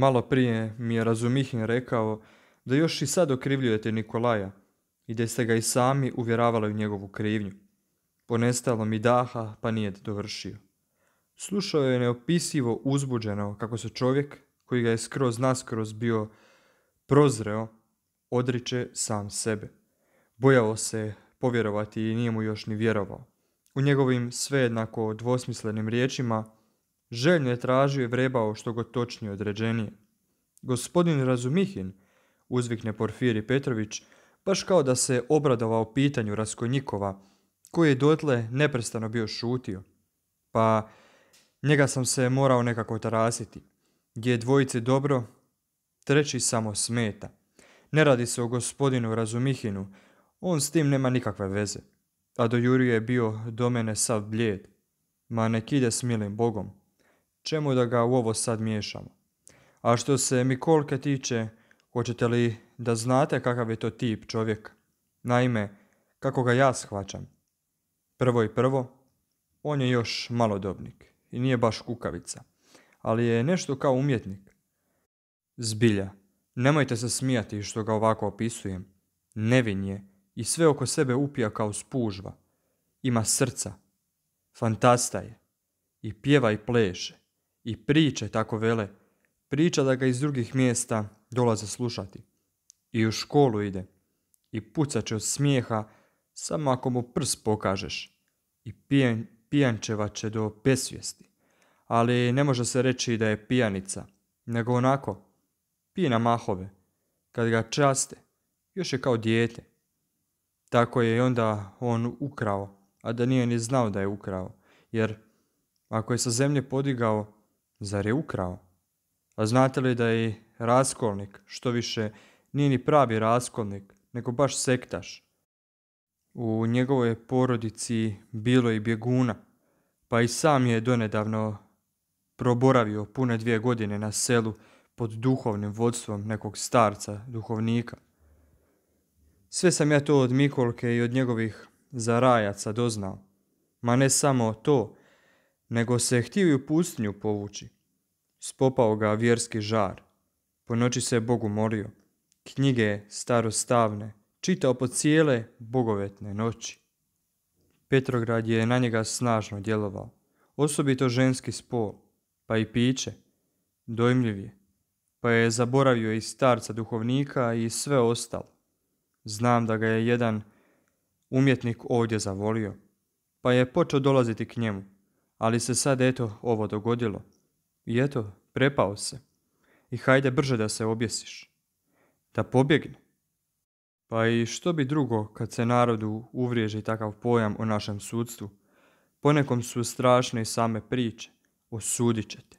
Malo prije mi je Razumihin rekao da još i sad okrivljujete Nikolaja i da ste ga i sami uvjeravali u njegovu krivnju. Ponestalo mi daha, pa nije dovršio. Slušao je neopisivo uzbuđeno kako se čovjek, koji ga je skroz naskroz bio prozreo, odriče sam sebe. Bojao se povjerovati i nije mu još ni vjerovao. U njegovim svejednako dvosmislenim riječima Željno je tražio i vrebao što god točnije određenije. Gospodin Razumihin, uzvikne Porfiri Petrović, baš kao da se obradovao pitanju Raskonjikova, koji je dotle neprestano bio šutio. Pa njega sam se morao nekako tarasiti. Gdje je dvojici dobro, treći samo smeta. Ne radi se o gospodinu Razumihinu, on s tim nema nikakve veze. A do Jurije je bio do mene sav blijed. Ma nek ide s milim bogom. Čemu da ga u ovo sad miješamo? A što se Mikolke tiče, hoćete li da znate kakav je to tip čovjek? Naime, kako ga ja shvaćam. Prvo i prvo, on je još malodobnik i nije baš kukavica, ali je nešto kao umjetnik. Zbilja, nemojte se smijati što ga ovako opisujem. Nevin je i sve oko sebe upija kao spužva. Ima srca, fantasta je i pjeva i pleše i priče, tako vele, priča da ga iz drugih mjesta dolaze slušati. I u školu ide i puca će od smijeha samo ako mu prs pokažeš i pijan, pijančeva će do besvijesti. Ali ne može se reći da je pijanica, nego onako, pije na mahove. Kad ga časte, još je kao dijete. Tako je i onda on ukrao, a da nije ni znao da je ukrao, jer ako je sa zemlje podigao Zar je ukrao? A znate li da je raskolnik, što više nije ni pravi raskolnik, nego baš sektaš. U njegovoj porodici bilo i bjeguna, pa i sam je donedavno proboravio pune dvije godine na selu pod duhovnim vodstvom nekog starca, duhovnika. Sve sam ja to od Mikolke i od njegovih zarajaca doznao. Ma ne samo to, nego se htio i u pustinju povući. Spopao ga vjerski žar. Po noći se Bogu morio. Knjige starostavne, čitao po cijele bogovetne noći. Petrograd je na njega snažno djelovao, osobito ženski spol, pa i piće. Dojmljiv je, pa je zaboravio i starca duhovnika i sve ostalo. Znam da ga je jedan umjetnik ovdje zavolio, pa je počeo dolaziti k njemu ali se sad eto ovo dogodilo. I eto, prepao se. I hajde brže da se objesiš. Da pobjegne. Pa i što bi drugo kad se narodu uvriježi takav pojam o našem sudstvu? Ponekom su strašne i same priče. Osudit ćete.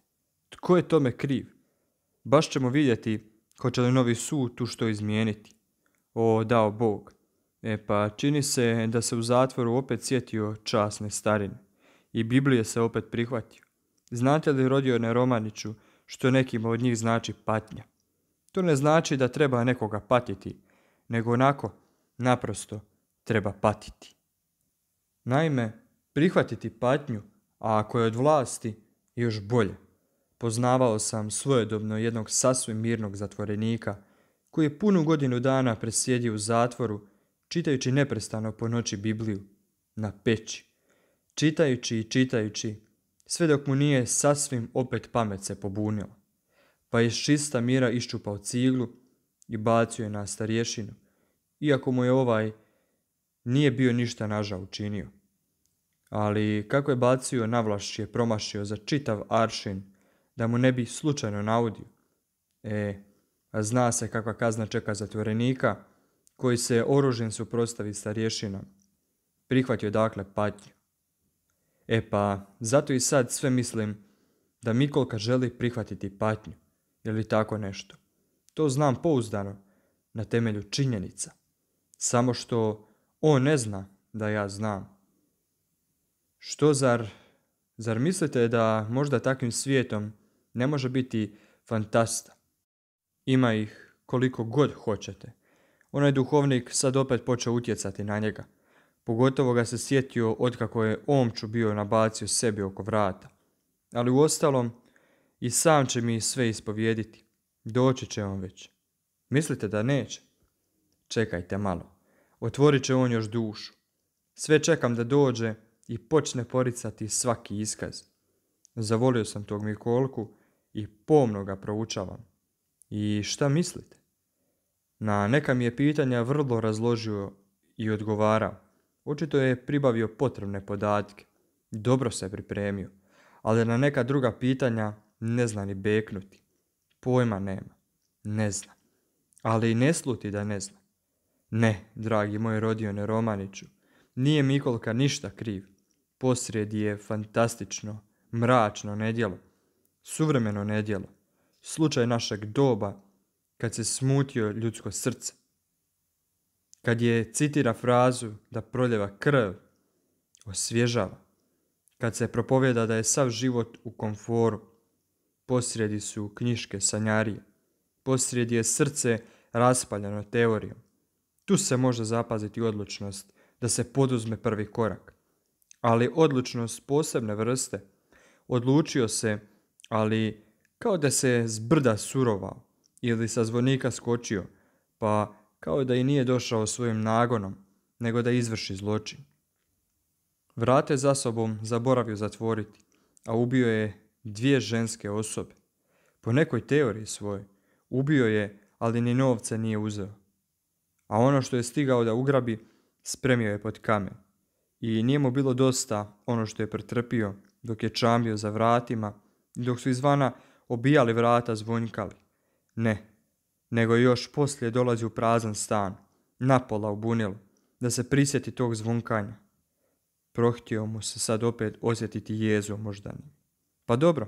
Tko je tome kriv? Baš ćemo vidjeti hoće li novi sud tu što izmijeniti. O, dao Bog. E pa, čini se da se u zatvoru opet sjetio časne starine i Biblije se opet prihvatio. Znate li ne Romaniću što nekim od njih znači patnja? To ne znači da treba nekoga patiti, nego onako, naprosto, treba patiti. Naime, prihvatiti patnju, a ako je od vlasti, još bolje. Poznavao sam svojedobno jednog sasvim mirnog zatvorenika, koji je punu godinu dana presjedio u zatvoru, čitajući neprestano po noći Bibliju, na peći čitajući i čitajući, sve dok mu nije sasvim opet pamet se pobunio, pa je iz čista mira iščupao ciglu i bacio je na starješinu, iako mu je ovaj nije bio ništa naža učinio. Ali kako je bacio navlaš je promašio za čitav aršin da mu ne bi slučajno naudio. E, a zna se kakva kazna čeka zatvorenika koji se oružen suprostavi starješinom, Prihvatio dakle patnju. E pa, zato i sad sve mislim da Mikolka želi prihvatiti patnju ili tako nešto. To znam pouzdano, na temelju činjenica. Samo što on ne zna da ja znam. Što zar, zar mislite da možda takvim svijetom ne može biti fantasta? Ima ih koliko god hoćete. Onaj duhovnik sad opet počeo utjecati na njega. Pogotovo ga se sjetio kako je omču bio nabacio sebi oko vrata. Ali uostalom, i sam će mi sve ispovijediti. Doći će on već. Mislite da neće? Čekajte malo. Otvorit će on još dušu. Sve čekam da dođe i počne poricati svaki iskaz. Zavolio sam tog Mikolku i pomno ga proučavam. I šta mislite? Na neka mi je pitanja vrlo razložio i odgovarao. Očito je pribavio potrebne podatke. Dobro se pripremio, ali na neka druga pitanja ne zna ni beknuti. Pojma nema. Ne zna. Ali i ne sluti da ne zna. Ne, dragi moj rodione Romaniću, nije Mikolka ništa kriv. Posrijedi je fantastično, mračno nedjelo. Suvremeno nedjelo. Slučaj našeg doba kad se smutio ljudsko srce. Kad je citira frazu da proljeva krv, osvježava. Kad se propovjeda da je sav život u konforu, posrijedi su knjiške sanjarije. Posrijedi je srce raspaljeno teorijom. Tu se može zapaziti odlučnost da se poduzme prvi korak. Ali odlučnost posebne vrste. Odlučio se, ali kao da se zbrda surovao ili sa zvonika skočio, pa kao da i nije došao svojim nagonom, nego da izvrši zločin. Vrate za sobom zaboravio zatvoriti, a ubio je dvije ženske osobe. Po nekoj teoriji svoje, ubio je, ali ni novce nije uzeo. A ono što je stigao da ugrabi, spremio je pod kamen. I nije mu bilo dosta ono što je pretrpio dok je čambio za vratima, dok su izvana obijali vrata zvonjkali. Ne, nego još poslije dolazi u prazan stan, napola u bunilu, da se prisjeti tog zvonkanja. Prohtio mu se sad opet osjetiti jezu možda. Pa dobro,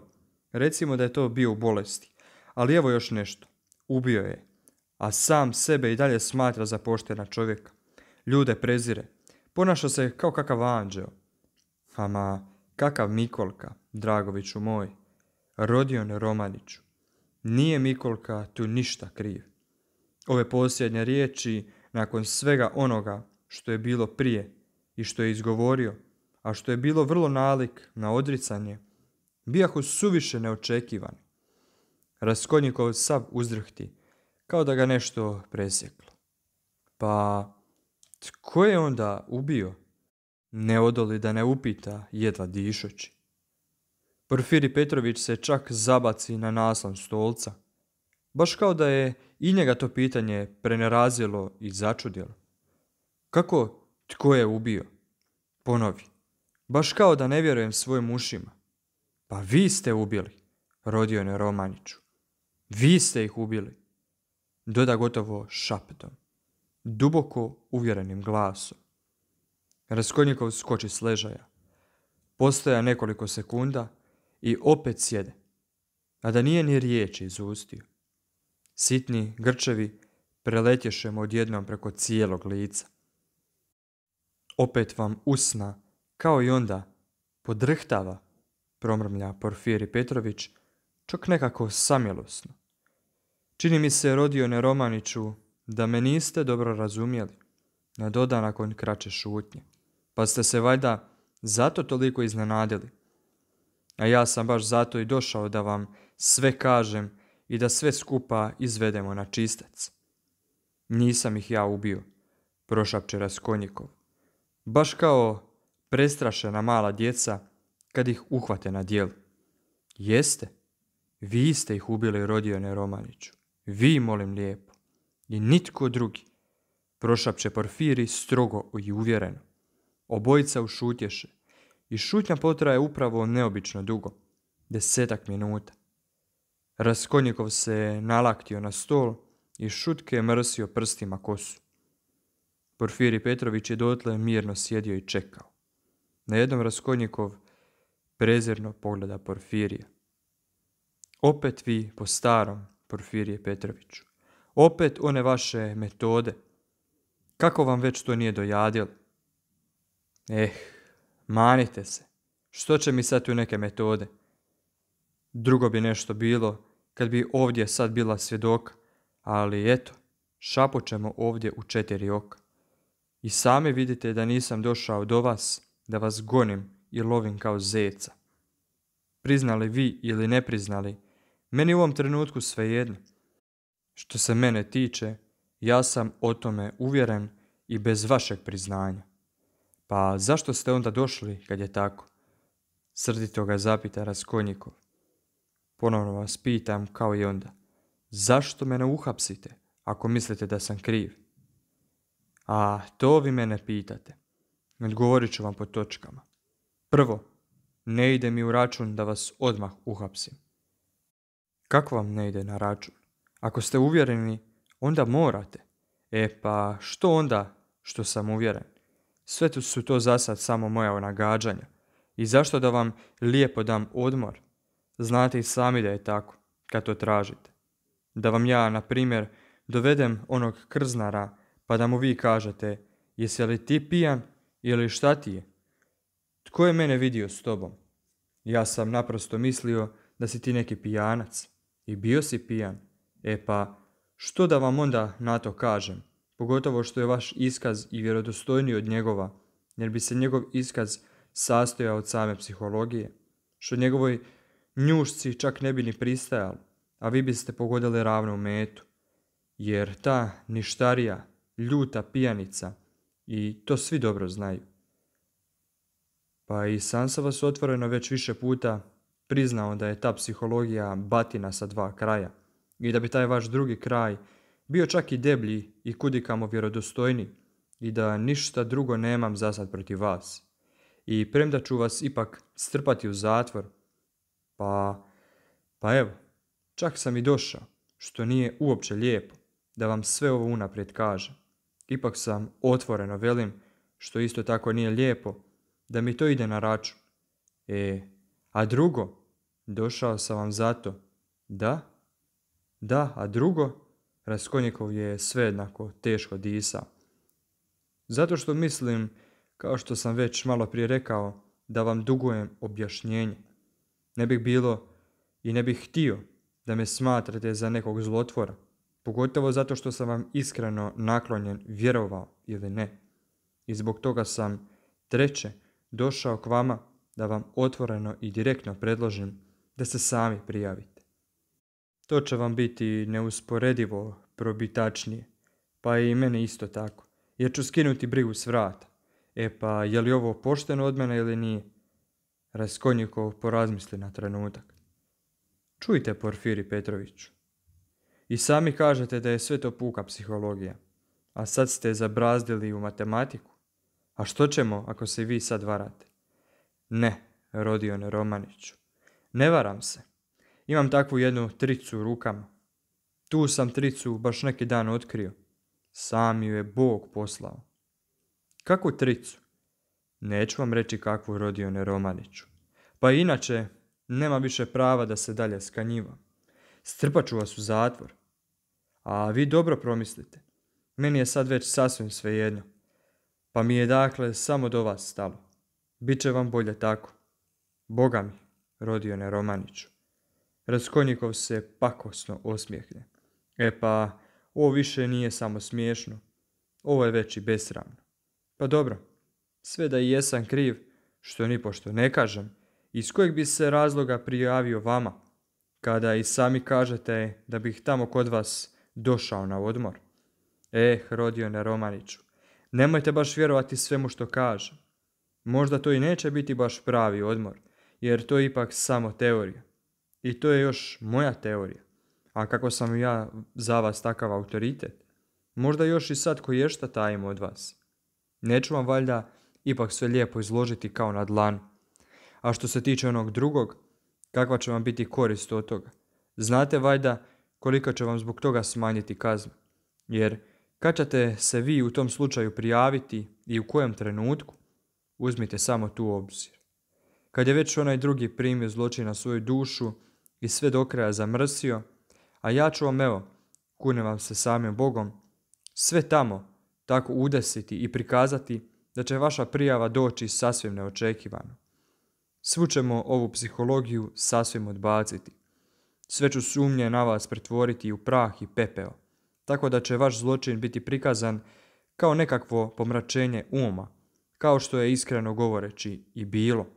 recimo da je to bio u bolesti, ali evo još nešto. Ubio je, a sam sebe i dalje smatra za poštena čovjeka. Ljude prezire, ponašao se kao kakav anđeo. Ama, kakav Mikolka, Dragoviću moj, rodio ne Romaniću. Nije Mikolka tu ništa kriv. Ove posljednje riječi, nakon svega onoga što je bilo prije i što je izgovorio, a što je bilo vrlo nalik na odricanje, bijahu suviše neočekivani. Raskonjikov sav uzdrhti, kao da ga nešto presjeklo. Pa, tko je onda ubio? Ne odoli da ne upita, jedva dišoći. Porfiri Petrović se čak zabaci na naslan stolca. Baš kao da je i njega to pitanje prenerazilo i začudilo. Kako tko je ubio? Ponovi. Baš kao da ne vjerujem svojim ušima. Pa vi ste ubili, rodio je Romaniću. Vi ste ih ubili. Doda gotovo šaptom. Duboko uvjerenim glasom. Raskolnikov skoči s ležaja. Postoja nekoliko sekunda i opet sjede, a da nije ni riječi izustio. Sitni grčevi preletješemo odjednom preko cijelog lica. Opet vam usna, kao i onda, podrhtava, promrmlja Porfiri Petrović, čak nekako samjelosno. Čini mi se, ne Romaniću, da me niste dobro razumjeli, nadoda nakon kraće šutnje, pa ste se valjda zato toliko iznenadili. A ja sam baš zato i došao da vam sve kažem i da sve skupa izvedemo na čistac. Nisam ih ja ubio, prošapče Raskonjikov. Baš kao prestrašena mala djeca kad ih uhvate na dijelu. Jeste, vi ste ih ubili Rodione Romaniću. Vi, molim lijepo. I nitko drugi. Prošapče Porfiri strogo i uvjereno. Obojica ušutješe i šutnja potraje upravo neobično dugo, desetak minuta. Raskonjikov se nalaktio na stol i šutke mrsio prstima kosu. Porfiri Petrović je dotle mirno sjedio i čekao. Na jednom Raskonjikov prezirno pogleda Porfirija. Opet vi po starom, Porfirije Petroviću. Opet one vaše metode. Kako vam već to nije dojadilo? Eh, manite se. Što će mi sad tu neke metode? Drugo bi nešto bilo kad bi ovdje sad bila svjedoka, ali eto, šapućemo ovdje u četiri oka. I sami vidite da nisam došao do vas, da vas gonim i lovim kao zeca. Priznali vi ili ne priznali, meni u ovom trenutku jedno. Što se mene tiče, ja sam o tome uvjeren i bez vašeg priznanja. Pa zašto ste onda došli kad je tako? Srdito ga zapita Raskonjikov. Ponovno vas pitam kao i onda. Zašto me ne uhapsite ako mislite da sam kriv? A to vi mene pitate. Odgovorit ću vam po točkama. Prvo, ne ide mi u račun da vas odmah uhapsim. Kako vam ne ide na račun? Ako ste uvjereni, onda morate. E pa što onda što sam uvjeren? Sve tu su to za sad samo moja nagađanja. I zašto da vam lijepo dam odmor? Znate i sami da je tako, kad to tražite. Da vam ja, na primjer, dovedem onog krznara, pa da mu vi kažete, jesi li ti pijan ili šta ti je? Tko je mene vidio s tobom? Ja sam naprosto mislio da si ti neki pijanac. I bio si pijan. E pa, što da vam onda na to kažem? pogotovo što je vaš iskaz i vjerodostojniji od njegova, jer bi se njegov iskaz sastojao od same psihologije, što njegovoj njušci čak ne bi ni pristajalo, a vi biste pogodili ravnu metu, jer ta ništarija, ljuta pijanica, i to svi dobro znaju. Pa i sam vas otvoreno već više puta priznao da je ta psihologija batina sa dva kraja i da bi taj vaš drugi kraj bio čak i deblji i kudikamo vjerodostojni i da ništa drugo nemam za sad protiv vas. I premda ću vas ipak strpati u zatvor, pa, pa evo, čak sam i došao, što nije uopće lijepo, da vam sve ovo unaprijed kažem. Ipak sam otvoreno velim, što isto tako nije lijepo, da mi to ide na račun. E, a drugo, došao sam vam zato, da, da, a drugo, Raskonjikov je svejednako teško disa. Zato što mislim, kao što sam već malo prije rekao, da vam dugujem objašnjenje. Ne bih bilo i ne bih htio da me smatrate za nekog zlotvora, pogotovo zato što sam vam iskreno naklonjen vjerovao ili ne. I zbog toga sam treće došao k vama da vam otvoreno i direktno predložim da se sami prijavite. To će vam biti neusporedivo probitačnije. Pa i mene isto tako. Jer ću skinuti brigu s vrata. E pa, je li ovo pošteno od mene ili nije? Raskonjikov porazmisli na trenutak. Čujte, Porfiri Petroviću. I sami kažete da je sve to puka psihologija. A sad ste zabrazdili u matematiku. A što ćemo ako se vi sad varate? Ne, Rodione Romaniću. Ne varam se. Imam takvu jednu tricu u rukama. Tu sam tricu baš neki dan otkrio. Sam ju je Bog poslao. Kakvu tricu? Neću vam reći kakvu Rodione Romaniću. Pa inače, nema više prava da se dalje skanjiva. Strpaću vas u zatvor. A vi dobro promislite. Meni je sad već sasvim svejedno. Pa mi je dakle samo do vas stalo. Biće vam bolje tako. Boga mi, Rodione Romaniću. Raskonjikov se pakosno osmijehne. E pa, ovo više nije samo smiješno. Ovo je već i besramno. Pa dobro, sve da i jesam kriv, što ni pošto ne kažem, iz kojeg bi se razloga prijavio vama, kada i sami kažete da bih tamo kod vas došao na odmor. Eh, Rodione Romaniću, nemojte baš vjerovati svemu što kažem. Možda to i neće biti baš pravi odmor, jer to je ipak samo teorija. I to je još moja teorija. A kako sam ja za vas takav autoritet, možda još i sad šta tajim od vas. Neću vam valjda ipak sve lijepo izložiti kao na dlanu. A što se tiče onog drugog, kakva će vam biti korist od toga? Znate valjda koliko će vam zbog toga smanjiti kaznu. Jer kad ćete se vi u tom slučaju prijaviti i u kojem trenutku, uzmite samo tu obzir. Kad je već onaj drugi primio zločina svoju dušu, i sve do kraja zamrsio, a ja ću vam evo, kune vam se samim Bogom, sve tamo tako udesiti i prikazati da će vaša prijava doći sasvim neočekivano. Svu ćemo ovu psihologiju sasvim odbaciti. Sve ću sumnje na vas pretvoriti u prah i pepeo, tako da će vaš zločin biti prikazan kao nekakvo pomračenje uma, kao što je iskreno govoreći i bilo.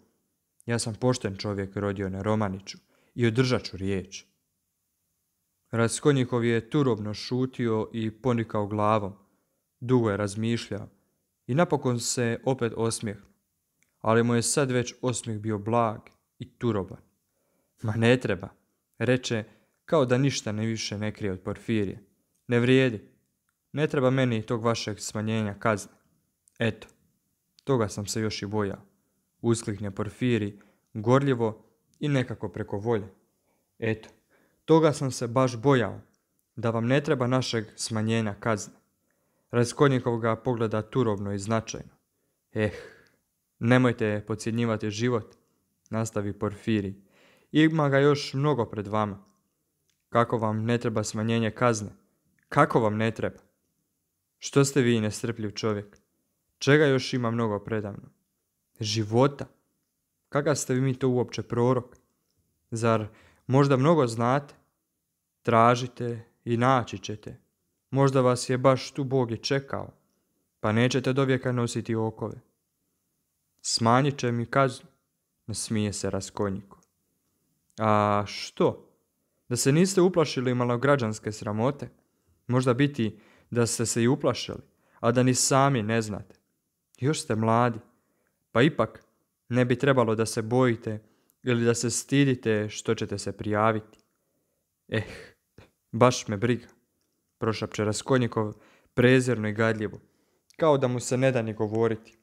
Ja sam pošten čovjek rodio na Romaniću i održat ću riječ. Raskonjikov je turobno šutio i ponikao glavom. Dugo je razmišljao i napokon se opet osmijehnuo. Ali mu je sad već osmijeh bio blag i turoban. Ma ne treba, reče kao da ništa ne više ne krije od porfirije. Ne vrijedi. Ne treba meni tog vašeg smanjenja kazni. Eto, toga sam se još i bojao. Usklikne porfiri, gorljivo i nekako preko volje. Eto, toga sam se baš bojao, da vam ne treba našeg smanjenja kazne. Raskodnikov ga pogleda turovno i značajno. Eh, nemojte podcjenjivati život, nastavi Porfiri. Ima ga još mnogo pred vama. Kako vam ne treba smanjenje kazne? Kako vam ne treba? Što ste vi nestrpljiv čovjek? Čega još ima mnogo predavno? Života. Kakav ste vi mi to uopće prorok? Zar možda mnogo znate? Tražite i naći ćete. Možda vas je baš tu Bog i čekao, pa nećete dovijeka nositi okove. Smanjit će mi kaznu, nasmije se raskonjiko. A što? Da se niste uplašili malograđanske sramote? Možda biti da ste se i uplašili, a da ni sami ne znate. Još ste mladi, pa ipak ne bi trebalo da se bojite ili da se stidite što ćete se prijaviti. Eh, baš me briga, prošapče Raskolnikov prezirno i gadljivo, kao da mu se ne da ni govoriti.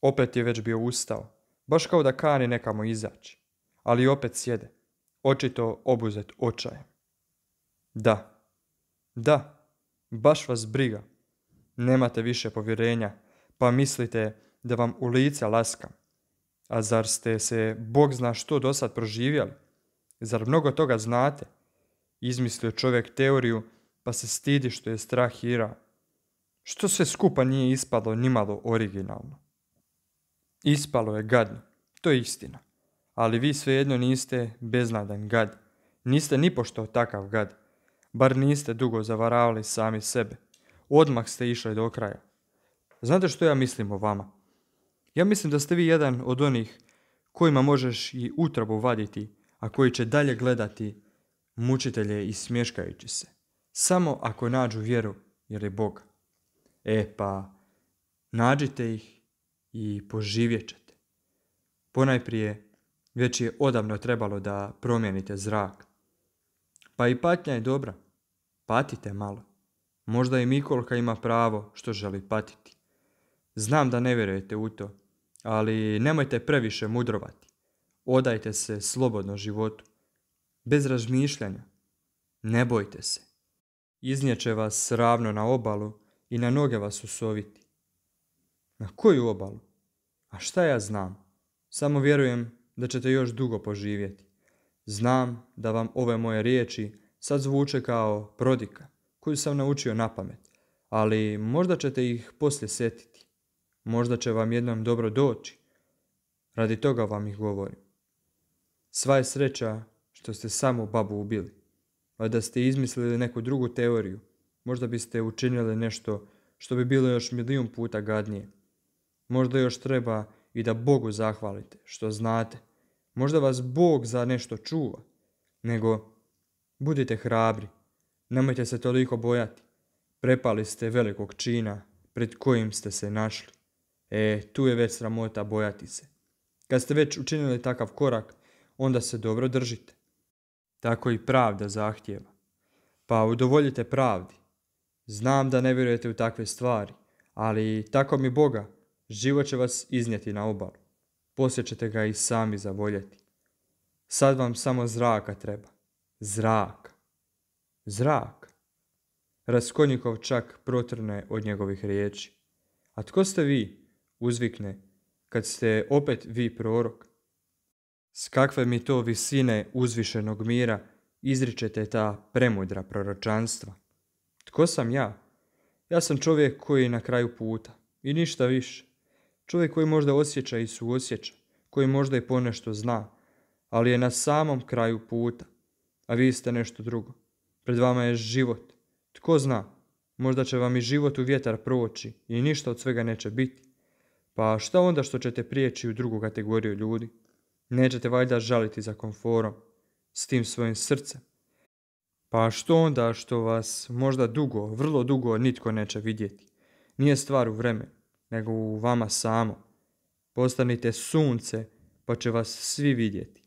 Opet je već bio ustao, baš kao da kani nekamo izaći, ali opet sjede, očito obuzet očajem. Da, da, baš vas briga. Nemate više povjerenja, pa mislite da vam u lice laskam. A zar ste se, Bog zna što, do sad proživjeli? Zar mnogo toga znate? Izmislio čovjek teoriju, pa se stidi što je strah strahirao. Što sve skupa nije ispalo nimalo originalno. Ispalo je gadno, to je istina. Ali vi svejedno niste beznadan gad. Niste nipošto takav gad. Bar niste dugo zavaravali sami sebe. Odmah ste išli do kraja. Znate što ja mislim o vama? Ja mislim da ste vi jedan od onih kojima možeš i utrabu vaditi, a koji će dalje gledati mučitelje i smješkajući se. Samo ako nađu vjeru, jer je Bog. E pa, nađite ih i poživjet ćete. Ponajprije, već je odavno trebalo da promijenite zrak. Pa i patnja je dobra. Patite malo. Možda i Mikolka ima pravo što želi patiti. Znam da ne vjerujete u to, ali nemojte previše mudrovati. Odajte se slobodno životu, bez razmišljanja. Ne bojte se. će vas ravno na obalu i na noge vas usoviti. Na koju obalu? A šta ja znam? Samo vjerujem da ćete još dugo poživjeti. Znam da vam ove moje riječi sad zvuče kao prodika koju sam naučio na pamet, ali možda ćete ih poslije setiti. Možda će vam jednom dobro doći. Radi toga vam ih govorim. Sva je sreća što ste samo babu ubili. A da ste izmislili neku drugu teoriju, možda biste učinili nešto što bi bilo još milijun puta gadnije. Možda još treba i da Bogu zahvalite, što znate. Možda vas Bog za nešto čuva. Nego, budite hrabri, nemojte se toliko bojati. Prepali ste velikog čina pred kojim ste se našli. E, tu je već sramota bojati se. Kad ste već učinili takav korak, onda se dobro držite. Tako i pravda zahtjeva. Pa udovoljite pravdi. Znam da ne vjerujete u takve stvari, ali tako mi Boga, život će vas iznijeti na obalu. Poslije ćete ga i sami zavoljeti. Sad vam samo zraka treba. Zrak. Zrak. Raskonjikov čak protrne od njegovih riječi. A tko ste vi? uzvikne, kad ste opet vi prorok? S kakve mi to visine uzvišenog mira izričete ta premudra proročanstva? Tko sam ja? Ja sam čovjek koji je na kraju puta i ništa više. Čovjek koji možda osjeća i suosjeća, koji možda i ponešto zna, ali je na samom kraju puta, a vi ste nešto drugo. Pred vama je život. Tko zna, možda će vam i život u vjetar proći i ništa od svega neće biti. Pa što onda što ćete prijeći u drugu kategoriju ljudi? Nećete valjda žaliti za komforom, s tim svojim srcem. Pa što onda što vas možda dugo, vrlo dugo nitko neće vidjeti? Nije stvar u vremenu, nego u vama samo. Postanite sunce, pa će vas svi vidjeti.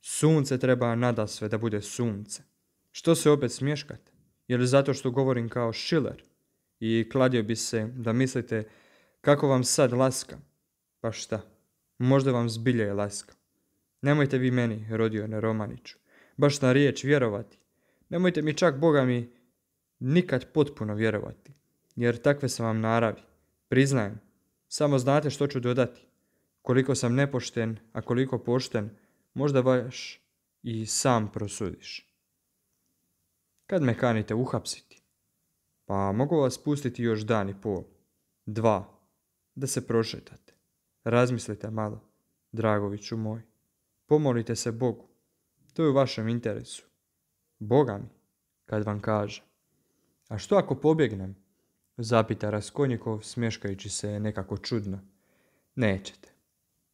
Sunce treba nada sve da bude sunce. Što se opet smješkate? Jer zato što govorim kao Schiller? I kladio bi se da mislite kako vam sad laska? Pa šta? Možda vam zbilje je laska. Nemojte vi meni, rodio na Romaniću. Baš na riječ vjerovati. Nemojte mi čak, Boga mi, nikad potpuno vjerovati. Jer takve sam vam naravi. Priznajem. Samo znate što ću dodati. Koliko sam nepošten, a koliko pošten, možda baš i sam prosudiš. Kad me kanite uhapsiti? Pa mogu vas pustiti još dan i pol. Dva da se prošetate. Razmislite malo, Dragoviću moj. Pomolite se Bogu. To je u vašem interesu. Boga mi, kad vam kaže. A što ako pobjegnem? Zapita Raskonjikov, smješkajući se nekako čudno. Nećete.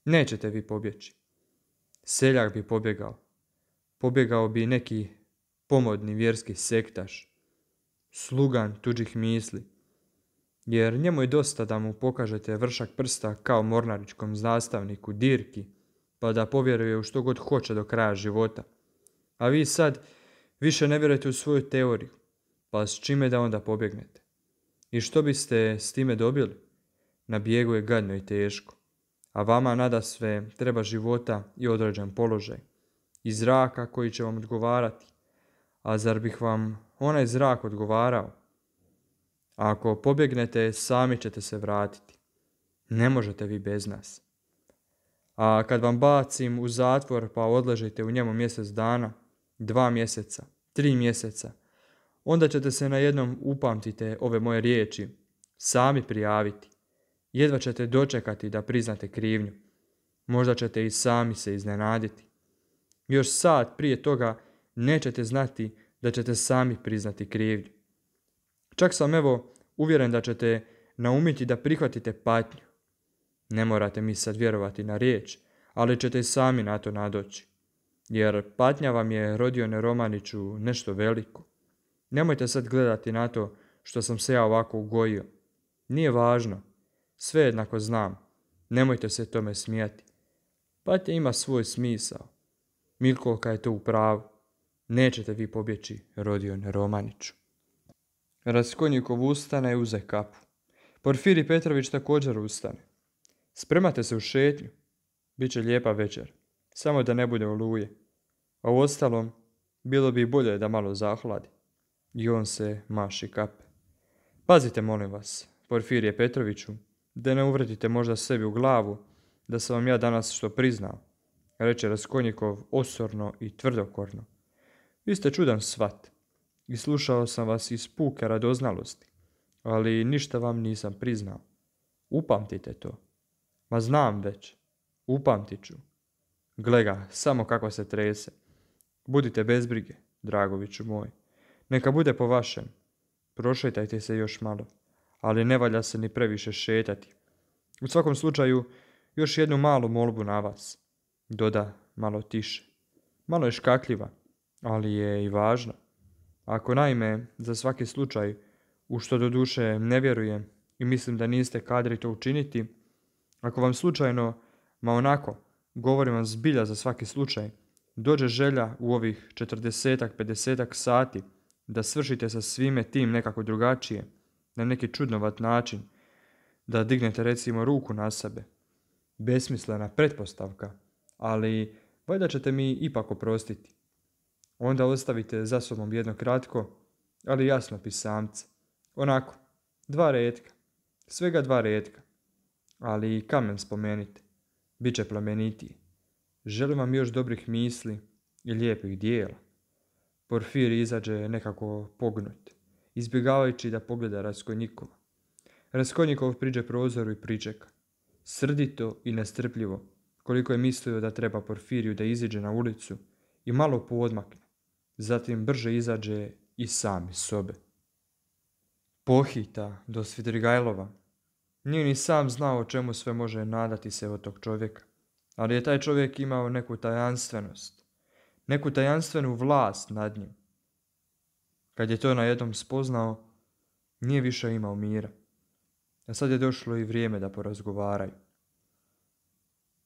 Nećete vi pobjeći. Seljak bi pobjegao. Pobjegao bi neki pomodni vjerski sektaš. Slugan tuđih misli jer njemu je dosta da mu pokažete vršak prsta kao mornaričkom znastavniku Dirki, pa da povjeruje u što god hoće do kraja života. A vi sad više ne vjerujete u svoju teoriju, pa s čime da onda pobjegnete? I što biste s time dobili? Na bijegu je gadno i teško, a vama nada sve treba života i određen položaj, i zraka koji će vam odgovarati. A zar bih vam onaj zrak odgovarao? A ako pobjegnete, sami ćete se vratiti. Ne možete vi bez nas. A kad vam bacim u zatvor pa odležite u njemu mjesec dana, dva mjeseca, tri mjeseca, onda ćete se na jednom upamtite ove moje riječi, sami prijaviti. Jedva ćete dočekati da priznate krivnju. Možda ćete i sami se iznenaditi. Još sad prije toga nećete znati da ćete sami priznati krivnju. Čak sam evo uvjeren da ćete naumiti da prihvatite patnju. Ne morate mi sad vjerovati na riječ, ali ćete sami na to nadoći. Jer patnja vam je rodio Neromaniću nešto veliko. Nemojte sad gledati na to što sam se ja ovako ugojio. Nije važno. Sve jednako znam. Nemojte se tome smijati. Patnja ima svoj smisao. Milkolka je to u pravu. Nećete vi pobjeći rodio Romaniću. Raskonjikov ustane i uze kapu. Porfiri Petrović također ustane. Spremate se u šetnju. Biće lijepa večer. Samo da ne bude oluje. A u ostalom, bilo bi bolje da malo zahladi. I on se maši kape. Pazite, molim vas, Porfirije Petroviću, da ne uvredite možda sebi u glavu da sam vam ja danas što priznao, reče Raskonjikov osorno i tvrdokorno. Vi ste čudan svat i slušao sam vas iz puke radoznalosti, ali ništa vam nisam priznao. Upamtite to. Ma znam već. Upamtit ću. Glega, samo kako se trese. Budite bez brige, Dragoviću moj. Neka bude po vašem. Prošetajte se još malo, ali ne valja se ni previše šetati. U svakom slučaju, još jednu malu molbu na vas. Doda malo tiše. Malo je škakljiva, ali je i važna. Ako naime, za svaki slučaj, u što do duše ne vjerujem i mislim da niste kadri to učiniti, ako vam slučajno, ma onako, govorim vam zbilja za svaki slučaj, dođe želja u ovih 40 50 sati da svršite sa svime tim nekako drugačije, na neki čudnovat način, da dignete recimo ruku na sebe. Besmislena pretpostavka, ali valjda ćete mi ipak oprostiti. Onda ostavite za sobom jedno kratko, ali jasno pisamce. Onako, dva redka. Svega dva redka. Ali i kamen spomenite. će plamenitiji. Želim vam još dobrih misli i lijepih dijela. Porfir izađe nekako pognut, izbjegavajući da pogleda Raskonjikova. Raskonjikov priđe prozoru i pričeka. Srdito i nestrpljivo, koliko je mislio da treba Porfiriju da iziđe na ulicu i malo poodmakne zatim brže izađe i sam iz sobe. Pohita do Svidrigajlova. Nije ni sam znao o čemu sve može nadati se od tog čovjeka, ali je taj čovjek imao neku tajanstvenost, neku tajanstvenu vlast nad njim. Kad je to na jednom spoznao, nije više imao mira. A sad je došlo i vrijeme da porazgovaraju.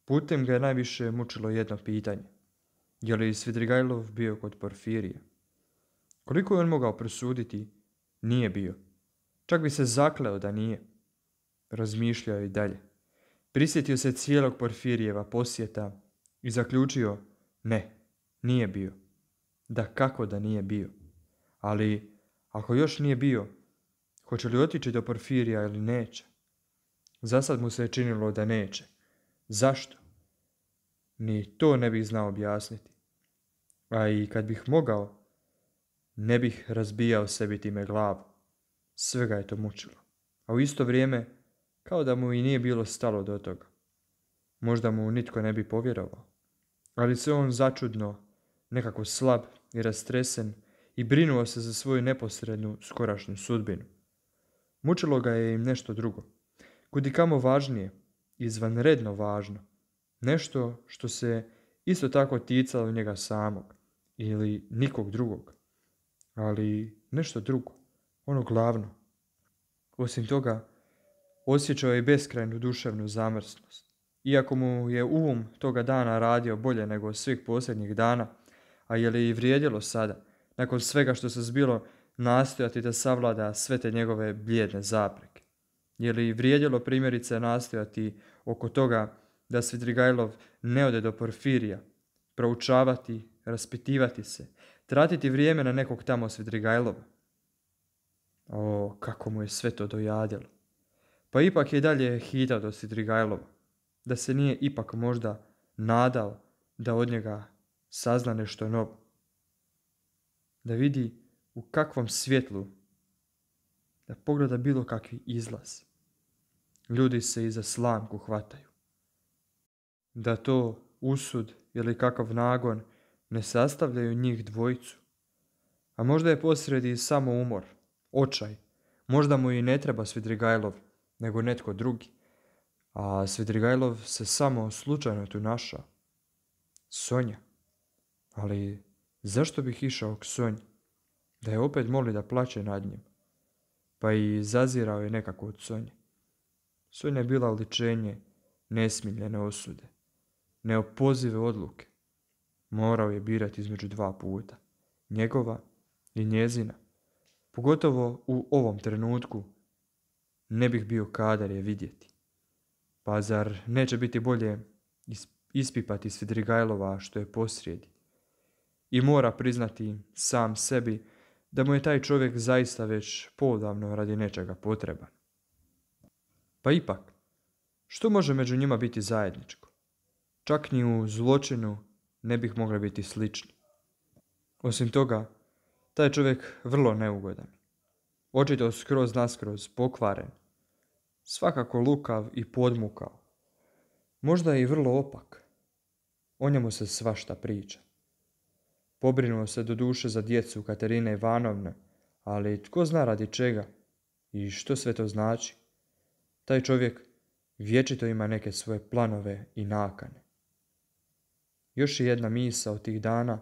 Putem ga je najviše mučilo jedno pitanje je li Svidrigajlov bio kod Porfirije. Koliko je on mogao presuditi, nije bio. Čak bi se zakleo da nije. Razmišljao i dalje. Prisjetio se cijelog Porfirijeva posjeta i zaključio, ne, nije bio. Da kako da nije bio. Ali, ako još nije bio, hoće li otići do Porfirija ili neće? Zasad mu se činilo da neće. Zašto? Ni to ne bih znao objasniti a i kad bih mogao, ne bih razbijao sebi time glavu. Sve ga je to mučilo. A u isto vrijeme, kao da mu i nije bilo stalo do toga. Možda mu nitko ne bi povjerovao. Ali se on začudno, nekako slab i rastresen i brinuo se za svoju neposrednu, skorašnju sudbinu. Mučilo ga je im nešto drugo. Kudi kamo važnije, izvanredno važno. Nešto što se isto tako ticalo njega samog ili nikog drugog, ali nešto drugo, ono glavno. Osim toga, osjećao je beskrajnu duševnu zamrsnost. Iako mu je um toga dana radio bolje nego svih posljednjih dana, a je li i vrijedilo sada, nakon svega što se zbilo, nastojati da savlada sve te njegove blijedne zapreke. Je li vrijedilo primjerice nastojati oko toga da Svidrigajlov ne ode do Porfirija, proučavati raspitivati se, tratiti vrijeme na nekog tamo Svidrigajlova. O, kako mu je sve to dojadilo. Pa ipak je dalje hitao do Svidrigajlova, da se nije ipak možda nadao da od njega sazna nešto novo. Da vidi u kakvom svjetlu da pogleda bilo kakvi izlaz. Ljudi se i za slamku hvataju. Da to usud ili kakav nagon ne sastavljaju njih dvojicu. A možda je posredi samo umor, očaj. Možda mu i ne treba Svidrigajlov, nego netko drugi. A Svidrigajlov se samo slučajno tu našao. Sonja. Ali zašto bih išao k Sonji? Da je opet moli da plaće nad njim. Pa i zazirao je nekako od Sonje. Sonja je bila ličenje nesmiljene osude, neopozive odluke morao je birati između dva puta, njegova i njezina. Pogotovo u ovom trenutku ne bih bio kadar je vidjeti. Pa zar neće biti bolje ispipati Svidrigajlova što je posrijedi? I mora priznati sam sebi da mu je taj čovjek zaista već podavno radi nečega potreban. Pa ipak, što može među njima biti zajedničko? Čak ni u zločinu ne bih mogle biti slični. Osim toga, taj čovjek vrlo neugodan. Očito skroz naskroz pokvaren. Svakako lukav i podmukao. Možda i vrlo opak. O njemu se svašta priča. Pobrinuo se do duše za djecu Katerine Ivanovne, ali tko zna radi čega i što sve to znači. Taj čovjek vječito ima neke svoje planove i nakane. Još je jedna misa od tih dana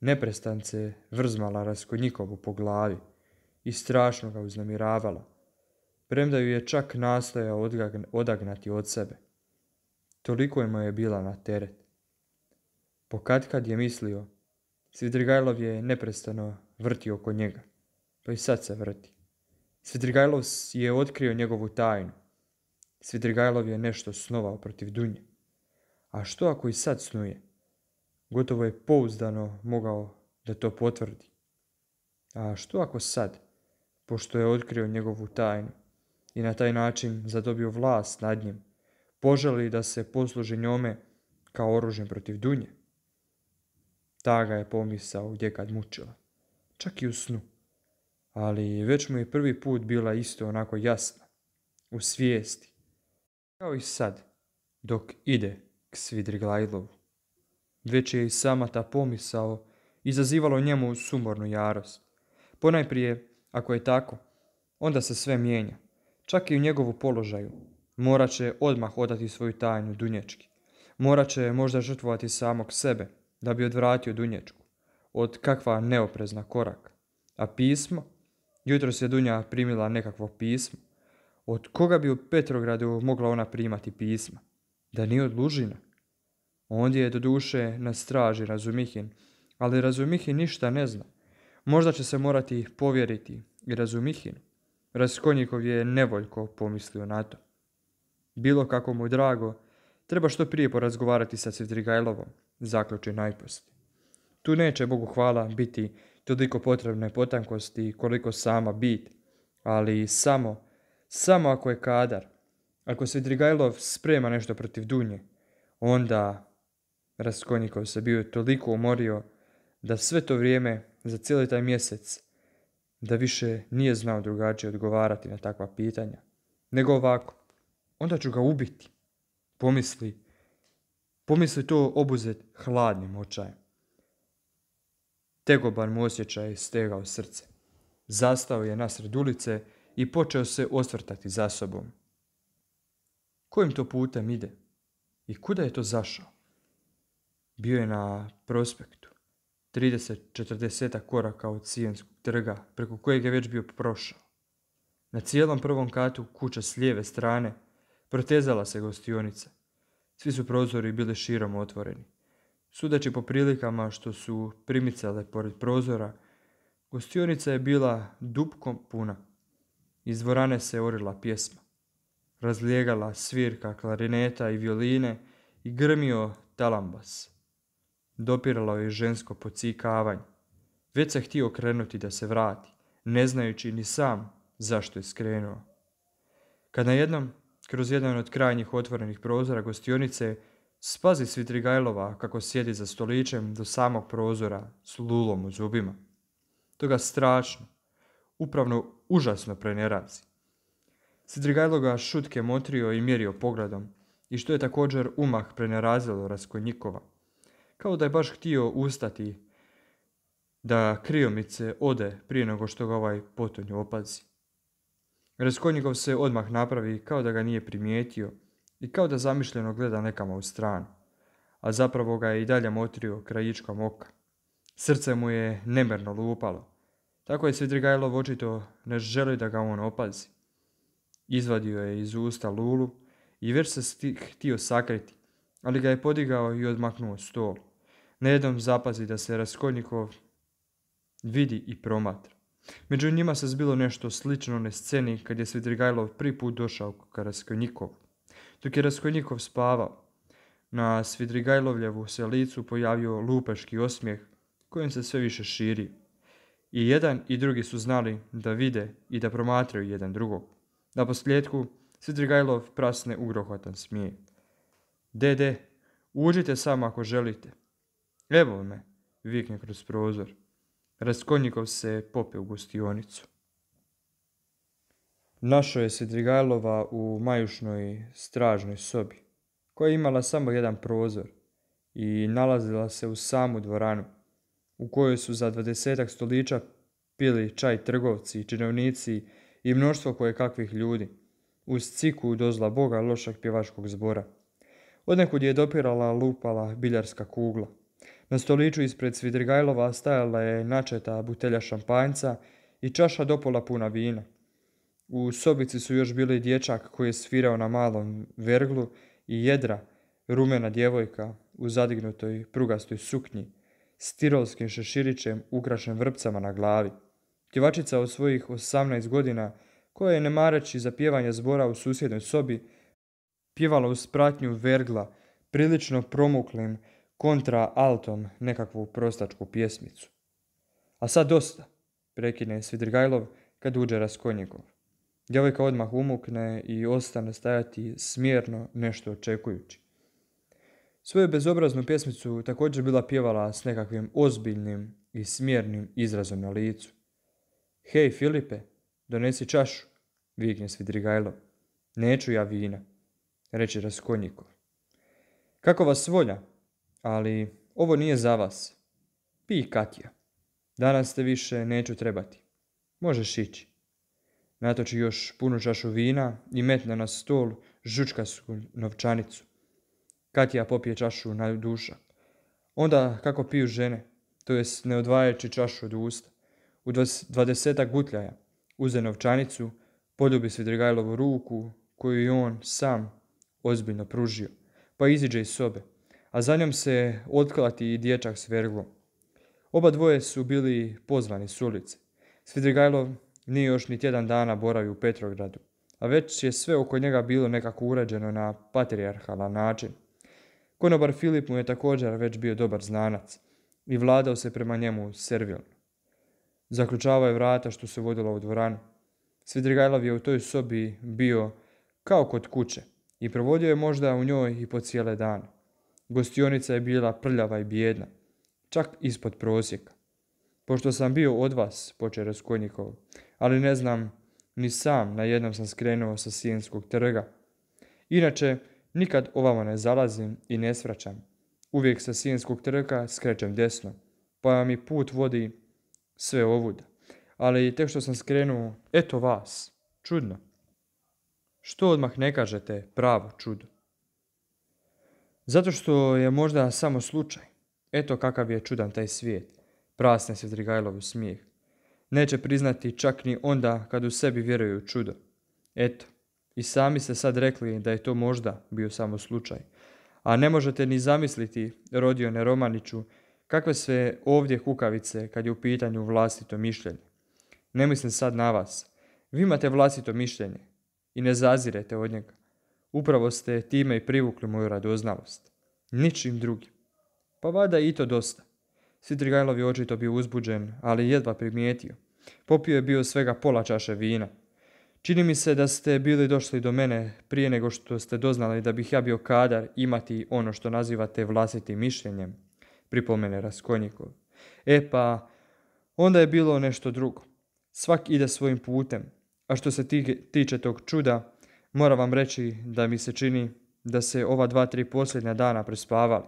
neprestance vrzmala raskonjikovu po glavi i strašno ga uznamiravala, premda ju je čak nastojao odagnati od sebe. Toliko je mu je bila na teret. kad je mislio, Svidrigajlov je neprestano vrtio oko njega, pa i sad se vrti. Svidrigajlov je otkrio njegovu tajnu. Svidrigajlov je nešto snovao protiv Dunje. A što ako i sad snuje? gotovo je pouzdano mogao da to potvrdi. A što ako sad, pošto je otkrio njegovu tajnu i na taj način zadobio vlast nad njim, poželi da se posluži njome kao oružjem protiv Dunje? Ta ga je pomisao gdje kad mučila, čak i u snu. Ali već mu je prvi put bila isto onako jasna, u svijesti. Kao i sad, dok ide k Svidriglajlovu. Već je i sama ta pomisao izazivalo njemu sumornu jarost. Ponajprije, ako je tako, onda se sve mijenja. Čak i u njegovu položaju. Morat će odmah odati svoju tajnu Dunječki. Morat će možda žrtvovati samog sebe da bi odvratio Dunječku. Od kakva neoprezna korak. A pismo? Jutro se Dunja primila nekakvo pismo. Od koga bi u Petrogradu mogla ona primati pisma? Da nije od Ondje je doduše na straži Razumihin, ali Razumihin ništa ne zna. Možda će se morati povjeriti i Razumihin. Raskonjikov je nevoljko pomislio na to. Bilo kako mu drago, treba što prije porazgovarati sa Svidrigajlovom, zaključi najpost. Tu neće, Bogu hvala, biti toliko potrebne potankosti koliko sama bit, ali samo, samo ako je kadar. Ako se sprema nešto protiv Dunje, onda Raskolnikov se bio toliko umorio da sve to vrijeme za cijeli taj mjesec da više nije znao drugačije odgovarati na takva pitanja. Nego ovako, onda ću ga ubiti. Pomisli, pomisli to obuzet hladnim očajem. Tegoban mu osjećaj stegao srce. Zastao je nasred ulice i počeo se osvrtati za sobom. Kojim to putem ide? I kuda je to zašao? Bio je na prospektu, 30-40 koraka od Sijenskog trga, preko kojeg je već bio prošao. Na cijelom prvom katu kuća s lijeve strane protezala se gostionica. Svi su prozori bili širom otvoreni. Sudeći po prilikama što su primicale pored prozora, gostionica je bila dupkom puna. Iz dvorane se orila pjesma. Razlijegala svirka klarineta i violine i grmio talambas. Dopiralo je žensko pocikavanje. Već se htio krenuti da se vrati, ne znajući ni sam zašto je skrenuo. Kad na jednom, kroz jedan od krajnjih otvorenih prozora gostionice, spazi Svitrigajlova kako sjedi za stoličem do samog prozora s lulom u zubima. To ga strašno, upravno užasno prenerazi. Svitrigajlo ga šutke motrio i mjerio pogledom i što je također umah prenerazilo Raskonjikova kao da je baš htio ustati da kriomice ode prije nego što ga ovaj potonju opazi. Raskonjikov se odmah napravi kao da ga nije primijetio i kao da zamišljeno gleda nekama u stranu, a zapravo ga je i dalje motrio krajičkom oka. Srce mu je nemerno lupalo, tako je Svidrigajlov očito ne želi da ga on opazi. Izvadio je iz usta lulu i već se htio sakriti, ali ga je podigao i odmaknuo stolu. Nedom zapazi da se Raskolnikov vidi i promatra. Među njima se zbilo nešto slično na sceni kad je Svidrigajlov prvi put došao ka Raskoljnikov. Dok je Raskolnikov spavao, na Svidrigajlovljevu se licu pojavio lupeški osmijeh kojim se sve više širi. I jedan i drugi su znali da vide i da promatraju jedan drugog. Na posljedku Svidrigajlov prasne ugrohvatan smije. Dede, uđite samo ako želite. Evo me, vikne kroz prozor. Raskonjikov se popio u gostionicu. Našao je se Drigajlova u majušnoj stražnoj sobi, koja je imala samo jedan prozor i nalazila se u samu dvoranu, u kojoj su za dvadesetak stolića pili čaj trgovci i činovnici i mnoštvo koje kakvih ljudi, uz ciku dozla boga lošak pjevačkog zbora. Odnekud je dopirala lupala biljarska kugla – na stoliću ispred Svidrigajlova stajala je načeta butelja šampanjca i čaša dopola puna vina. U sobici su još bili dječak koji je svirao na malom verglu i jedra, rumena djevojka u zadignutoj prugastoj suknji s tirolskim šeširićem ukrašen vrpcama na glavi. Pjevačica od svojih 18 godina, koja je nemareći za pjevanje zbora u susjednoj sobi, pjevala uz pratnju vergla, prilično promuklim kontra altom nekakvu prostačku pjesmicu. A sad dosta, prekine Svidrigajlov kad uđe Raskonjikov. Djevojka odmah umukne i ostane stajati smjerno nešto očekujući. Svoju bezobraznu pjesmicu također bila pjevala s nekakvim ozbiljnim i smjernim izrazom na licu. Hej Filipe, donesi čašu, vikne Svidrigajlov. Neću ja vina, reče Raskonjikov. Kako vas volja, ali ovo nije za vas. Pi Katja. Danas te više neću trebati. Možeš ići. Natoči još punu čašu vina i metne na stol žučkasku novčanicu. Katja popije čašu na duša. Onda kako piju žene, to jest ne odvajajući čašu od usta. U dvadesetak gutljaja uze novčanicu, poljubi Svidrigajlovu ruku koju je on sam ozbiljno pružio, pa iziđe iz sobe a za njom se otklati i dječak s verglom. Oba dvoje su bili pozvani s ulice. Svidrigajlov nije još ni tjedan dana boravio u Petrogradu, a već je sve oko njega bilo nekako urađeno na patrijarhalan način. Konobar Filip mu je također već bio dobar znanac i vladao se prema njemu servilno. Zaključavao je vrata što se vodilo u dvoranu. Svidrigajlov je u toj sobi bio kao kod kuće i provodio je možda u njoj i po cijele dane. Gostionica je bila prljava i bijedna, čak ispod prosjeka. Pošto sam bio od vas, poče Raskoljnikov, ali ne znam ni sam, na jednom sam skrenuo sa Sijenskog trga. Inače, nikad ovamo ne zalazim i ne svraćam. Uvijek sa Sijenskog trga skrećem desno, pa mi put vodi sve ovuda. Ali tek što sam skrenuo, eto vas, čudno. Što odmah ne kažete, pravo čudo. Zato što je možda samo slučaj. Eto kakav je čudan taj svijet. Prasne se u smijeh. Neće priznati čak ni onda kad u sebi vjeruju čudo. Eto, i sami ste sad rekli da je to možda bio samo slučaj. A ne možete ni zamisliti, Rodione Romaniću, kakve sve ovdje kukavice kad je u pitanju vlastito mišljenje. Ne mislim sad na vas. Vi imate vlastito mišljenje i ne zazirete od njega. Upravo ste time i privukli moju radoznalost. Ničim drugim. Pa vada i to dosta. Svidrigajlov je očito bio uzbuđen, ali jedva primijetio. Popio je bio svega pola čaše vina. Čini mi se da ste bili došli do mene prije nego što ste doznali da bih ja bio kadar imati ono što nazivate vlastitim mišljenjem, pripomene Raskonjikov. E pa, onda je bilo nešto drugo. Svak ide svojim putem, a što se tiče tog čuda, Moram vam reći da mi se čini da se ova dva, tri posljednja dana prespavali.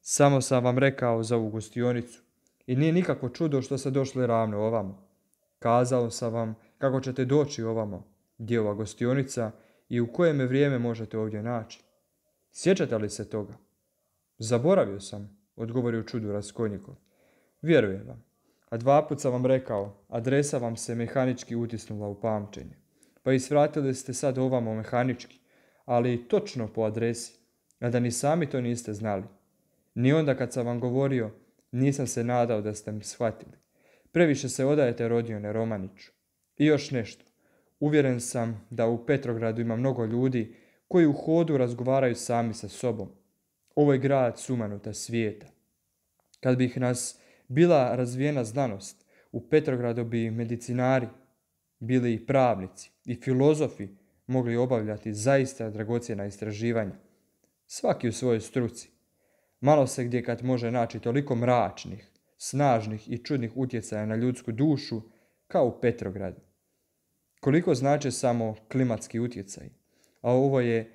Samo sam vam rekao za ovu gostionicu. I nije nikako čudo što ste došli ravno ovamo. Kazao sam vam kako ćete doći ovamo, gdje ova gostionica i u kojem vrijeme možete ovdje naći. Sjećate li se toga? Zaboravio sam, odgovorio čudu Raskonjiko. Vjerujem vam. A dva put sam vam rekao, adresa vam se mehanički utisnula u pamćenje pa isvratili ste sad ovamo mehanički, ali točno po adresi, a da ni sami to niste znali. Ni onda kad sam vam govorio, nisam se nadao da ste mi shvatili. Previše se odajete Rodione Romaniću. I još nešto. Uvjeren sam da u Petrogradu ima mnogo ljudi koji u hodu razgovaraju sami sa sobom. Ovo je grad sumanuta svijeta. Kad bih nas bila razvijena znanost, u Petrogradu bi medicinari, bili i pravnici, i filozofi mogli obavljati zaista dragocjena istraživanja. Svaki u svojoj struci. Malo se gdje kad može naći toliko mračnih, snažnih i čudnih utjecaja na ljudsku dušu kao u Petrogradu. Koliko znače samo klimatski utjecaj, a ovo je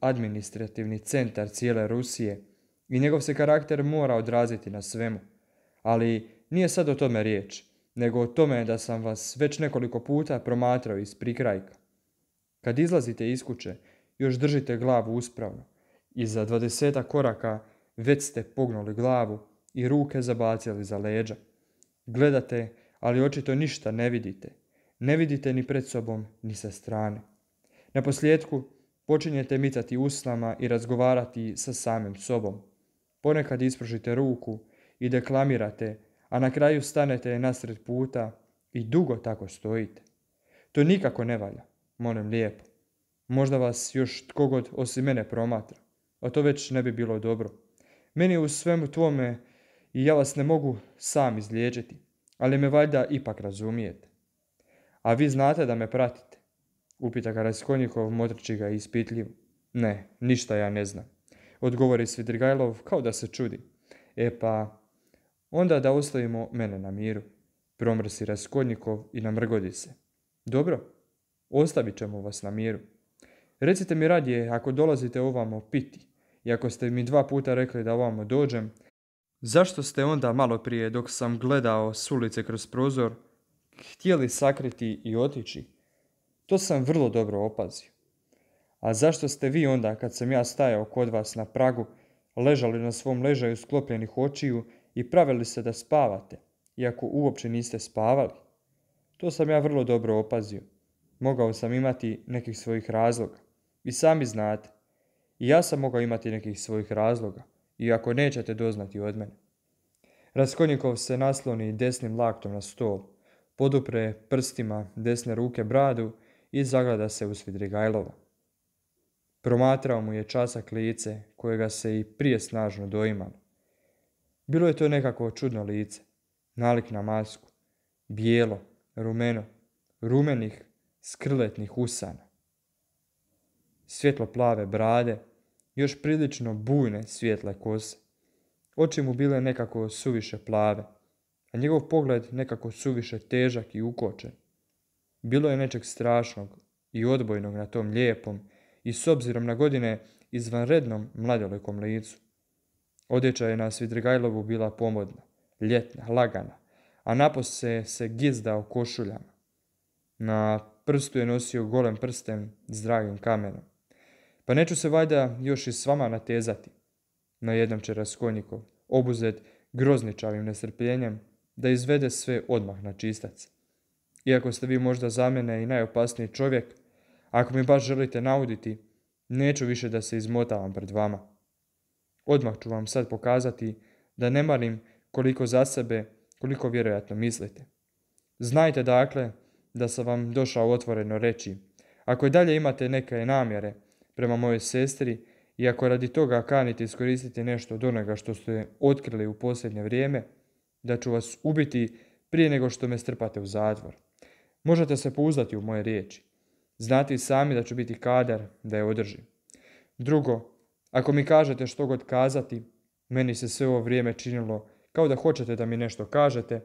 administrativni centar cijele Rusije i njegov se karakter mora odraziti na svemu. Ali nije sad o tome riječ nego o tome da sam vas već nekoliko puta promatrao iz prikrajka. Kad izlazite iz kuće, još držite glavu uspravno i za dvadeseta koraka već ste pognuli glavu i ruke zabacili za leđa. Gledate, ali očito ništa ne vidite. Ne vidite ni pred sobom, ni sa strane. Na posljedku počinjete micati uslama i razgovarati sa samim sobom. Ponekad ispružite ruku i deklamirate a na kraju stanete nasred puta i dugo tako stojite. To nikako ne valja, molim lijepo. Možda vas još god osim mene promatra, a to već ne bi bilo dobro. Meni u svemu tvome i ja vas ne mogu sam izliječiti, ali me valjda ipak razumijete. A vi znate da me pratite? Upita ga Raskolnikov, motrići ga ispitljivo. Ne, ništa ja ne znam. Odgovori Svidrigajlov kao da se čudi. E pa, Onda da ostavimo mene na miru. Promrsi Raskodnikov i namrgodi se. Dobro, ostavit ćemo vas na miru. Recite mi radije ako dolazite ovamo piti i ako ste mi dva puta rekli da ovamo dođem, zašto ste onda malo prije dok sam gledao s ulice kroz prozor htjeli sakriti i otići? To sam vrlo dobro opazio. A zašto ste vi onda kad sam ja stajao kod vas na pragu, ležali na svom ležaju sklopljenih očiju i pravili se da spavate, iako uopće niste spavali. To sam ja vrlo dobro opazio. Mogao sam imati nekih svojih razloga. I sami znate. I ja sam mogao imati nekih svojih razloga, iako nećete doznati od mene. Raskonjikov se nasloni desnim laktom na stol, podupre prstima desne ruke bradu i zagleda se u Svidrigajlova. Promatrao mu je časak lice kojega se i prije snažno doimalo. Bilo je to nekako čudno lice, nalik na masku, bijelo, rumeno, rumenih, skrletnih usana. Svjetlo plave brade, još prilično bujne svijetle kose. Oči mu bile nekako suviše plave, a njegov pogled nekako suviše težak i ukočen. Bilo je nečeg strašnog i odbojnog na tom lijepom i s obzirom na godine izvanrednom mladolikom licu. Odjeća je na Svidrigajlovu bila pomodna, ljetna, lagana, a napose se gizdao košuljama. Na prstu je nosio golem prsten s dragim kamenom. Pa neću se valjda još i s vama natezati. Na jednom će Raskolnikov, obuzet grozničavim nesrpljenjem, da izvede sve odmah na čistac. Iako ste vi možda za mene i najopasniji čovjek, ako mi baš želite nauditi, neću više da se izmotavam pred vama. Odmah ću vam sad pokazati da ne marim koliko za sebe, koliko vjerojatno mislite. Znajte dakle da sam vam došao otvoreno reći. Ako i dalje imate neke namjere prema mojoj sestri i ako radi toga kanite iskoristiti nešto od onoga što ste otkrili u posljednje vrijeme, da ću vas ubiti prije nego što me strpate u zatvor. Možete se pouzdati u moje riječi. Znate sami da ću biti kadar da je održim. Drugo, ako mi kažete što god kazati, meni se sve ovo vrijeme činilo kao da hoćete da mi nešto kažete,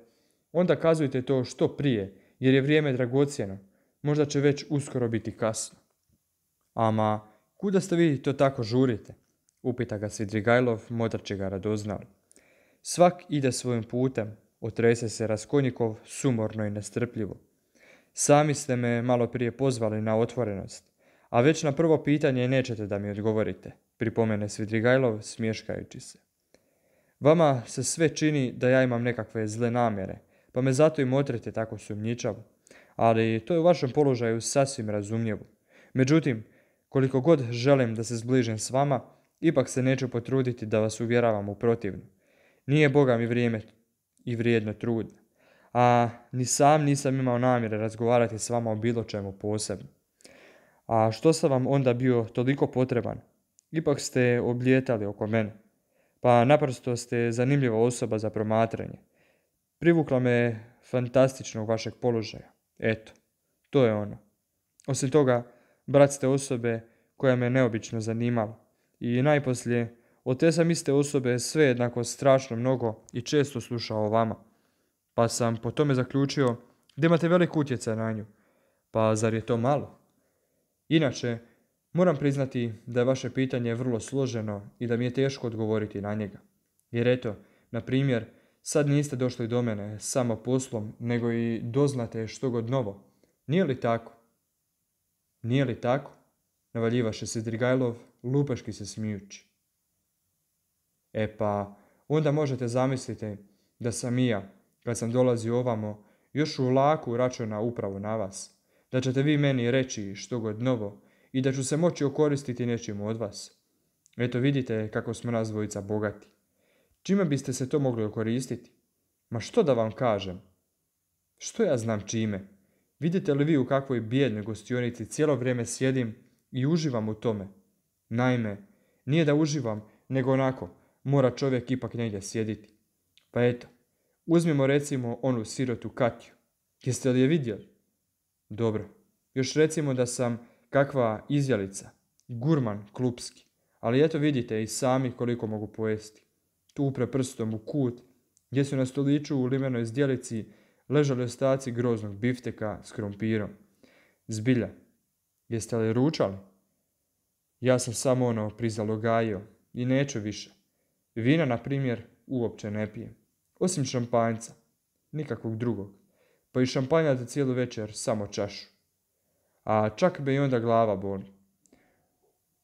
onda kazujte to što prije, jer je vrijeme dragocjeno. Možda će već uskoro biti kasno. Ama, kuda ste vi to tako žurite? Upita ga Svidrigajlov, modrče ga radoznao. Svak ide svojim putem, otrese se Raskonjikov sumorno i nestrpljivo. Sami ste me malo prije pozvali na otvorenost, a već na prvo pitanje nećete da mi odgovorite pripomene Svidrigajlov smješkajući se. Vama se sve čini da ja imam nekakve zle namjere, pa me zato i motrete tako sumnjičavo. Ali to je u vašem položaju sasvim razumljivo. Međutim, koliko god želim da se zbližem s vama, ipak se neću potruditi da vas uvjeravam u protivno. Nije Boga mi vrijeme i vrijedno trudno. A ni sam nisam imao namjere razgovarati s vama o bilo čemu posebno. A što sam vam onda bio toliko potreban Ipak ste oblijetali oko mene, pa naprosto ste zanimljiva osoba za promatranje. Privukla me fantastičnog vašeg položaja. Eto, to je ono. Osim toga, brat ste osobe koja me neobično zanimala. I najposlije, od te sam iste osobe sve jednako strašno mnogo i često slušao o vama. Pa sam po tome zaključio da imate velik utjecaj na nju. Pa zar je to malo? Inače, Moram priznati da je vaše pitanje vrlo složeno i da mi je teško odgovoriti na njega. Jer eto, na primjer, sad niste došli do mene samo poslom, nego i doznate što god novo. Nije li tako? Nije li tako? Navaljivaše se Drigajlov, lupaški se smijući. E pa, onda možete zamisliti da sam i ja, kad sam dolazio ovamo, još u laku računa upravo na vas. Da ćete vi meni reći što god novo, i da ću se moći okoristiti nečim od vas. Eto vidite kako smo razvojica bogati. Čime biste se to mogli okoristiti? Ma što da vam kažem? Što ja znam čime? Vidite li vi u kakvoj bijednoj gostionici cijelo vrijeme sjedim i uživam u tome? Naime, nije da uživam, nego onako, mora čovjek ipak negdje sjediti. Pa eto, uzmimo recimo onu sirotu Katju. Jeste li je vidjeli? Dobro, još recimo da sam kakva izjelica, gurman klupski, ali eto vidite i sami koliko mogu pojesti. Tu upre prstom u kut, gdje su na stoliču u limenoj zdjelici ležali ostaci groznog bifteka s krompirom. Zbilja, jeste li ručali? Ja sam samo ono prizalogajio i neću više. Vina, na primjer, uopće ne pijem. Osim šampanjca. Nikakvog drugog. Pa i za cijelu večer samo čašu a čak bi i onda glava boli.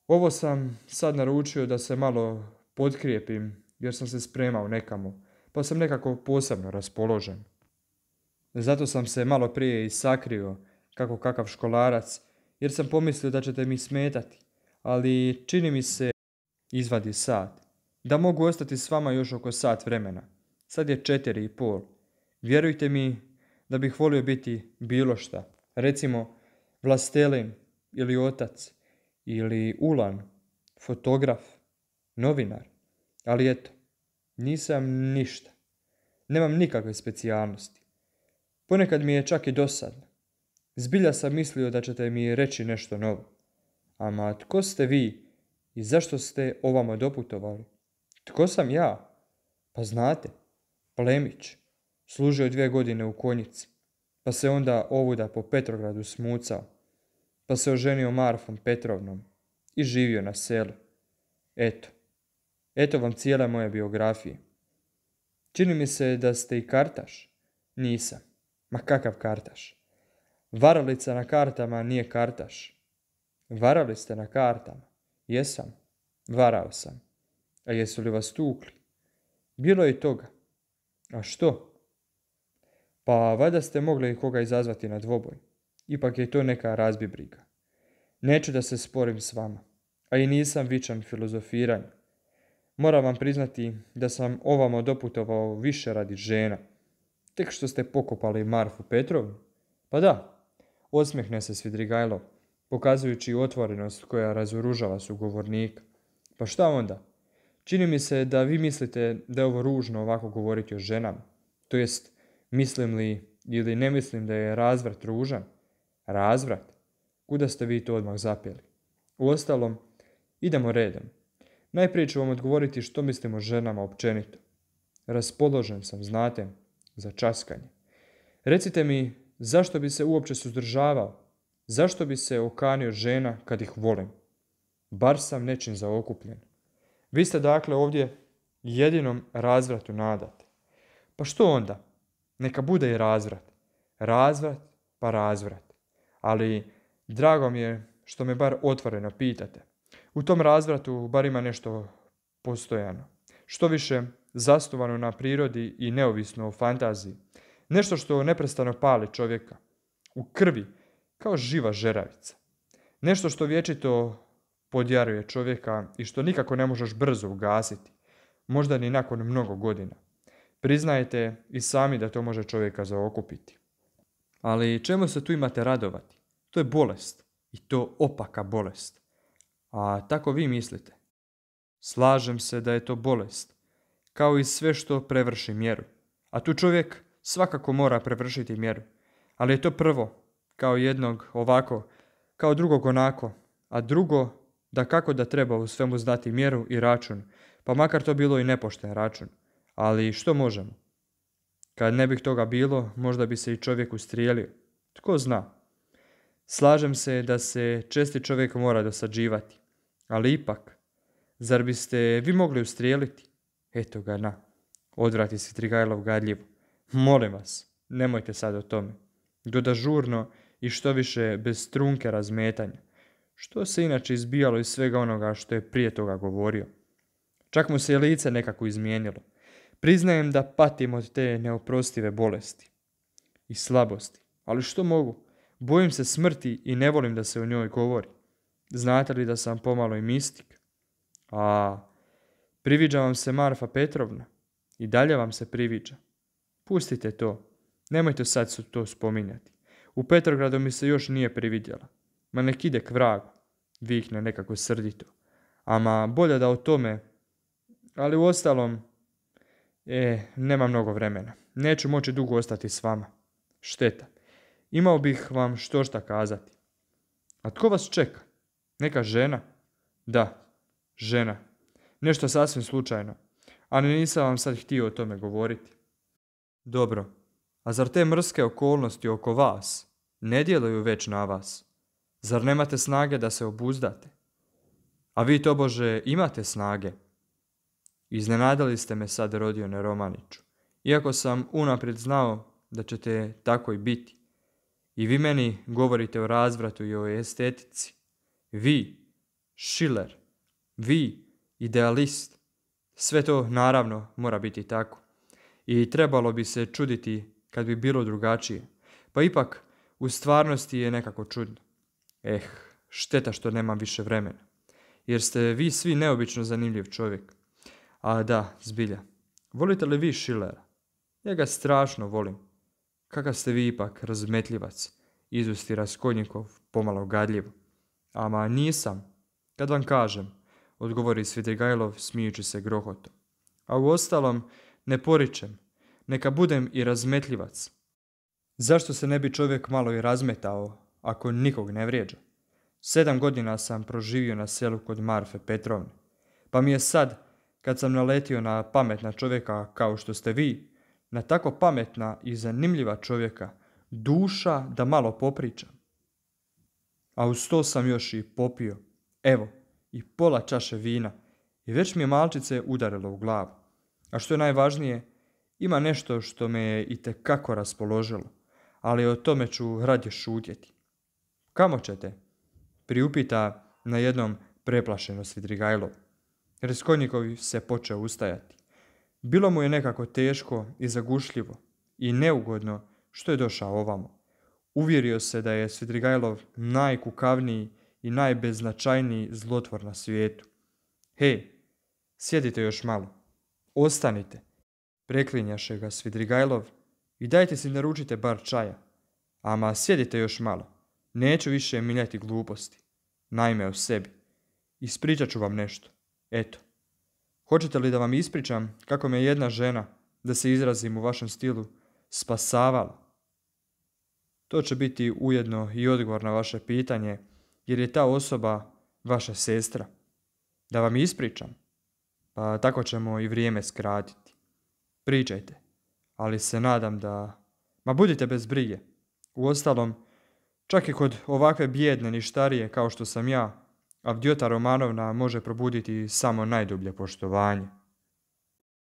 Ovo sam sad naručio da se malo podkrijepim jer sam se spremao nekamo, pa sam nekako posebno raspoložen. Zato sam se malo prije i sakrio, kako kakav školarac, jer sam pomislio da ćete mi smetati, ali čini mi se izvadi sat, da mogu ostati s vama još oko sat vremena. Sad je četiri i pol. Vjerujte mi da bih volio biti bilo šta. Recimo, Vlastelin ili otac ili Ulan, fotograf, novinar. Ali eto, nisam ništa. Nemam nikakve specijalnosti. Ponekad mi je čak i dosadno. Zbilja sam mislio da ćete mi reći nešto novo. Ama tko ste vi i zašto ste ovamo doputovali? Tko sam ja? Pa znate, Plemić. Služio dvije godine u konjici. Pa se onda ovuda po Petrogradu smucao pa se oženio Marfom Petrovnom i živio na selu. Eto, eto vam cijela moja biografija. Čini mi se da ste i kartaš. Nisam. Ma kakav kartaš? Varalica na kartama nije kartaš. Varali ste na kartama. Jesam. Varao sam. A jesu li vas tukli? Bilo je toga. A što? Pa valjda ste mogli koga izazvati na dvoboj. Ipak je to neka razbibriga. Neću da se sporim s vama, a i nisam vičan filozofiranju. Moram vam priznati da sam ovamo doputovao više radi žena. Tek što ste pokopali Marfu Petrovu? Pa da, osmehne se Svidrigajlov, pokazujući otvorenost koja razoružava sugovornika. Pa šta onda? Čini mi se da vi mislite da je ovo ružno ovako govoriti o ženama. To jest, mislim li ili ne mislim da je razvrt ružan? Razvrat. Kuda ste vi to odmah zapjeli? Uostalom, idemo redom. Najprije ću vam odgovoriti što mislim o ženama općenito. Raspoložen sam, znate, za časkanje. Recite mi, zašto bi se uopće suzdržavao? Zašto bi se okanio žena kad ih volim? Bar sam nečim zaokupljen. Vi ste dakle ovdje jedinom razvratu nadate. Pa što onda? Neka bude i razvrat. Razvrat pa razvrat ali drago mi je što me bar otvoreno pitate. U tom razvratu bar ima nešto postojano. Što više, zasnovano na prirodi i neovisno o fantaziji. Nešto što neprestano pali čovjeka. U krvi, kao živa žeravica. Nešto što vječito podjaruje čovjeka i što nikako ne možeš brzo ugasiti. Možda ni nakon mnogo godina. Priznajte i sami da to može čovjeka zaokupiti. Ali čemu se tu imate radovati? To je bolest. I to opaka bolest. A tako vi mislite. Slažem se da je to bolest. Kao i sve što prevrši mjeru. A tu čovjek svakako mora prevršiti mjeru. Ali je to prvo, kao jednog ovako, kao drugog onako, a drugo da kako da treba u svemu znati mjeru i račun, pa makar to bilo i nepošten račun. Ali što možemo? Kad ne bih toga bilo, možda bi se i čovjek ustrijelio. Tko zna? Slažem se da se česti čovjek mora dosađivati. Ali ipak, zar biste vi mogli ustrijeliti? Eto ga na. Odvrati se Trigajlov gadljivo. Molim vas, nemojte sad o tome. Doda žurno i što više bez trunke razmetanja. Što se inače izbijalo iz svega onoga što je prije toga govorio. Čak mu se je lice nekako izmijenilo. Priznajem da patim od te neoprostive bolesti i slabosti, ali što mogu? Bojim se smrti i ne volim da se o njoj govori. Znate li da sam pomalo i mistik? A, priviđa vam se Marfa Petrovna. I dalje vam se priviđa. Pustite to. Nemojte sad su to spominjati. U Petrogradu mi se još nije prividjela. Ma nek ide k vragu. Vikne nekako srdito. Ama bolje da o tome. Ali u ostalom, E, nema mnogo vremena. Neću moći dugo ostati s vama. Šteta. Imao bih vam što šta kazati. A tko vas čeka? Neka žena? Da, žena. Nešto sasvim slučajno. Ali nisam vam sad htio o tome govoriti. Dobro. A zar te mrske okolnosti oko vas ne djeluju već na vas? Zar nemate snage da se obuzdate? A vi to bože imate snage Iznenadili ste me sad, Rodione Romaniću, iako sam unaprijed znao da ćete tako i biti. I vi meni govorite o razvratu i o estetici. Vi, Schiller, vi, idealist. Sve to, naravno, mora biti tako. I trebalo bi se čuditi kad bi bilo drugačije. Pa ipak, u stvarnosti je nekako čudno. Eh, šteta što nemam više vremena. Jer ste vi svi neobično zanimljiv čovjek. A da, zbilja. Volite li vi Schillera? Ja ga strašno volim. Kakav ste vi ipak razmetljivac. Izusti Raskolnikov, pomalo gadljiv. Ama nisam. Kad vam kažem, odgovori Svidrigajlov smijući se grohoto. A u ostalom, ne poričem. Neka budem i razmetljivac. Zašto se ne bi čovjek malo i razmetao, ako nikog ne vrijeđa? Sedam godina sam proživio na selu kod Marfe Petrovne. Pa mi je sad, kad sam naletio na pametna čovjeka kao što ste vi, na tako pametna i zanimljiva čovjeka, duša da malo popričam. A uz to sam još i popio, evo, i pola čaše vina, i već mi je malčice udarilo u glavu. A što je najvažnije, ima nešto što me je i kako raspoložilo, ali o tome ću radije šutjeti. Kamo ćete? Priupita na jednom preplašeno Svidrigajlov. Raskolnikovi se počeo ustajati. Bilo mu je nekako teško i zagušljivo i neugodno što je došao ovamo. Uvjerio se da je Svidrigajlov najkukavniji i najbeznačajniji zlotvor na svijetu. Hej, sjedite još malo. Ostanite, preklinjaše ga Svidrigajlov i dajte si naručite bar čaja. Ama sjedite još malo, neću više miljati gluposti. Naime o sebi. Ispričat ću vam nešto. Eto. Hoćete li da vam ispričam kako me jedna žena, da se izrazim u vašem stilu, spasavala? To će biti ujedno i odgovor na vaše pitanje, jer je ta osoba vaša sestra. Da vam ispričam? Pa tako ćemo i vrijeme skratiti. Pričajte, ali se nadam da... Ma budite bez brige. Uostalom, čak i kod ovakve bijedne ništarije kao što sam ja, Avdjota Romanovna može probuditi samo najdublje poštovanje.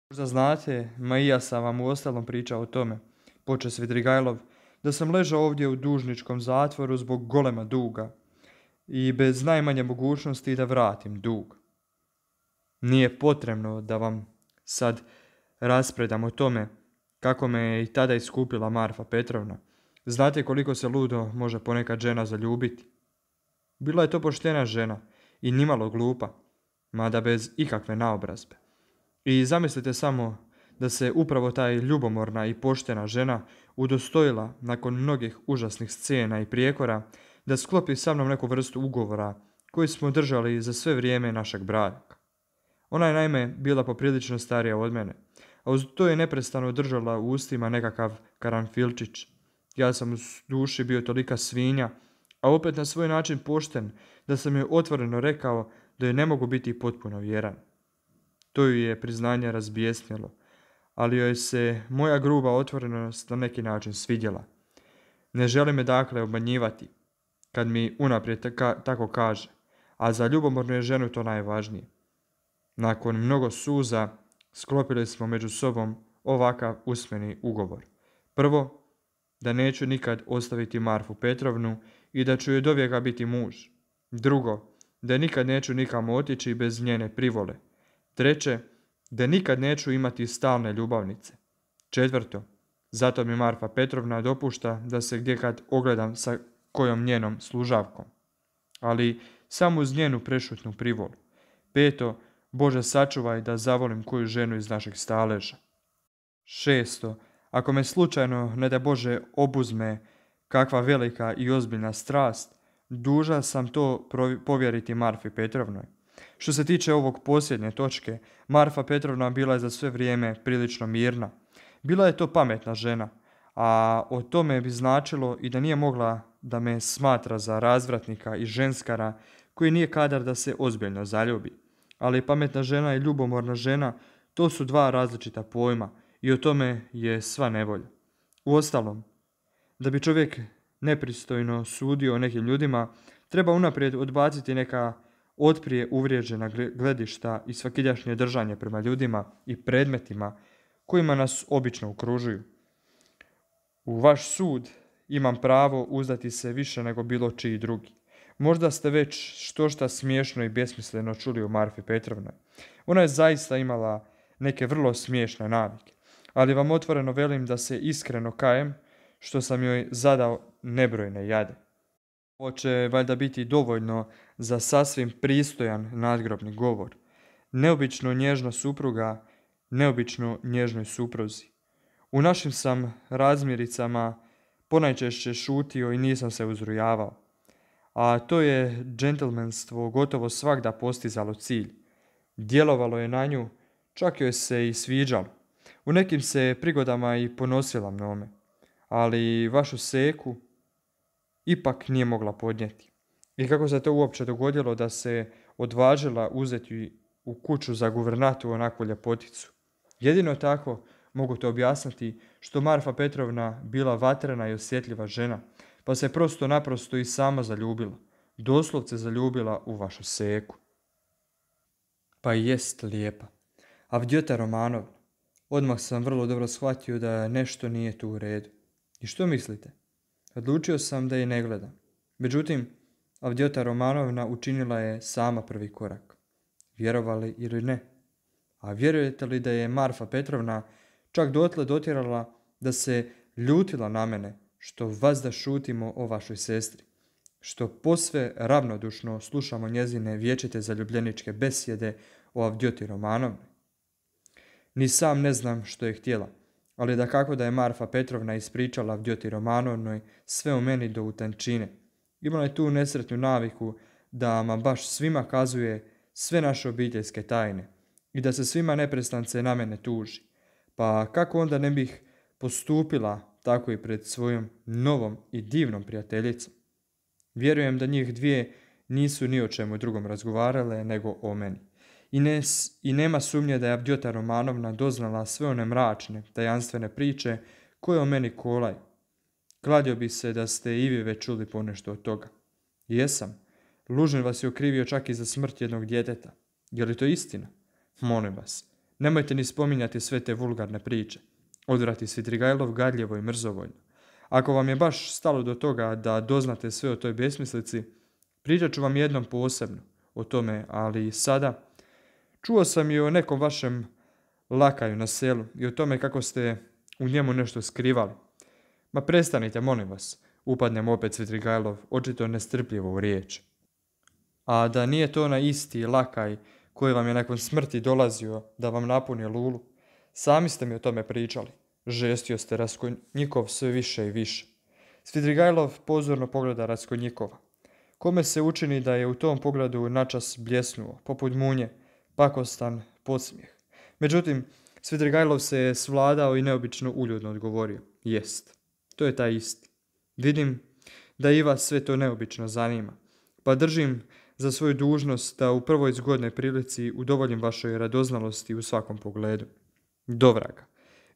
Možda znate, ma i ja sam vam ostalom pričao o tome, poče Svidrigajlov, da sam ležao ovdje u dužničkom zatvoru zbog golema duga i bez najmanje mogućnosti da vratim dug. Nije potrebno da vam sad raspredam o tome kako me je i tada iskupila Marfa Petrovna. Znate koliko se ludo može ponekad žena zaljubiti. Bila je to poštena žena, i nimalo glupa, mada bez ikakve naobrazbe. I zamislite samo da se upravo ta ljubomorna i poštena žena udostojila nakon mnogih užasnih scena i prijekora da sklopi sa mnom neku vrstu ugovora koji smo držali za sve vrijeme našeg braka. Ona je naime bila poprilično starija od mene, a uz to je neprestano držala u ustima nekakav karanfilčić. Ja sam u duši bio tolika svinja, a opet na svoj način pošten da sam joj otvoreno rekao da joj ne mogu biti potpuno vjeran. To ju je priznanje razbijesnilo, ali joj se moja gruba otvorenost na neki način svidjela. Ne želi me dakle obmanjivati, kad mi unaprijed tako kaže, a za ljubomornu je ženu to najvažnije. Nakon mnogo suza sklopili smo među sobom ovakav usmeni ugovor. Prvo, da neću nikad ostaviti Marfu Petrovnu i da ću joj dovijega biti muž. Drugo, da nikad neću nikamo otići bez njene privole. Treće, da nikad neću imati stalne ljubavnice. Četvrto, zato mi Marfa Petrovna dopušta da se gdje kad ogledam sa kojom njenom služavkom. Ali samo uz njenu prešutnu privolu. Peto, Bože sačuvaj da zavolim koju ženu iz našeg staleža. Šesto, ako me slučajno, ne da Bože, obuzme kakva velika i ozbiljna strast, dužan sam to povjeriti Marfi Petrovnoj. Što se tiče ovog posljednje točke, Marfa Petrovna bila je za sve vrijeme prilično mirna. Bila je to pametna žena, a o tome bi značilo i da nije mogla da me smatra za razvratnika i ženskara koji nije kadar da se ozbiljno zaljubi. Ali pametna žena i ljubomorna žena to su dva različita pojma i o tome je sva nevolja. Uostalom, da bi čovjek nepristojno sudio o nekim ljudima, treba unaprijed odbaciti neka otprije uvrijeđena gledišta i svakidašnje držanje prema ljudima i predmetima kojima nas obično okružuju. U vaš sud imam pravo uzdati se više nego bilo čiji drugi. Možda ste već što šta smiješno i besmisleno čuli o Marfi Petrovnoj. Ona je zaista imala neke vrlo smiješne navike, ali vam otvoreno velim da se iskreno kajem što sam joj zadao nebrojne jade. Ovo će valjda biti dovoljno za sasvim pristojan nadgrobni govor. Neobično nježna supruga, neobično nježnoj supruzi. U našim sam razmiricama ponajčešće šutio i nisam se uzrujavao. A to je gentlemanstvo gotovo svakda postizalo cilj. Djelovalo je na nju, čak joj se i sviđalo. U nekim se prigodama i ponosila mnome. Ali vašu seku, ipak nije mogla podnijeti. I kako se to uopće dogodilo da se odvažila uzeti u kuću za guvernatu onakvu ljepoticu. Jedino tako mogu to objasniti što Marfa Petrovna bila vatrena i osjetljiva žena, pa se prosto naprosto i sama zaljubila. Doslovce zaljubila u vašu seku. Pa jest lijepa. Avdjota Romanov. Odmah sam vrlo dobro shvatio da nešto nije tu u redu. I što mislite? Odlučio sam da je ne gledam. Međutim, Avdjota Romanovna učinila je sama prvi korak. Vjerovali ili ne? A vjerujete li da je Marfa Petrovna čak dotle dotjerala da se ljutila na mene što vas da šutimo o vašoj sestri, što posve ravnodušno slušamo njezine vječite zaljubljeničke besjede o Avdjoti Romanovne. Ni sam ne znam što je htjela – ali da kako da je Marfa Petrovna ispričala Vdjoti Romanovnoj sve o meni do utančine. Imala je tu nesretnu naviku da ma baš svima kazuje sve naše obiteljske tajne i da se svima neprestance na mene tuži. Pa kako onda ne bih postupila tako i pred svojom novom i divnom prijateljicom? Vjerujem da njih dvije nisu ni o čemu drugom razgovarale nego o meni. I, I nema sumnje da je Abdjota Romanovna doznala sve one mračne, tajanstvene priče koje o meni kolaj. Kladio bi se da ste i vi već čuli ponešto od toga. Jesam. lužen vas je okrivio čak i za smrt jednog djeteta. Je li to istina? Molim vas, nemojte ni spominjati sve te vulgarne priče. Odvrati Svidrigajlov gadljevo i mrzovoljno. Ako vam je baš stalo do toga da doznate sve o toj besmislici, pričat ću vam jednom posebno o tome, ali i sada Čuo sam i o nekom vašem lakaju na selu i o tome kako ste u njemu nešto skrivali. Ma prestanite, molim vas, upadnem opet Svetrigajlov, očito nestrpljivo u riječ. A da nije to na isti lakaj koji vam je nakon smrti dolazio da vam napuni lulu, sami ste mi o tome pričali. Žestio ste Raskonjikov sve više i više. Svidrigajlov pozorno pogleda Raskonjikova. Kome se učini da je u tom pogledu načas bljesnuo, poput munje, pakostan podsmijeh. Međutim, Svidrigajlov se je svladao i neobično uljudno odgovorio. Jest, to je taj isti. Vidim da i vas sve to neobično zanima, pa držim za svoju dužnost da u prvoj zgodnoj prilici udovoljim vašoj radoznalosti u svakom pogledu. Dovraga.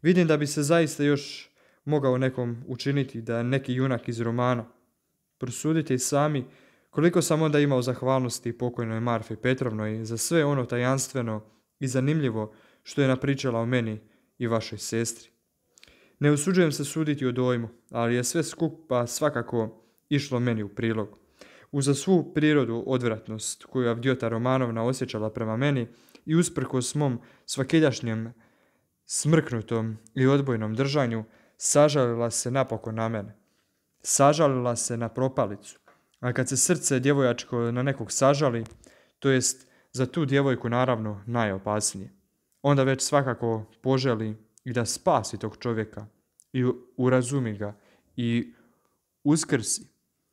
Vidim da bi se zaista još mogao nekom učiniti da neki junak iz romana. Prosudite i sami koliko sam onda imao zahvalnosti pokojnoj Marfi Petrovnoj za sve ono tajanstveno i zanimljivo što je napričala o meni i vašoj sestri. Ne usuđujem se suditi o dojmu, ali je sve skupa svakako išlo meni u prilog. Uza svu prirodu odvratnost koju je Avdjota Romanovna osjećala prema meni i usprkos mom svakidašnjem smrknutom i odbojnom držanju, sažalila se napokon na mene. Sažalila se na propalicu. A kad se srce djevojačko na nekog sažali, to jest za tu djevojku naravno najopasnije, onda već svakako poželi i da spasi tog čovjeka i urazumi ga i uskrsi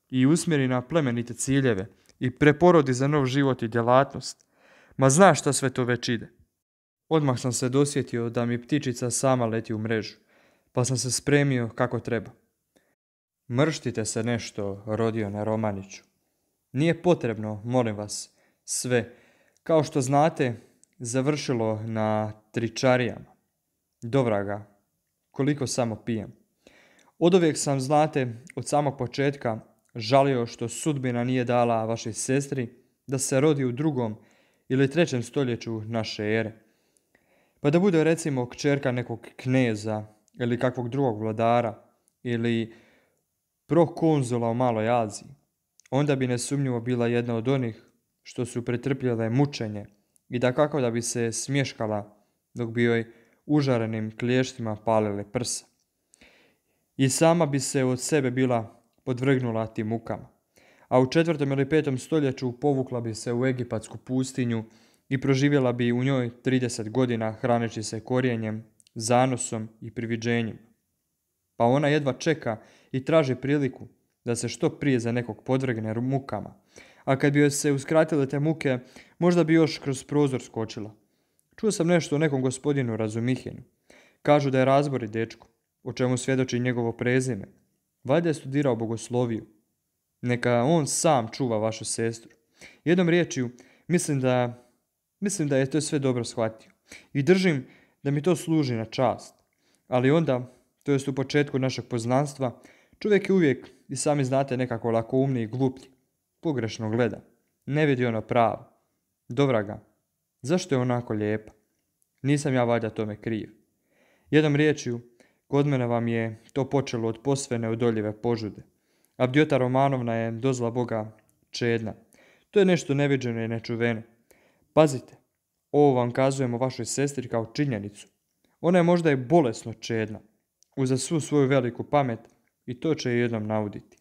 i usmjeri na plemenite ciljeve i preporodi za nov život i djelatnost. Ma znaš šta sve to već ide. Odmah sam se dosjetio da mi ptičica sama leti u mrežu, pa sam se spremio kako treba. Mrštite se nešto, Rodione Romaniću. Nije potrebno, molim vas, sve. Kao što znate, završilo na tričarijama. Dovraga, koliko samo pijem. Odovijek sam, znate, od samog početka žalio što sudbina nije dala vašoj sestri da se rodi u drugom ili trećem stoljeću naše ere. Pa da bude recimo kćerka nekog kneza ili kakvog drugog vladara ili prokonzula u Maloj Aziji, onda bi nesumnjivo bila jedna od onih što su pretrpljale mučenje i da kako da bi se smješkala dok bi joj užarenim kliještima palile prsa. I sama bi se od sebe bila podvrgnula tim mukama. A u četvrtom ili petom stoljeću povukla bi se u egipatsku pustinju i proživjela bi u njoj 30 godina hraneći se korijenjem, zanosom i priviđenjem. Pa ona jedva čeka i traži priliku da se što prije za nekog podvrgne mukama. A kad bi joj se uskratile te muke, možda bi još kroz prozor skočila. Čuo sam nešto o nekom gospodinu Razumihinu. Kažu da je razbori dečko, o čemu svjedoči njegovo prezime. Valjda je studirao bogosloviju. Neka on sam čuva vašu sestru. Jednom riječju, mislim da, mislim da je to sve dobro shvatio. I držim da mi to služi na čast. Ali onda, to jest u početku našeg poznanstva, Čovjek je uvijek, i sami znate, nekako lako umni i gluplji. Pogrešno gleda. Ne vidi ono pravo. Dobra ga. Zašto je onako lijepa? Nisam ja valjda tome kriv. Jednom riječju, kod mene vam je to počelo od posve neodoljive požude. Abdiota Romanovna je dozla Boga čedna. To je nešto neviđeno i nečuveno. Pazite, ovo vam kazujem o vašoj sestri kao činjenicu. Ona je možda i bolesno čedna. Uza svu svoju veliku pamet i to će jednom nauditi.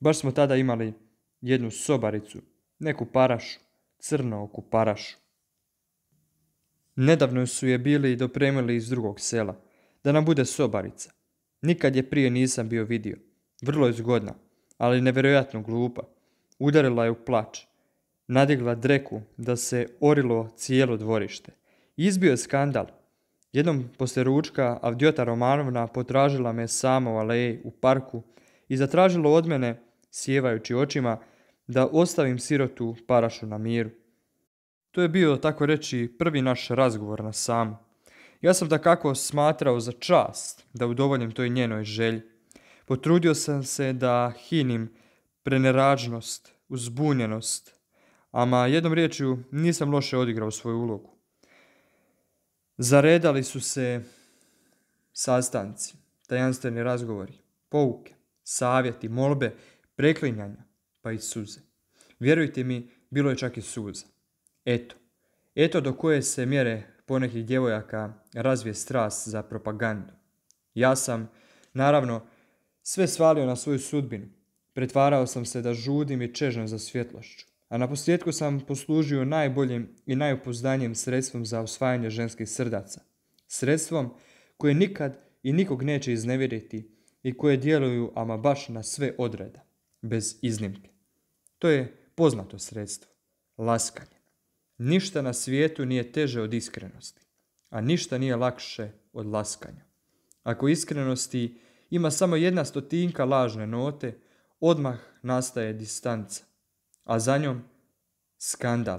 Baš smo tada imali jednu sobaricu, neku parašu, crno oku parašu. Nedavno su je bili i dopremili iz drugog sela, da nam bude sobarica. Nikad je prije nisam bio vidio. Vrlo je zgodna, ali nevjerojatno glupa. Udarila je u plač. Nadigla dreku da se orilo cijelo dvorište. Izbio je skandal. Jednom poslije ručka Avdjota Romanovna potražila me samo u aleji, u parku i zatražila od mene, sjevajući očima, da ostavim sirotu Parašu na miru. To je bio, tako reći, prvi naš razgovor na samu. Ja sam kako smatrao za čast da udovoljim toj njenoj želji. Potrudio sam se da hinim preneražnost, uzbunjenost, ama jednom riječju nisam loše odigrao svoju ulogu. Zaredali su se sastanci, tajanstveni razgovori, pouke, savjeti, molbe, preklinjanja, pa i suze. Vjerujte mi, bilo je čak i suza. Eto, eto do koje se mjere ponekih djevojaka razvije strast za propagandu. Ja sam, naravno, sve svalio na svoju sudbinu. Pretvarao sam se da žudim i čežem za svjetlošću a na posljedku sam poslužio najboljim i najopuzdanijim sredstvom za osvajanje ženskih srdaca. Sredstvom koje nikad i nikog neće iznevjeriti i koje djeluju ama baš na sve odreda, bez iznimke. To je poznato sredstvo, laskanje. Ništa na svijetu nije teže od iskrenosti, a ništa nije lakše od laskanja. Ako iskrenosti ima samo jedna stotinka lažne note, odmah nastaje distanca a za njom skandal.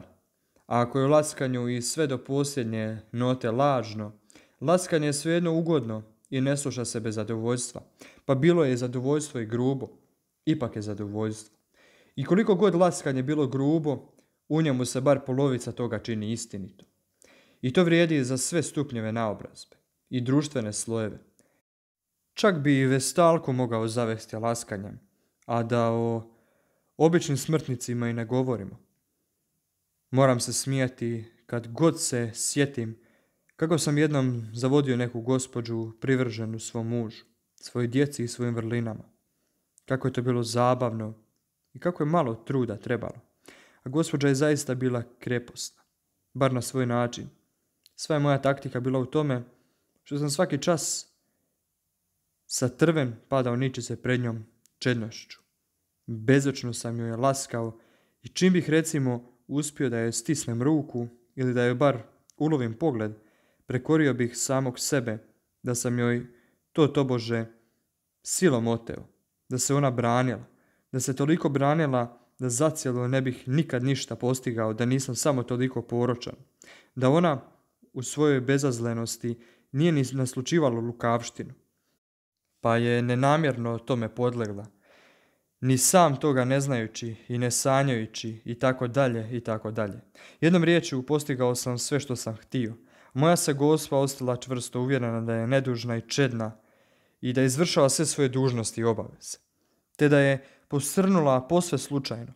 A ako je laskanju i sve do posljednje note lažno, laskanje je svejedno ugodno i ne sluša se bez zadovoljstva. Pa bilo je zadovoljstvo i grubo, ipak je zadovoljstvo. I koliko god laskanje bilo grubo, u njemu se bar polovica toga čini istinito. I to vrijedi za sve stupnjeve naobrazbe i društvene slojeve. Čak bi i vestalku mogao zavesti laskanjem, a da o običnim smrtnicima i ne govorimo. Moram se smijati kad god se sjetim kako sam jednom zavodio neku gospođu privrženu svom mužu, svojoj djeci i svojim vrlinama. Kako je to bilo zabavno i kako je malo truda trebalo. A gospođa je zaista bila kreposna, bar na svoj način. Sva je moja taktika bila u tome što sam svaki čas sa trven padao niči se pred njom čednošću. Bezočno sam joj laskao i čim bih recimo uspio da joj stisnem ruku ili da joj bar ulovim pogled, prekorio bih samog sebe da sam joj to tobože silom oteo, da se ona branila, da se toliko branila da zacijelo ne bih nikad ništa postigao, da nisam samo toliko poročan, da ona u svojoj bezazlenosti nije ni naslučivalo lukavštinu, pa je nenamjerno tome podlegla ni sam toga ne znajući i ne sanjajući i tako dalje i tako dalje. Jednom riječju postigao sam sve što sam htio. Moja se gospa ostala čvrsto uvjerena da je nedužna i čedna i da izvršava sve svoje dužnosti i obaveze. Te da je posrnula posve slučajno.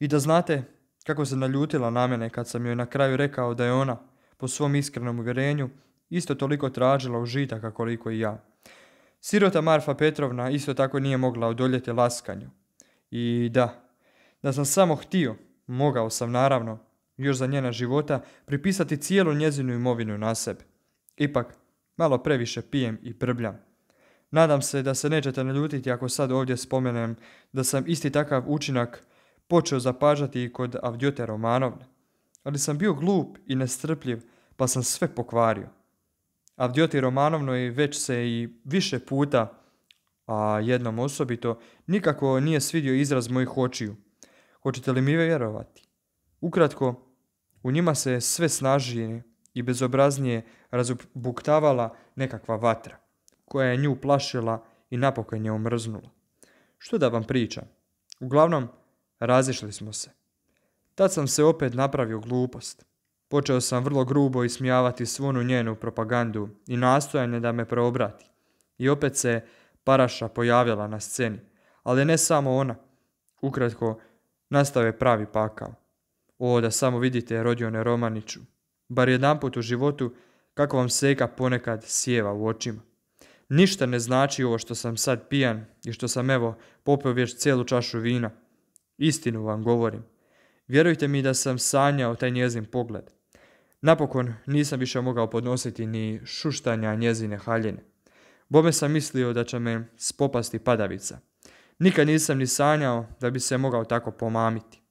I da znate kako se naljutila na mene kad sam joj na kraju rekao da je ona, po svom iskrenom uvjerenju, isto toliko tražila užitaka koliko i ja. Sirota Marfa Petrovna isto tako nije mogla odoljeti laskanju. I da, da sam samo htio, mogao sam naravno, još za njena života, pripisati cijelu njezinu imovinu na sebe. Ipak, malo previše pijem i prbljam. Nadam se da se nećete naljutiti ako sad ovdje spomenem da sam isti takav učinak počeo zapažati i kod Avdjote Romanovne. Ali sam bio glup i nestrpljiv, pa sam sve pokvario. Avdioti Romanovnoj već se i više puta, a jednom osobito, nikako nije svidio izraz mojih očiju. Hoćete li mi vjerovati? Ukratko, u njima se sve snažnije i bezobraznije razbuktavala nekakva vatra, koja je nju plašila i napokon je omrznula. Što da vam pričam? Uglavnom, razišli smo se. Tad sam se opet napravio glupost. Počeo sam vrlo grubo ismijavati svonu njenu propagandu i nastojanje da me preobrati. I opet se Paraša pojavila na sceni. Ali ne samo ona. Ukratko, nastave pravi pakao. O, da samo vidite Rodione Romaniću. Bar jedanput u životu kako vam seka ponekad sjeva u očima. Ništa ne znači ovo što sam sad pijan i što sam evo popio već cijelu čašu vina. Istinu vam govorim. Vjerujte mi da sam sanjao taj njezin pogled. Napokon nisam više mogao podnositi ni šuštanja njezine haljine. Bome sam mislio da će me spopasti padavica. Nikad nisam ni sanjao da bi se mogao tako pomamiti.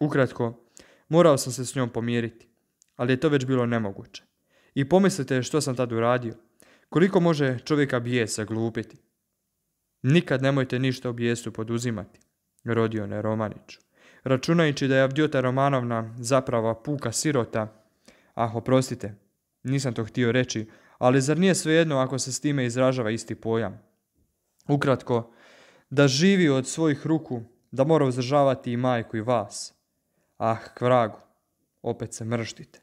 Ukratko, morao sam se s njom pomiriti, ali je to već bilo nemoguće. I pomislite što sam tad uradio. Koliko može čovjeka bijesa glupiti? Nikad nemojte ništa o bijesu poduzimati, rodio ne Romaniću. Računajući da je Avdjota Romanovna zapravo puka sirota, Ah, oprostite, nisam to htio reći, ali zar nije svejedno ako se s time izražava isti pojam? Ukratko, da živi od svojih ruku, da mora uzdržavati i majku i vas. Ah, kvragu, opet se mrštite.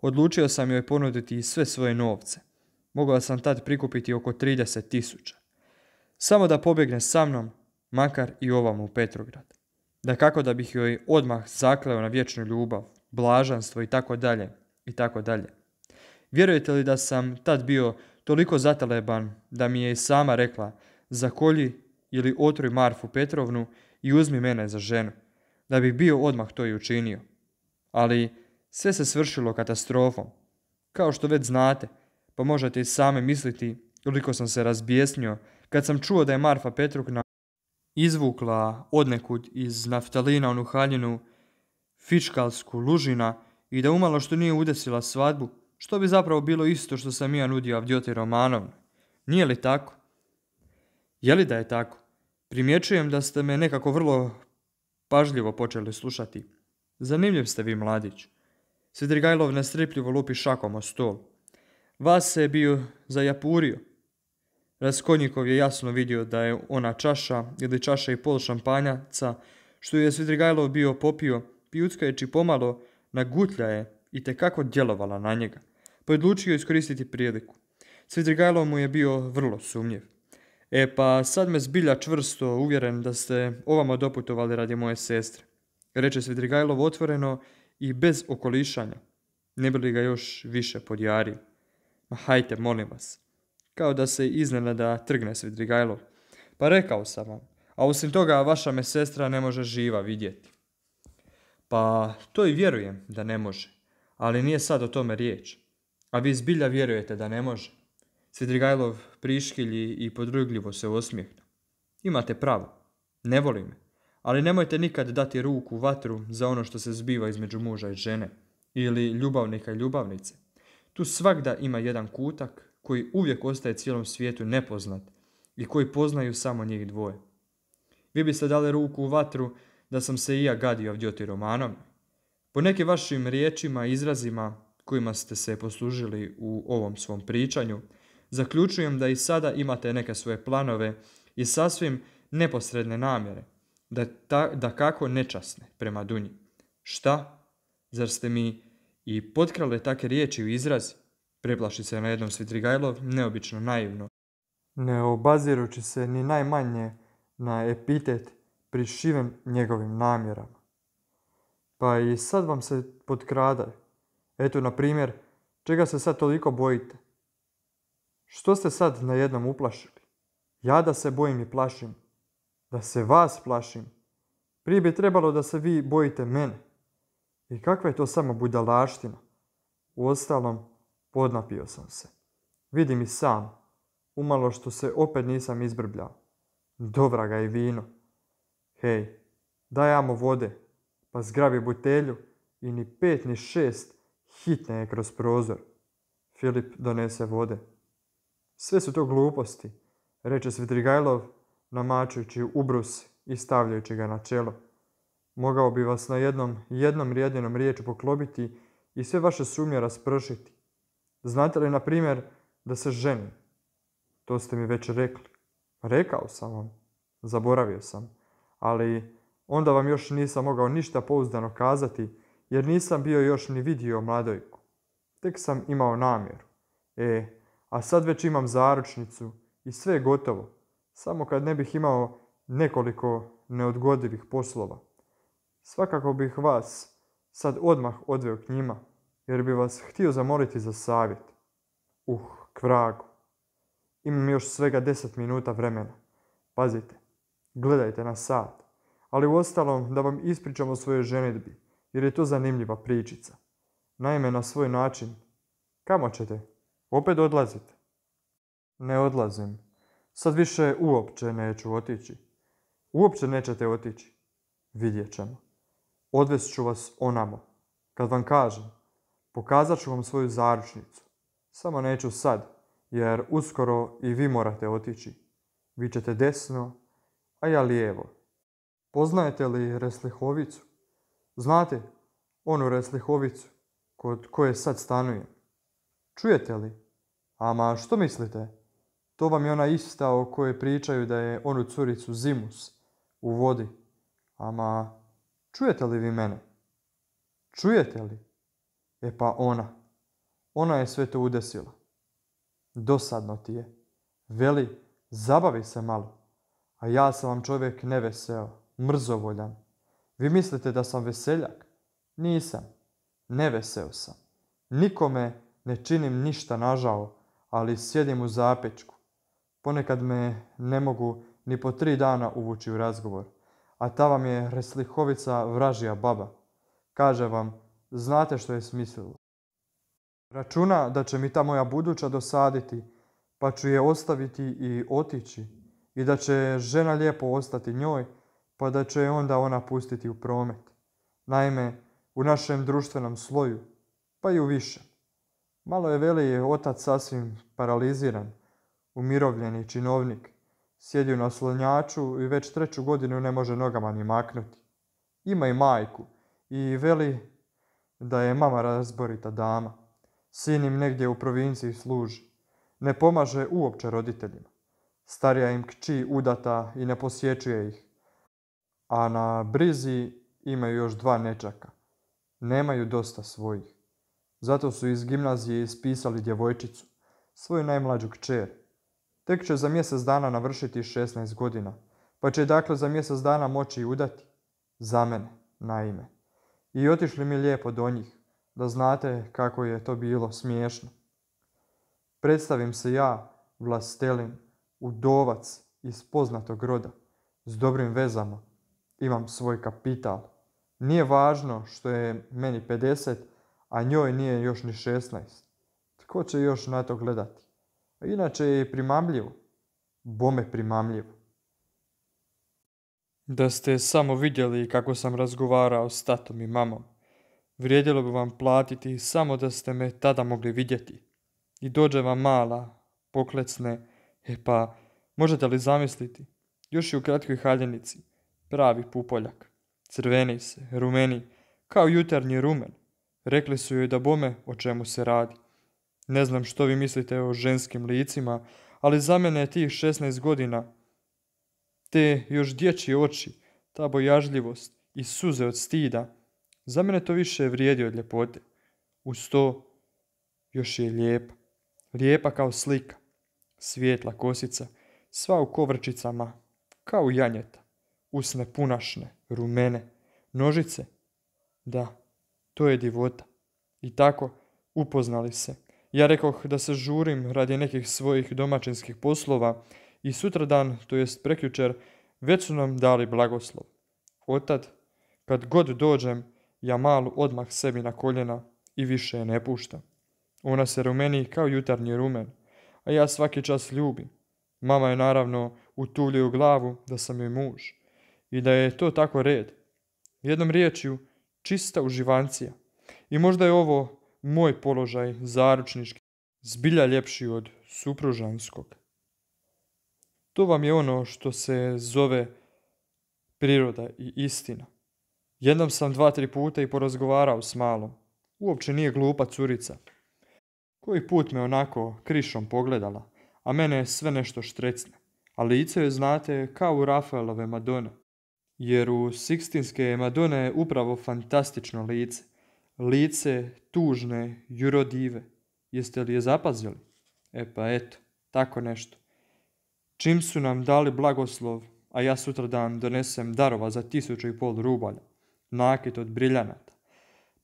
Odlučio sam joj ponuditi i sve svoje novce. Mogao sam tad prikupiti oko 30 tisuća. Samo da pobjegne sa mnom, makar i ovam u Petrograd. Da kako da bih joj odmah zakleo na vječnu ljubav, blažanstvo i tako dalje i tako dalje. Vjerujete li da sam tad bio toliko zataleban da mi je i sama rekla zakolji ili otruj Marfu Petrovnu i uzmi mene za ženu, da bi bio odmah to i učinio. Ali sve se svršilo katastrofom. Kao što već znate, pa možete i same misliti koliko sam se razbijesnio kad sam čuo da je Marfa Petrovna izvukla odnekud iz naftalina onu haljinu fičkalsku lužina i da umalo što nije udesila svadbu, što bi zapravo bilo isto što sam ja nudio Avdjoti Romanovne. Nije li tako? Je li da je tako? Primjećujem da ste me nekako vrlo pažljivo počeli slušati. Zanimljiv ste vi, mladić. Svidrigajlov nestrpljivo lupi šakom o stol. Vas se je bio zajapurio. Raskonjikov je jasno vidio da je ona čaša ili čaša i pol šampanjaca, što je Svidrigajlov bio popio, pijuckajući pomalo nagutlja je i tekako djelovala na njega, pa je odlučio iskoristiti priliku. Svidrigajlo mu je bio vrlo sumnjiv. E pa sad me zbilja čvrsto uvjeren da ste ovamo doputovali radi moje sestre. Reče Svidrigajlov otvoreno i bez okolišanja. Ne bi ga još više podjari. Ma hajte, molim vas. Kao da se da trgne Svidrigajlov. Pa rekao sam vam, a osim toga vaša me sestra ne može živa vidjeti. Pa to i vjerujem da ne može, ali nije sad o tome riječ. A vi zbilja vjerujete da ne može. Svidrigajlov priškilji i podrugljivo se osmijehnu. Imate pravo, ne volim me, ali nemojte nikad dati ruku u vatru za ono što se zbiva između muža i žene, ili ljubavnika i ljubavnice. Tu svakda ima jedan kutak koji uvijek ostaje cijelom svijetu nepoznat i koji poznaju samo njih dvoje. Vi biste dali ruku u vatru da sam se i ja gadio vdjoti romanom. Po nekim vašim riječima i izrazima kojima ste se poslužili u ovom svom pričanju, zaključujem da i sada imate neke svoje planove i sasvim neposredne namjere, da, da kako nečasne prema Dunji. Šta? Zar ste mi i potkrale take riječi u izraz? Preplaši se na jednom Svitrigajlov, neobično naivno. Ne obazirući se ni najmanje na epitet prišivem njegovim namjerama. Pa i sad vam se potkradaju. Eto, na primjer, čega se sad toliko bojite? Što ste sad na jednom uplašili? Ja da se bojim i plašim. Da se vas plašim. Prije bi trebalo da se vi bojite mene. I kakva je to samo budalaština? Uostalom, podnapio sam se. Vidim i sam. Umalo što se opet nisam izbrbljao. Dovraga i vino. Hej, daj amo vode, pa zgrabi butelju i ni pet ni šest hitne je kroz prozor. Filip donese vode. Sve su to gluposti, reče Svidrigajlov, namačujući ubrus i stavljajući ga na čelo. Mogao bi vas na jednom, jednom rijednjenom riječu poklobiti i sve vaše sumnje raspršiti. Znate li, na primjer, da se ženi? To ste mi već rekli. Rekao sam vam. Zaboravio sam ali onda vam još nisam mogao ništa pouzdano kazati, jer nisam bio još ni vidio mladojku. Tek sam imao namjeru. E, a sad već imam zaručnicu i sve je gotovo. Samo kad ne bih imao nekoliko neodgodivih poslova. Svakako bih vas sad odmah odveo k njima, jer bi vas htio zamoliti za savjet. Uh, kvragu. Imam još svega deset minuta vremena. Pazite, Gledajte na sat. Ali u ostalom da vam ispričam o svojoj ženitbi, jer je to zanimljiva pričica. Naime, na svoj način. Kamo ćete? Opet odlazite? Ne odlazim. Sad više uopće neću otići. Uopće nećete otići. Vidjet ćemo. Odvest ću vas onamo. Kad vam kažem, pokazat ću vam svoju zaručnicu. Samo neću sad, jer uskoro i vi morate otići. Vi ćete desno, a ja lijevo. Poznajete li Reslihovicu? Znate, onu Reslihovicu, kod koje sad stanuje. Čujete li? Ama što mislite? To vam je ona ista o kojoj pričaju da je onu curicu Zimus u vodi. Ama, čujete li vi mene? Čujete li? E pa ona. Ona je sve to udesila. Dosadno ti je. Veli, zabavi se malo. A ja sam vam čovjek neveseo, mrzovoljan. Vi mislite da sam veseljak? Nisam. Neveseo sam. Nikome ne činim ništa nažao, ali sjedim u zapečku. Ponekad me ne mogu ni po tri dana uvući u razgovor. A ta vam je reslihovica vražija baba. Kaže vam, znate što je smislilo. Računa da će mi ta moja buduća dosaditi, pa ću je ostaviti i otići i da će žena lijepo ostati njoj, pa da će je onda ona pustiti u promet. Naime, u našem društvenom sloju, pa i u više. Malo je veli je otac sasvim paraliziran, umirovljeni činovnik. Sjedi na slonjaču i već treću godinu ne može nogama ni maknuti. Ima i majku i veli da je mama razborita dama. Sin im negdje u provinciji služi. Ne pomaže uopće roditeljima starija im kći udata i ne posjećuje ih. A na brizi imaju još dva nečaka. Nemaju dosta svojih. Zato su iz gimnazije ispisali djevojčicu, svoju najmlađu kćer. Tek će za mjesec dana navršiti 16 godina, pa će dakle za mjesec dana moći udati. Za mene, naime. I otišli mi lijepo do njih, da znate kako je to bilo smiješno. Predstavim se ja, Vlastelin, udovac iz poznatog roda, s dobrim vezama, imam svoj kapital. Nije važno što je meni 50, a njoj nije još ni 16. Tko će još na to gledati? Inače je primamljivo. Bome primamljivo. Da ste samo vidjeli kako sam razgovarao s tatom i mamom. Vrijedilo bi vam platiti samo da ste me tada mogli vidjeti. I dođe vam mala, poklecne, E pa, možete li zamisliti? Još je u kratkoj haljenici. Pravi pupoljak. Crveni se, rumeni, kao jutarnji rumen. Rekli su joj da bome o čemu se radi. Ne znam što vi mislite o ženskim licima, ali za mene je tih 16 godina. Te još dječje oči, ta bojažljivost i suze od stida, za mene to više vrijedi od ljepote. Uz to još je lijepa. Lijepa kao slika. Svijetla kosica, sva u kovrčicama, kao janjeta. Usne punašne, rumene, nožice. Da, to je divota. I tako, upoznali se. Ja rekoh da se žurim radi nekih svojih domaćinskih poslova i sutradan, to jest prekjučer, već su nam dali blagoslov. Otad, kad god dođem, ja malu odmah sebi na koljena i više je ne puštam. Ona se rumeni kao jutarnji rumen a ja svaki čas ljubim. Mama je naravno utuljio glavu da sam joj muž i da je to tako red. Jednom riječju, čista uživancija. I možda je ovo moj položaj zaručnički zbilja ljepši od supružanskog. To vam je ono što se zove priroda i istina. Jednom sam dva, tri puta i porazgovarao s malom. Uopće nije glupa curica. Koji put me onako krišom pogledala, a mene je sve nešto štrecne. A lice je, znate kao u Rafaelove Madone. Jer u Sixtinske Madone je upravo fantastično lice. Lice tužne jurodive. Jeste li je zapazili? E pa eto, tako nešto. Čim su nam dali blagoslov, a ja sutradan donesem darova za tisuću i pol rubalja, nakit od briljanata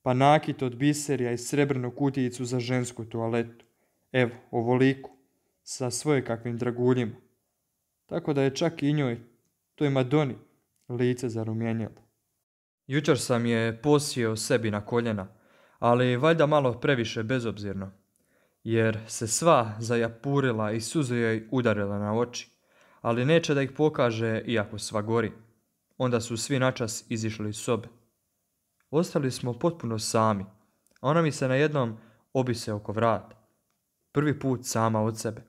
pa nakit od biserja i srebrnu kutijicu za žensku toaletu. Evo, ovoliku, sa svoje kakvim draguljima. Tako da je čak i njoj, toj Madoni, lice zarumjenjalo. Jučer sam je posio sebi na koljena, ali valjda malo previše bezobzirno, jer se sva zajapurila i suze joj udarila na oči, ali neće da ih pokaže iako sva gori. Onda su svi načas izišli iz sobe. Ostali smo potpuno sami, a ona mi se na jednom obise oko vrata. Prvi put sama od sebe.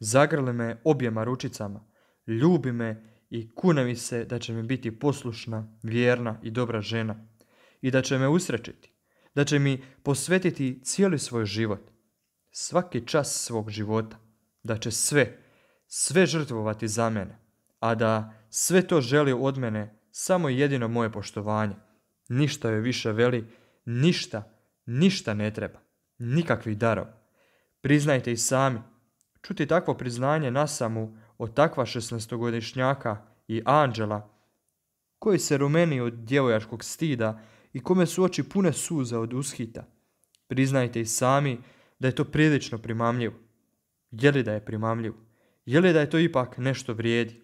Zagrle me objema ručicama, ljubi me i kune mi se da će mi biti poslušna, vjerna i dobra žena. I da će me usrećiti, da će mi posvetiti cijeli svoj život, svaki čas svog života, da će sve, sve žrtvovati za mene, a da sve to želi od mene samo jedino moje poštovanje. Ništa joj više veli, ništa, ništa ne treba. nikakvi darov. Priznajte i sami. Čuti takvo priznanje nasamu od takva godišnjaka i anđela, koji se rumeni od djevojačkog stida i kome su oči pune suza od ushita. Priznajte i sami da je to prilično primamljivo. Je li da je primamljivo? Je li da je to ipak nešto vrijedi?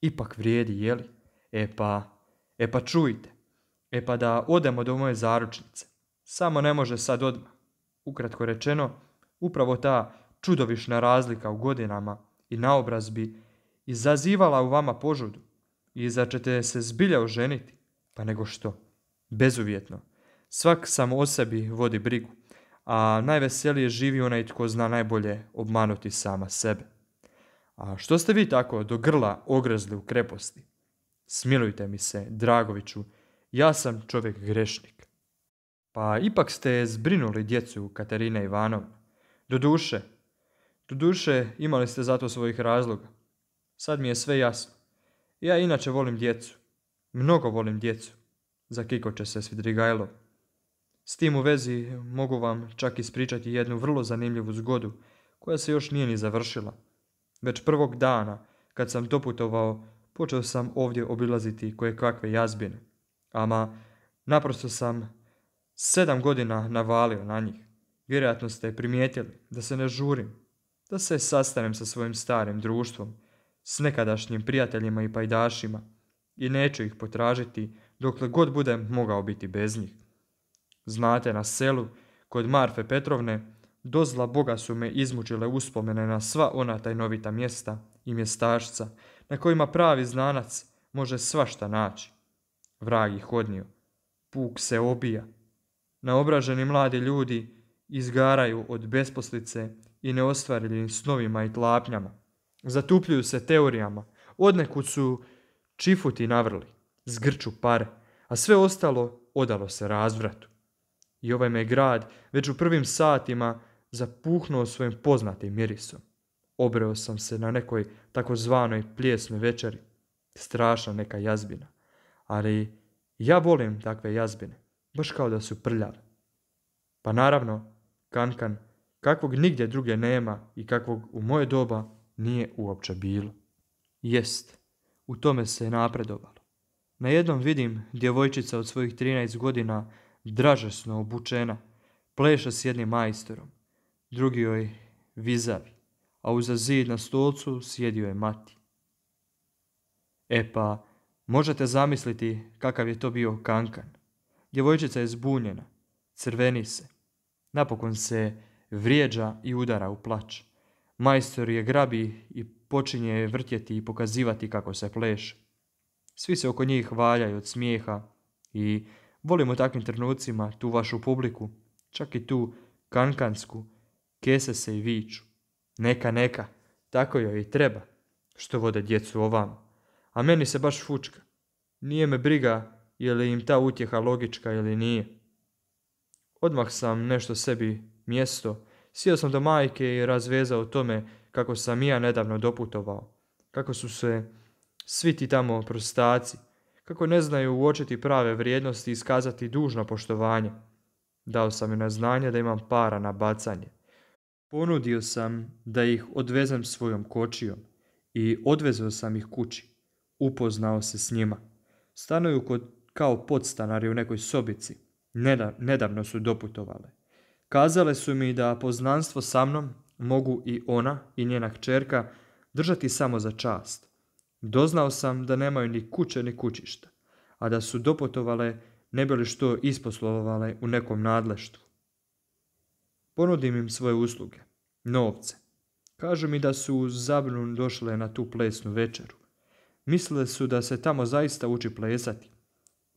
Ipak vrijedi, je li? E pa, e pa čujte. E pa da odemo do moje zaručnice. Samo ne može sad odmah. Ukratko rečeno, upravo ta čudovišna razlika u godinama i naobrazbi izazivala u vama požudu. I začete se zbilja oženiti? Pa nego što? Bezuvjetno. Svak sam o sebi vodi brigu, a najveselije živi onaj tko zna najbolje obmanuti sama sebe. A što ste vi tako do grla ogrezli u kreposti? Smilujte mi se, Dragoviću, ja sam čovjek grešnik. Pa ipak ste zbrinuli djecu Katarina Ivanovna. Doduše, doduše imali ste zato svojih razloga. Sad mi je sve jasno. Ja inače volim djecu. Mnogo volim djecu. će se svidrigajlo. S tim u vezi mogu vam čak ispričati jednu vrlo zanimljivu zgodu koja se još nije ni završila. Već prvog dana, kad sam doputovao, počeo sam ovdje obilaziti koje kakve jazbine. Ama naprosto sam sedam godina navalio na njih. Vjerojatno ste primijetili da se ne žurim, da se sastanem sa svojim starim društvom, s nekadašnjim prijateljima i pajdašima i neću ih potražiti dokle god budem mogao biti bez njih. Znate, na selu, kod Marfe Petrovne, dozla Boga su me izmučile uspomene na sva ona tajnovita mjesta i mjestašca na kojima pravi znanac može svašta naći. Vrag ih odnio. Puk se obija. Naobraženi mladi ljudi izgaraju od besposlice i s snovima i tlapnjama. Zatupljuju se teorijama. Odnekud su čifuti navrli, zgrču pare, a sve ostalo odalo se razvratu. I ovaj me grad već u prvim satima zapuhnuo svojim poznatim mirisom. Obreo sam se na nekoj takozvanoj pljesnoj večeri. Strašna neka jazbina ali ja volim takve jazbine, baš kao da su prljave. Pa naravno, kankan, kakvog nigdje druge nema i kakvog u moje doba nije uopće bilo. Jest, u tome se je napredovalo. Na jednom vidim djevojčica od svojih 13 godina dražesno obučena, pleša s jednim majstorom, drugi joj vizavi, a uza zid na stolcu sjedio je mati. E pa, Možete zamisliti kakav je to bio kankan. Djevojčica je zbunjena, crveni se. Napokon se vrijeđa i udara u plač Majstor je grabi i počinje je vrtjeti i pokazivati kako se pleše. Svi se oko njih valjaju od smijeha i volimo takvim trenucima tu vašu publiku, čak i tu kankansku, kese se i viču. Neka, neka, tako joj i treba, što vode djecu ovamo a meni se baš fučka. Nije me briga je li im ta utjeha logička ili nije. Odmah sam nešto sebi mjesto, sio sam do majke i razvezao tome kako sam ja nedavno doputovao, kako su se svi ti tamo prostaci, kako ne znaju uočiti prave vrijednosti i iskazati dužno poštovanje. Dao sam im na znanje da imam para na bacanje. Ponudio sam da ih odvezem svojom kočijom i odvezao sam ih kući upoznao se s njima. Stanuju kod, kao podstanari u nekoj sobici. Neda, nedavno su doputovale. Kazale su mi da poznanstvo sa mnom mogu i ona i njena kćerka držati samo za čast. Doznao sam da nemaju ni kuće ni kućišta, a da su doputovale ne bi li što isposlovovale u nekom nadleštvu. Ponudim im svoje usluge, novce. Kažu mi da su u zabrun došle na tu plesnu večeru. Mislile su da se tamo zaista uči plesati.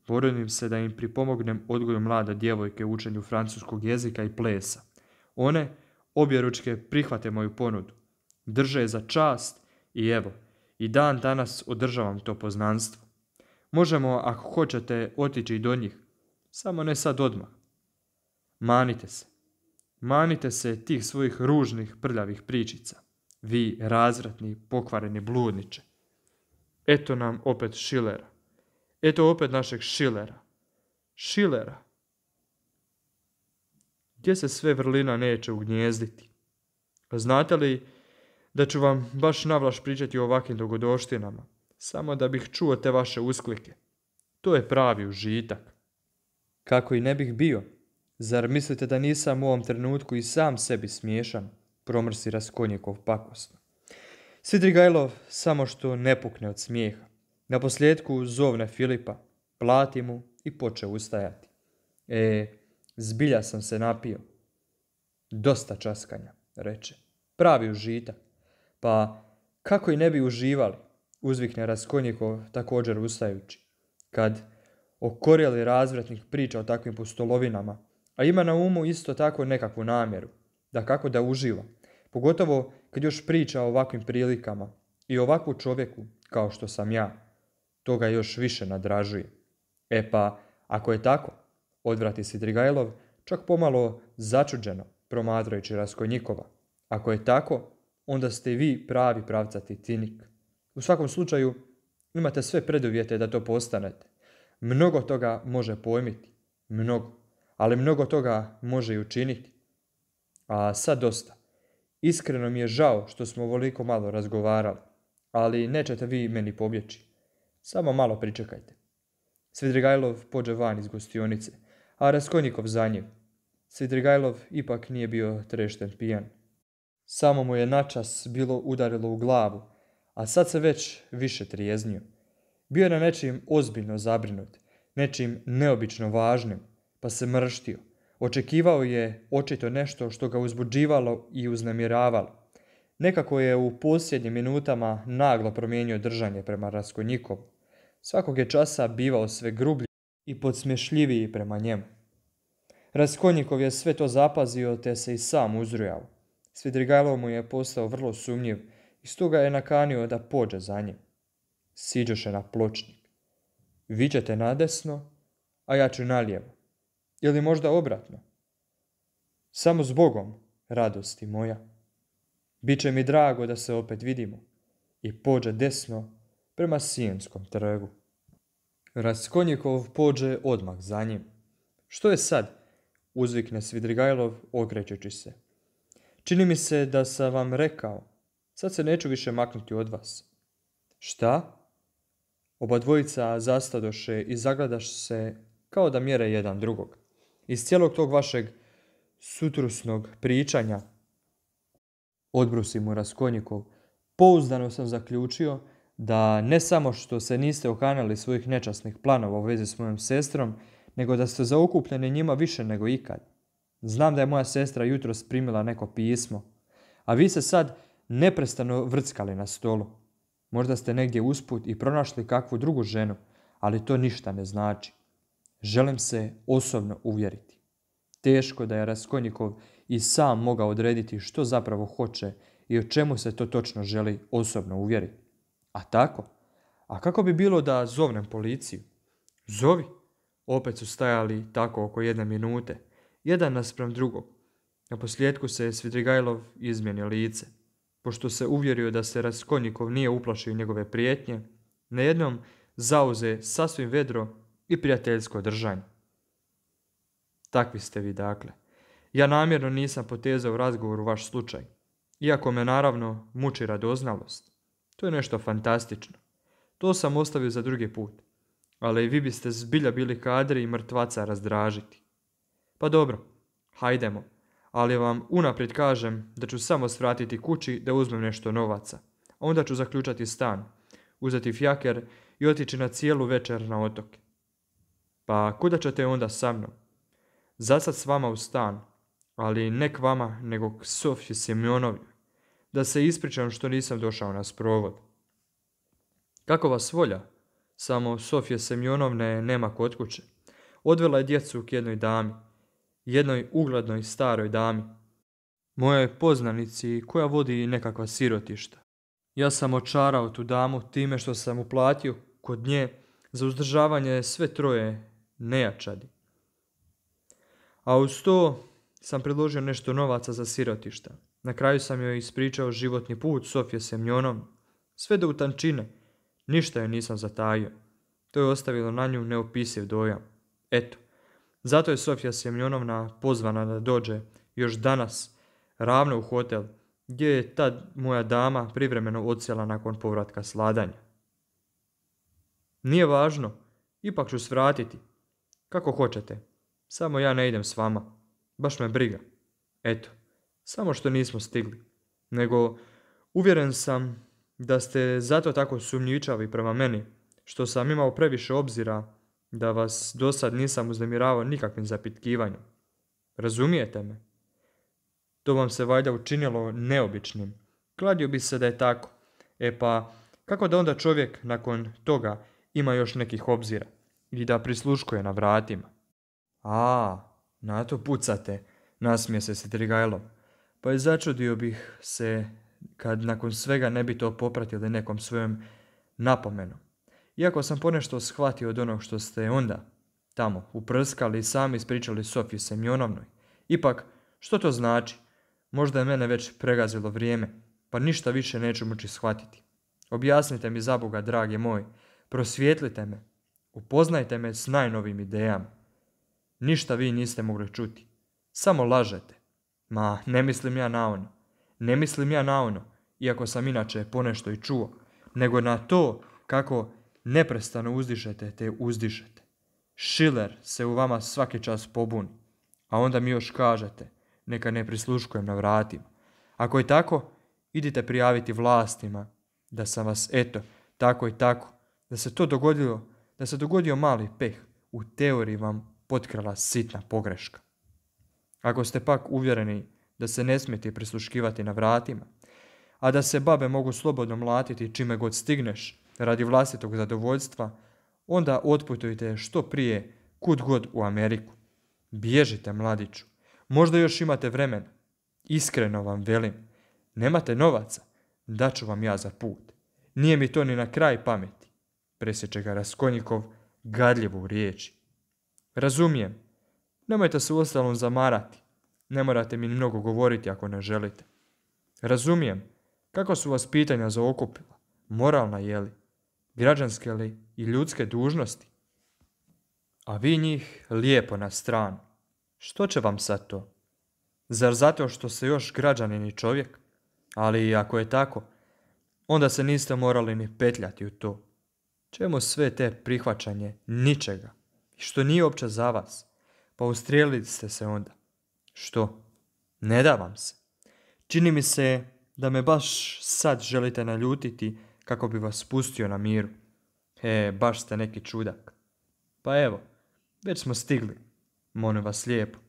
Borim se da im pripomognem odgoju mlada djevojke u učenju francuskog jezika i plesa. One objeručke prihvate moju ponudu. Drže je za čast i evo, i dan danas održavam to poznanstvo. Možemo, ako hoćete, otići i do njih. Samo ne sad odmah. Manite se. Manite se tih svojih ružnih prljavih pričica. Vi razratni, pokvareni bludniče. Eto nam opet Šilera. Eto opet našeg Šilera. Šilera. Gdje se sve vrlina neće ugnjezditi? Znate li da ću vam baš navlaš pričati o ovakvim dogodoštinama, samo da bih čuo te vaše usklike. To je pravi užitak. Kako i ne bih bio, zar mislite da nisam u ovom trenutku i sam sebi smiješan, promrsi Raskonjekov pakosno. Sidrigajlov samo što ne pukne od smijeha. Na posljedku zovne Filipa, plati mu i poče ustajati. E, zbilja sam se napio. Dosta časkanja, reče. Pravi užitak. Pa kako i ne bi uživali, uzvikne Raskonjikov također ustajući. Kad okorjeli razvratnih priča o takvim pustolovinama, a ima na umu isto tako nekakvu namjeru, da kako da uživa, pogotovo kad još priča o ovakvim prilikama i ovakvu čovjeku kao što sam ja, to ga još više nadražuje. E pa, ako je tako, odvrati se Drigajlov, čak pomalo začuđeno, promatrajući Raskonjikova. Ako je tako, onda ste vi pravi pravcati tinik. U svakom slučaju, imate sve preduvjete da to postanete. Mnogo toga može pojmiti, mnogo, ali mnogo toga može i učiniti. A sad dosta. Iskreno mi je žao što smo ovoliko malo razgovarali, ali nećete vi meni pobjeći. Samo malo pričekajte. Svidrigajlov pođe van iz gostionice, a Raskonjikov za njim. Svidrigajlov ipak nije bio trešten pijan. Samo mu je načas bilo udarilo u glavu, a sad se već više trijeznio. Bio je na nečim ozbiljno zabrinut, nečim neobično važnim, pa se mrštio. Očekivao je očito nešto što ga uzbuđivalo i uznemiravalo. Nekako je u posljednjim minutama naglo promijenio držanje prema Raskonjikovu. Svakog je časa bivao sve grublji i podsmješljiviji prema njemu. Raskonjikov je sve to zapazio te se i sam uzrujao. Svidrigajlo mu je postao vrlo sumnjiv i stoga je nakanio da pođe za njim. Siđoše na pločnik. Vi ćete nadesno, a ja ću nalijevo. Ili možda obratno. Samo zbogom, radosti moja. Biće mi drago da se opet vidimo. I pođe desno prema Sijenskom trgu. Raskonjikov pođe odmah za njim. Što je sad? Uzvikne Svidrigajlov okrećući se. Čini mi se da sam vam rekao. Sad se neću više maknuti od vas. Šta? Oba dvojica zastadoše i zagledaš se kao da mjere jedan drugog iz cijelog tog vašeg sutrusnog pričanja, odbrusim mu Raskonjikov, pouzdano sam zaključio da ne samo što se niste okanali svojih nečasnih planova u vezi s mojom sestrom, nego da ste zaokupljeni njima više nego ikad. Znam da je moja sestra jutros primila neko pismo, a vi se sad neprestano vrckali na stolu. Možda ste negdje usput i pronašli kakvu drugu ženu, ali to ništa ne znači. Želim se osobno uvjeriti. Teško da je Raskonjikov i sam mogao odrediti što zapravo hoće i o čemu se to točno želi osobno uvjeriti. A tako? A kako bi bilo da zovnem policiju? Zovi! Opet su stajali tako oko jedne minute, jedan naspram drugog. Na posljedku se Svidrigajlov izmjenio lice. Pošto se uvjerio da se Raskonjikov nije uplašio njegove prijetnje, na jednom zauze sasvim vedro i prijateljsko držanje. Takvi ste vi dakle. Ja namjerno nisam potezao u vaš slučaj, iako me naravno muči radoznalost. To je nešto fantastično. To sam ostavio za drugi put. Ali i vi biste zbilja bili kadri i mrtvaca razdražiti. Pa dobro, hajdemo. Ali vam unaprijed kažem da ću samo svratiti kući da uzmem nešto novaca. Onda ću zaključati stan, uzeti fjaker i otići na cijelu večer na otoke. Pa kuda ćete onda sa mnom? Zasad s vama u stan, ali ne k vama, nego k Sofji Da se ispričam što nisam došao na sprovod. Kako vas volja? Samo Sofje Semjonovne nema kod kuće. Odvela je djecu k jednoj dami, jednoj uglednoj staroj dami. Moje poznanici koja vodi nekakva sirotišta. Ja sam očarao tu damu time što sam uplatio kod nje za uzdržavanje sve troje nejačadi. A uz to sam predložio nešto novaca za sirotišta. Na kraju sam joj ispričao životni put Sofije Semjonom, Sve do utančine. Ništa joj nisam zatajio. To je ostavilo na nju neopisiv dojam. Eto, zato je Sofija Semljonovna pozvana da dođe još danas ravno u hotel gdje je ta moja dama privremeno odsjela nakon povratka sladanja. Nije važno, ipak ću svratiti, kako hoćete. Samo ja ne idem s vama. Baš me briga. Eto, samo što nismo stigli. Nego, uvjeren sam da ste zato tako sumnjičavi prema meni, što sam imao previše obzira da vas do sad nisam uznemiravao nikakvim zapitkivanjem. Razumijete me? To vam se valjda učinilo neobičnim. Kladio bi se da je tako. E pa, kako da onda čovjek nakon toga ima još nekih obzira? i da prisluškuje na vratima. A, na to pucate, nasmije se Setrigajlov. Pa i začudio bih se kad nakon svega ne bi to popratili nekom svojom napomenom. Iako sam ponešto shvatio od onog što ste onda tamo uprskali i sami ispričali Sofiju Semjonovnoj. Ipak, što to znači? Možda je mene već pregazilo vrijeme, pa ništa više neću moći shvatiti. Objasnite mi zaboga, Boga, dragi moj, prosvijetlite me. Upoznajte me s najnovim idejama. Ništa vi niste mogli čuti. Samo lažete. Ma, ne mislim ja na ono. Ne mislim ja na ono, iako sam inače ponešto i čuo, nego na to kako neprestano uzdišete te uzdišete. Šiler se u vama svaki čas pobuni, a onda mi još kažete, neka ne prisluškujem na vratima. Ako je tako, idite prijaviti vlastima da sam vas eto, tako i tako, da se to dogodilo da se dogodio mali peh, u teoriji vam potkrala sitna pogreška. Ako ste pak uvjereni da se ne smijete prisluškivati na vratima, a da se babe mogu slobodno mlatiti čime god stigneš radi vlastitog zadovoljstva, onda otputujte što prije kud god u Ameriku. Bježite, mladiću. Možda još imate vremena. Iskreno vam velim. Nemate novaca? ću vam ja za put. Nije mi to ni na kraj pameti presječe ga Raskonjikov gadljivu riječ. Razumijem, nemojte se uostalom zamarati. Ne morate mi mnogo govoriti ako ne želite. Razumijem, kako su vas pitanja zaokupila, moralna je li, građanske li i ljudske dužnosti. A vi njih lijepo na stranu. Što će vam sad to? Zar zato što ste još građanin i čovjek? Ali ako je tako, onda se niste morali ni petljati u to. Čemu sve te prihvaćanje ničega? što nije uopće za vas? Pa ustrijelili ste se onda. Što? Ne da vam se. Čini mi se da me baš sad želite naljutiti kako bi vas pustio na miru. E, baš ste neki čudak. Pa evo, već smo stigli. Molim vas lijepo.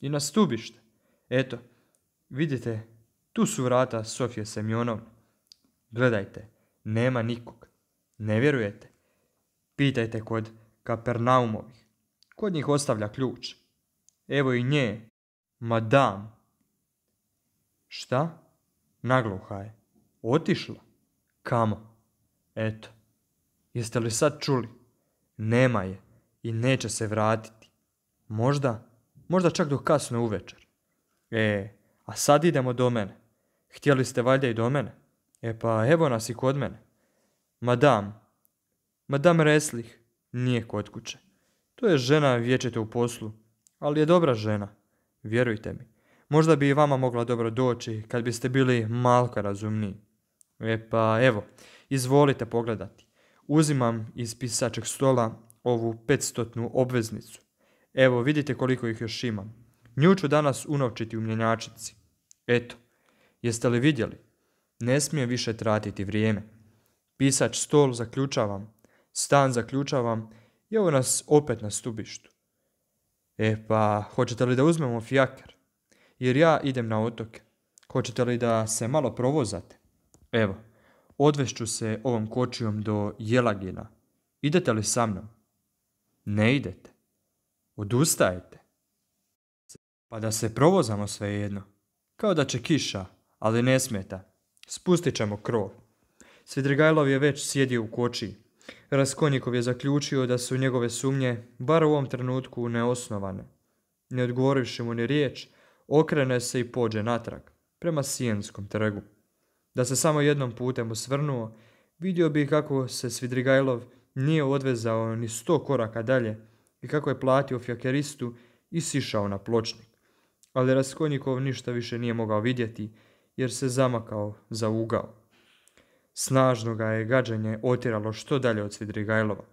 I na stubište. Eto, vidite, tu su vrata Sofije Semjonovne. Gledajte, nema nikog. Ne vjerujete? Pitajte kod Kapernaumovih. Kod njih ostavlja ključ. Evo i nje. Madam. Šta? Nagluha je. Otišla? Kamo? Eto. Jeste li sad čuli? Nema je i neće se vratiti. Možda, možda čak do kasno uvečer. E, a sad idemo do mene. Htjeli ste valjda i do mene? E pa evo nas i kod mene. Madam, madam Reslih nije kod kuće. To je žena vječete u poslu, ali je dobra žena, vjerujte mi. Možda bi i vama mogla dobro doći kad biste bili malka razumniji. E pa evo, izvolite pogledati. Uzimam iz pisačeg stola ovu petstotnu obveznicu. Evo, vidite koliko ih još imam. Nju ću danas unovčiti u mjenjačici. Eto, jeste li vidjeli? Ne smije više tratiti vrijeme pisač stol zaključavam, stan zaključavam i ovo nas opet na stubištu. E pa, hoćete li da uzmemo fijaker? Jer ja idem na otoke. Hoćete li da se malo provozate? Evo, odvešću se ovom kočijom do Jelagina. Idete li sa mnom? Ne idete. Odustajete. Pa da se provozamo svejedno. Kao da će kiša, ali ne smeta. Spustit ćemo krov. Svidrigajlov je već sjedio u koči. Raskonjikov je zaključio da su njegove sumnje, bar u ovom trenutku, neosnovane. Ne odgovorivši mu ni riječ, okrene se i pođe natrag, prema Sijenskom trgu. Da se samo jednom putem osvrnuo, vidio bi kako se Svidrigajlov nije odvezao ni sto koraka dalje i kako je platio fjakeristu i sišao na pločnik. Ali Raskonjikov ništa više nije mogao vidjeti jer se zamakao za ugao. Snažno ga je gađanje otjeralo što dalje od Svidrigajlova.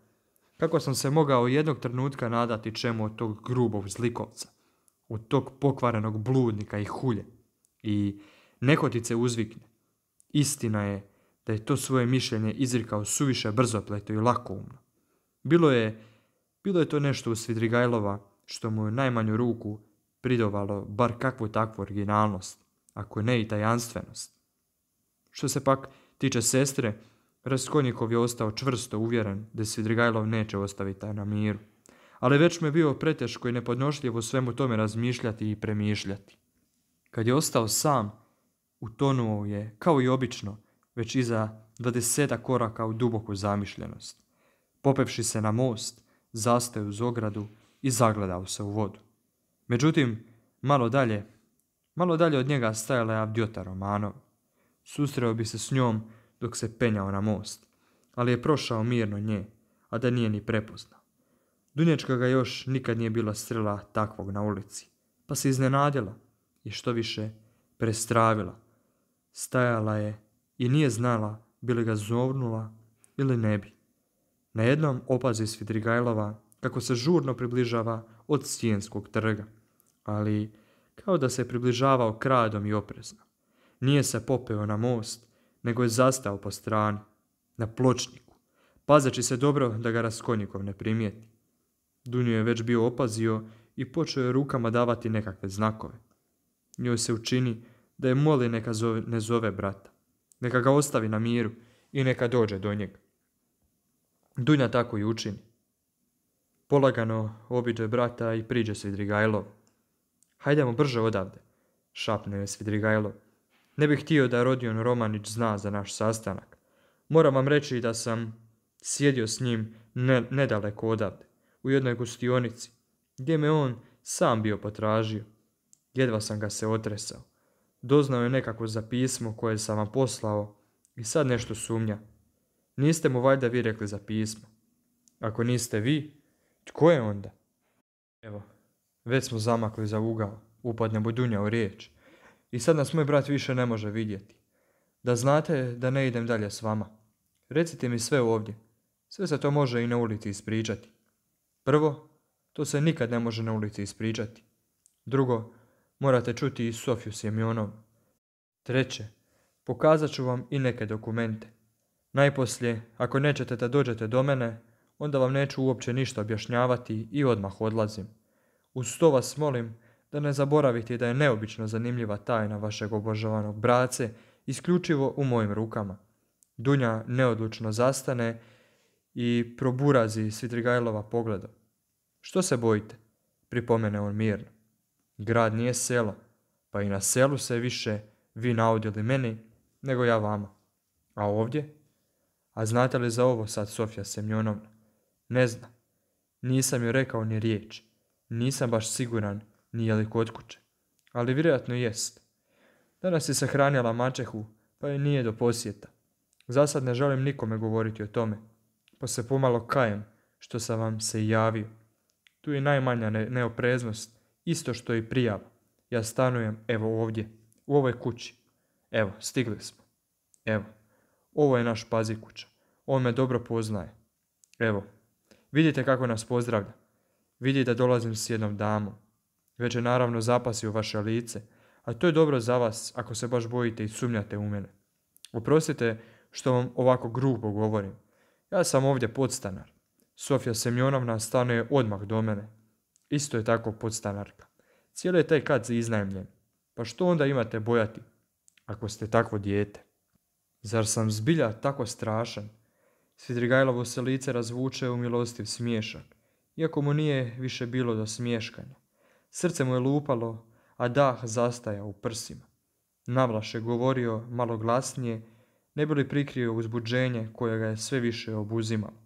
Kako sam se mogao jednog trenutka nadati čemu od tog grubog zlikovca, od tog pokvarenog bludnika i hulje. I nehotice uzvikne. Istina je da je to svoje mišljenje izrikao suviše brzopleto i lakoumno. Bilo je, bilo je to nešto u Svidrigajlova što mu je najmanju ruku pridovalo bar kakvu takvu originalnost, ako ne i tajanstvenost. Što se pak tiče sestre, Raskolnikov je ostao čvrsto uvjeren da se Drigajlov neće ostaviti na miru. Ali već mu je bio preteško i nepodnošljivo svemu tome razmišljati i premišljati. Kad je ostao sam, utonuo je, kao i obično, već iza dvadeseta koraka u duboku zamišljenost. Popevši se na most, zastaje uz ogradu i zagledao se u vodu. Međutim, malo dalje, malo dalje od njega stajala je romano. Susreo bi se s njom dok se penjao na most, ali je prošao mirno nje, a da nije ni prepoznao. Dunječka ga još nikad nije bila srela takvog na ulici, pa se iznenadila i što više prestravila. Stajala je i nije znala bi ga zovnula ili ne bi. Na jednom opazi Svidrigajlova kako se žurno približava od Sijenskog trga, ali kao da se približavao kradom i oprezno. Nije se popeo na most, nego je zastao po strani, na pločniku, pazaći se dobro da ga raskonjikov ne primijeti. Dunju je već bio opazio i počeo je rukama davati nekakve znakove. Njoj se učini da je moli neka zove, ne zove brata, neka ga ostavi na miru i neka dođe do njega. Dunja tako i učini. Polagano obiđe brata i priđe Svidrigajlov. Hajdemo brže odavde, šapnuo je Svidrigajlov. Ne bih htio da Rodion Romanić zna za naš sastanak. Moram vam reći da sam sjedio s njim nedaleko odavde, u jednoj gustionici, gdje me on sam bio potražio. Jedva sam ga se otresao. Doznao je nekako za pismo koje sam vam poslao i sad nešto sumnja. Niste mu valjda vi rekli za pismo. Ako niste vi, tko je onda? Evo, već smo zamakli za ugao, upadne budunja u riječ. I sad nas moj brat više ne može vidjeti. Da znate da ne idem dalje s vama. Recite mi sve ovdje. Sve se to može i na ulici ispričati. Prvo, to se nikad ne može na ulici ispričati. Drugo, morate čuti i Sofiju Semjonov. Treće, pokazat ću vam i neke dokumente. Najposlije, ako nećete da dođete do mene, onda vam neću uopće ništa objašnjavati i odmah odlazim. Uz to vas molim da ne zaboravite da je neobično zanimljiva tajna vašeg obožavanog brace isključivo u mojim rukama. Dunja neodlučno zastane i proburazi Svidrigajlova pogleda. Što se bojite? Pripomene on mirno. Grad nije selo, pa i na selu se više vi naudili meni nego ja vama. A ovdje? A znate li za ovo sad Sofija Semjonovna? Ne znam. Nisam joj rekao ni riječ. Nisam baš siguran nije li kod kuće. Ali vjerojatno jest. Danas je sahranjala mačehu, pa je nije do posjeta. Zasad ne želim nikome govoriti o tome, pa se pomalo kajem što sam vam se javio. Tu je najmanja neopreznost, isto što i prijava. Ja stanujem, evo ovdje, u ovoj kući. Evo, stigli smo. Evo, ovo je naš pazikuća. On me dobro poznaje. Evo, vidite kako nas pozdravlja. Vidi da dolazim s jednom damom već je naravno zapasio vaše lice, a to je dobro za vas ako se baš bojite i sumnjate u mene. Oprostite što vam ovako grubo govorim. Ja sam ovdje podstanar. Sofija Semjonovna stanuje odmah do mene. Isto je tako podstanarka. Cijeli je taj kad iznajmljen. Pa što onda imate bojati, ako ste takvo dijete? Zar sam zbilja tako strašan? Svidrigajlovo se lice razvuče u milostiv smiješak, iako mu nije više bilo do smješkanja. Srce mu je lupalo, a dah zastaja u prsima. Navlaš je govorio malo glasnije, ne bi li prikrio uzbuđenje koje ga je sve više obuzimalo.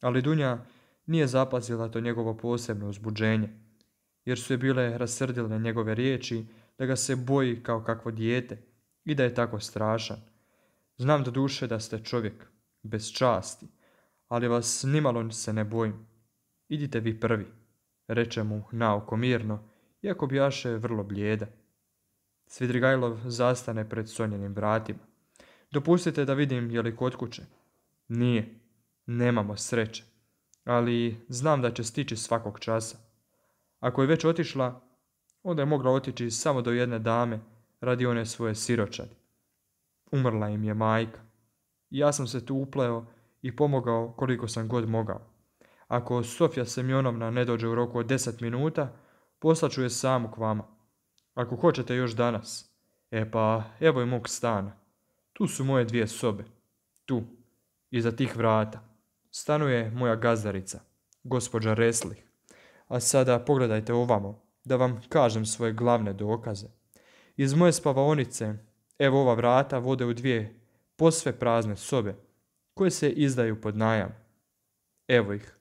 Ali Dunja nije zapazila to njegovo posebno uzbuđenje, jer su je bile rasrdile njegove riječi da ga se boji kao kakvo dijete i da je tako strašan. Znam do duše da ste čovjek, bez časti, ali vas nimalo se ne bojim. Idite vi prvi reče mu naoko mirno, iako bijaše vrlo blijeda. Svidrigajlov zastane pred Sonjenim vratima. Dopustite da vidim je li kod kuće. Nije. Nemamo sreće. Ali znam da će stići svakog časa. Ako je već otišla, onda je mogla otići samo do jedne dame radi one svoje siročadi. Umrla im je majka. Ja sam se tu upleo i pomogao koliko sam god mogao. Ako Sofija Semjonovna ne dođe u roku od 10 minuta, poslaću je samu k vama. Ako hoćete još danas. E pa, evo i mog stana. Tu su moje dvije sobe. Tu, iza tih vrata. Stanuje moja gazdarica, gospođa Reslih. A sada pogledajte ovamo, da vam kažem svoje glavne dokaze. Iz moje spavaonice, evo ova vrata vode u dvije posve prazne sobe, koje se izdaju pod najam. Evo ih.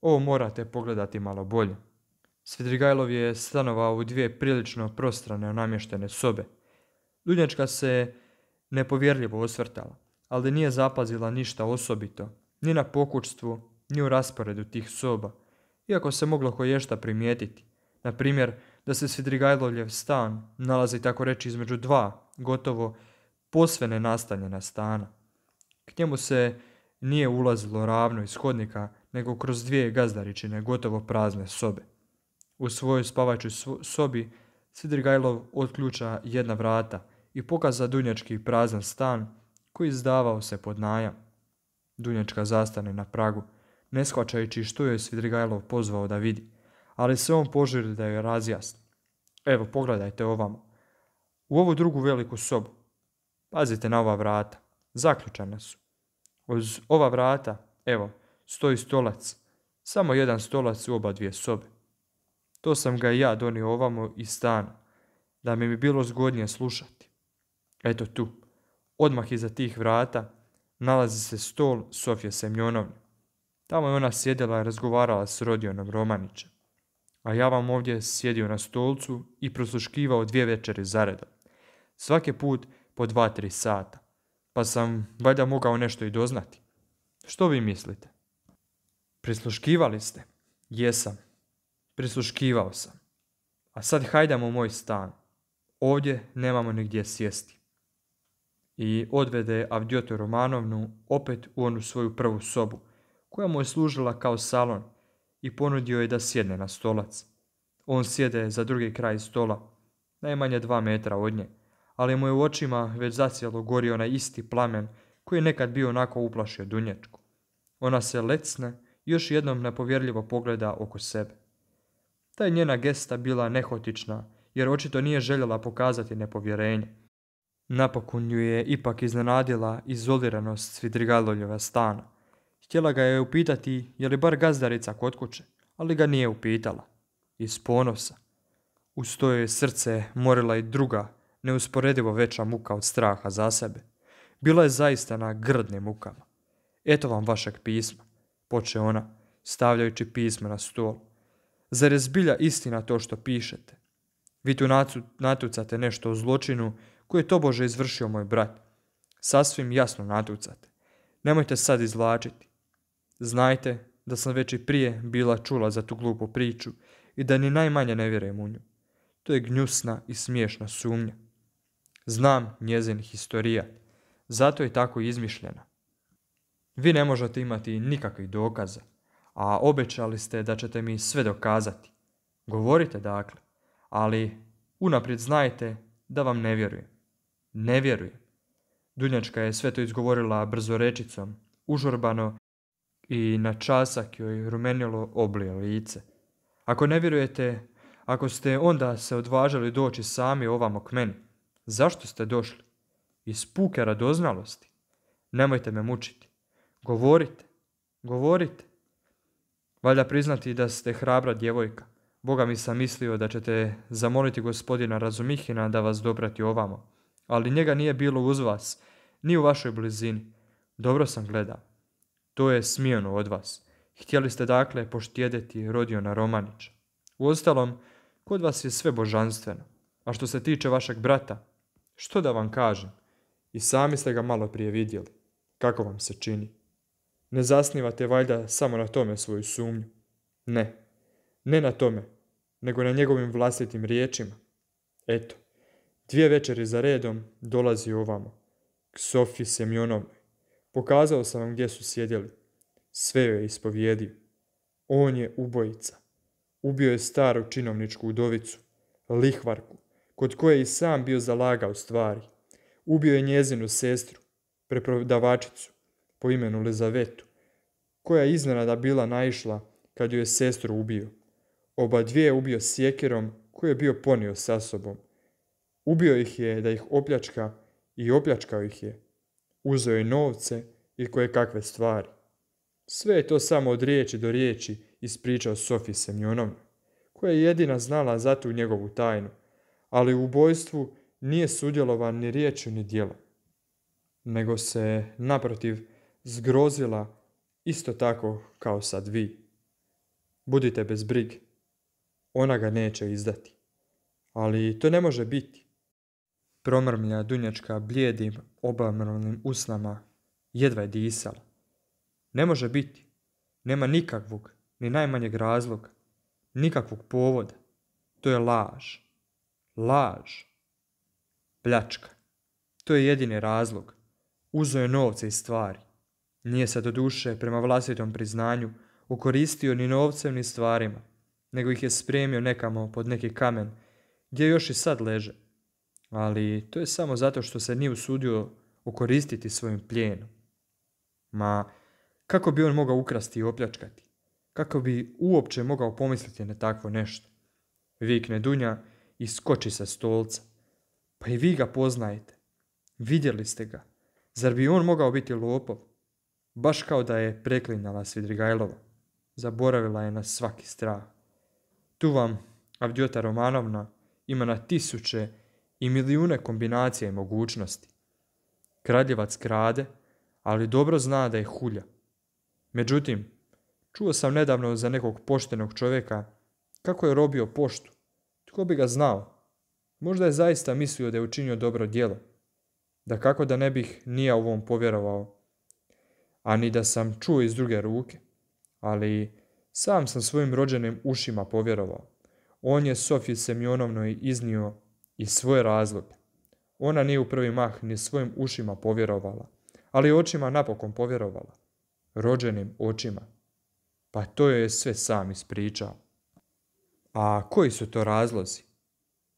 Ovo morate pogledati malo bolje. Svidrigajlov je stanovao u dvije prilično prostrane namještene sobe. Dunjačka se nepovjerljivo osvrtala, ali nije zapazila ništa osobito, ni na pokućstvu, ni u rasporedu tih soba, iako se moglo koješta primijetiti. Na primjer, da se Svidrigajlovljev stan nalazi tako reći između dva, gotovo posve nenastanjena stana. K njemu se nije ulazilo ravno iz hodnika, nego kroz dvije gazdaričine, gotovo prazne sobe. U svojoj spavačoj sobi Svidrigajlov otključa jedna vrata i pokaza dunjački prazan stan koji izdavao se pod najam. Dunjačka zastane na pragu, ne shvaćajući što je Svidrigajlov pozvao da vidi, ali se on požuri da je razjasni. Evo, pogledajte ovamo. U ovu drugu veliku sobu. Pazite na ova vrata. zaključane su. Uz ova vrata, evo, stoji stolac. Samo jedan stolac u oba dvije sobe. To sam ga i ja donio ovamo i stana, da mi bi bilo zgodnije slušati. Eto tu, odmah iza tih vrata, nalazi se stol Sofije Semjonovne. Tamo je ona sjedila i razgovarala s Rodionom Romanićem. A ja vam ovdje sjedio na stolcu i prosluškivao dvije večeri zareda. Svaki put po dva, tri sata. Pa sam valjda mogao nešto i doznati. Što vi mislite? Prisluškivali ste? Jesam. Prisluškivao sam. A sad hajdemo u moj stan. Ovdje nemamo nigdje sjesti. I odvede Avdjotu Romanovnu opet u onu svoju prvu sobu, koja mu je služila kao salon i ponudio je da sjedne na stolac. On sjede za drugi kraj stola, najmanje dva metra od nje, ali mu je u očima već zacijelo gorio na isti plamen koji je nekad bio onako uplašio Dunječku. Ona se lecne još jednom nepovjerljivo pogleda oko sebe. Ta je njena gesta bila nehotična, jer očito nije željela pokazati nepovjerenje. Napokon ju je ipak iznenadila izoliranost Svidrigaloljeva stana. Htjela ga je upitati je li bar gazdarica kod kuće, ali ga nije upitala. Iz ponosa. Uz to je srce morila i druga, neusporedivo veća muka od straha za sebe. Bila je zaista na grdnim mukama. Eto vam vašeg pisma poče ona, stavljajući pismo na stol. Zar je zbilja istina to što pišete? Vi tu natucate nešto o zločinu koji je tobože izvršio moj brat. Sasvim jasno natucate. Nemojte sad izvlačiti. Znajte da sam već i prije bila čula za tu glupu priču i da ni najmanje ne vjerujem u nju. To je gnjusna i smiješna sumnja. Znam njezin historija, Zato je tako izmišljena. Vi ne možete imati nikakvih dokaza, a obećali ste da ćete mi sve dokazati. Govorite dakle, ali unaprijed znajte da vam ne vjerujem. Ne vjerujem. Dunjačka je sve to izgovorila brzorečicom, užurbano i na časak joj rumenilo oblije lice. Ako ne vjerujete, ako ste onda se odvažali doći sami ovamo k meni, zašto ste došli? Iz puke radoznalosti. Nemojte me mučiti. Govorite, govorite. Valja priznati da ste hrabra djevojka. Boga mi sam mislio da ćete zamoliti gospodina Razumihina da vas dobrati ovamo, ali njega nije bilo uz vas, ni u vašoj blizini. Dobro sam gleda, To je smijeno od vas. Htjeli ste dakle poštjedeti Rodiona Romanića. Uostalom, kod vas je sve božanstveno. A što se tiče vašeg brata, što da vam kažem? I sami ste ga malo prije vidjeli. Kako vam se čini? Ne zasnivate valjda samo na tome svoju sumnju. Ne, ne na tome, nego na njegovim vlastitim riječima. Eto, dvije večeri za redom dolazi ovamo, k Sofi Semjonovnoj. Pokazao sam vam gdje su sjedjeli. Sve joj je ispovjedio. On je ubojica. Ubio je staru činovničku udovicu, lihvarku, kod koje i sam bio zalagao stvari. Ubio je njezinu sestru, preprodavačicu, po imenu Lezavetu, koja je iznenada bila naišla kad ju je sestru ubio. Oba dvije je ubio sjekirom koji je bio ponio sa sobom. Ubio ih je da ih opljačka i opljačkao ih je. Uzeo je novce i koje kakve stvari. Sve je to samo od riječi do riječi ispričao Sofi Semjonov, koja je jedina znala za tu njegovu tajnu, ali u ubojstvu nije sudjelovan ni riječu ni djelo nego se, naprotiv, zgrozila isto tako kao sad vi. Budite bez brig, Ona ga neće izdati. Ali to ne može biti. Promrmlja Dunjačka blijedim, obamrlim usnama, jedva je disala. Ne može biti. Nema nikakvog, ni najmanjeg razloga, nikakvog povoda. To je laž. Laž. Pljačka. To je jedini razlog. Uzo je novce i stvari. Nije se doduše, prema vlastitom priznanju, ukoristio ni novcem ni stvarima, nego ih je spremio nekamo pod neki kamen, gdje još i sad leže. Ali to je samo zato što se nije usudio ukoristiti svojim plijenom. Ma, kako bi on mogao ukrasti i opljačkati? Kako bi uopće mogao pomisliti na takvo nešto? Vikne Dunja i skoči sa stolca. Pa i vi ga poznajete. Vidjeli ste ga. Zar bi on mogao biti lopov? baš kao da je preklinjala Svidrigajlova. Zaboravila je na svaki strah. Tu vam Avdjota Romanovna ima na tisuće i milijune kombinacija i mogućnosti. Kradljevac krade, ali dobro zna da je hulja. Međutim, čuo sam nedavno za nekog poštenog čovjeka kako je robio poštu. Tko bi ga znao? Možda je zaista mislio da je učinio dobro djelo. Da kako da ne bih nija ovom povjerovao a ni da sam čuo iz druge ruke. Ali sam sam svojim rođenim ušima povjerovao. On je Sofi Semjonovnoj iznio i svoje razloge. Ona nije u prvi mah ni svojim ušima povjerovala, ali očima napokon povjerovala. Rođenim očima. Pa to je sve sam ispričao. A koji su to razlozi?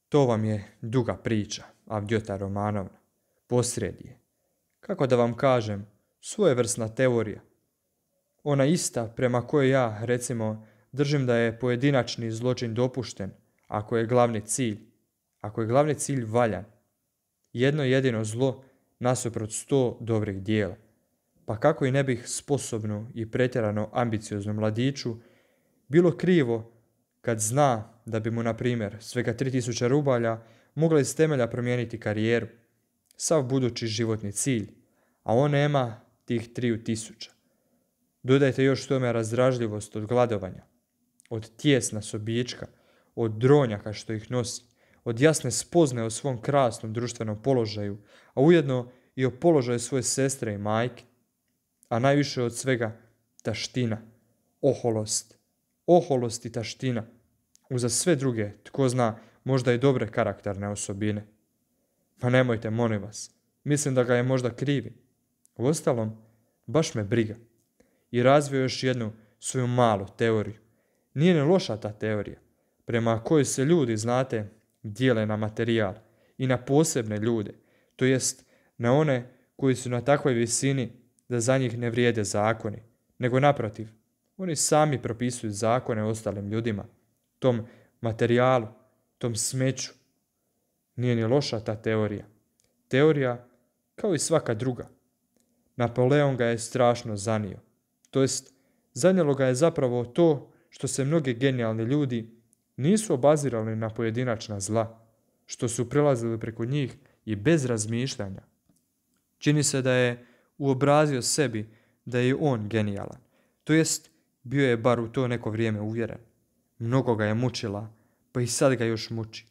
To vam je duga priča, Avdjota Romanovna. posredi je. Kako da vam kažem, svojevrsna teorija. Ona ista prema kojoj ja, recimo, držim da je pojedinačni zločin dopušten, ako je glavni cilj, ako je glavni cilj valjan. Jedno jedino zlo nasuprot sto dobrih dijela. Pa kako i ne bih sposobno i pretjerano ambicioznom mladiću bilo krivo kad zna da bi mu, na primjer, svega 3000 rubalja mogla iz temelja promijeniti karijeru, sav budući životni cilj, a on nema tih triju tisuća. Dodajte još tome razdražljivost od gladovanja, od tjesna sobička, od dronjaka što ih nosi, od jasne spozne o svom krasnom društvenom položaju, a ujedno i o položaju svoje sestre i majke, a najviše od svega taština, oholost, oholost i taština, uza sve druge, tko zna, možda i dobre karakterne osobine. Pa nemojte, molim vas, mislim da ga je možda krivi, Uostalom, baš me briga. I razvio još jednu svoju malu teoriju. Nije ne loša ta teorija, prema kojoj se ljudi, znate, dijele na materijal i na posebne ljude, to jest na one koji su na takvoj visini da za njih ne vrijede zakoni, nego naprotiv, oni sami propisuju zakone ostalim ljudima, tom materijalu, tom smeću. Nije ni loša ta teorija. Teorija kao i svaka druga. Napoleon ga je strašno zanio. To jest, zanjelo ga je zapravo to što se mnogi genijalni ljudi nisu obazirali na pojedinačna zla, što su prelazili preko njih i bez razmišljanja. Čini se da je uobrazio sebi da je on genijalan, to jest bio je bar u to neko vrijeme uvjeren. Mnogo ga je mučila, pa i sad ga još muči.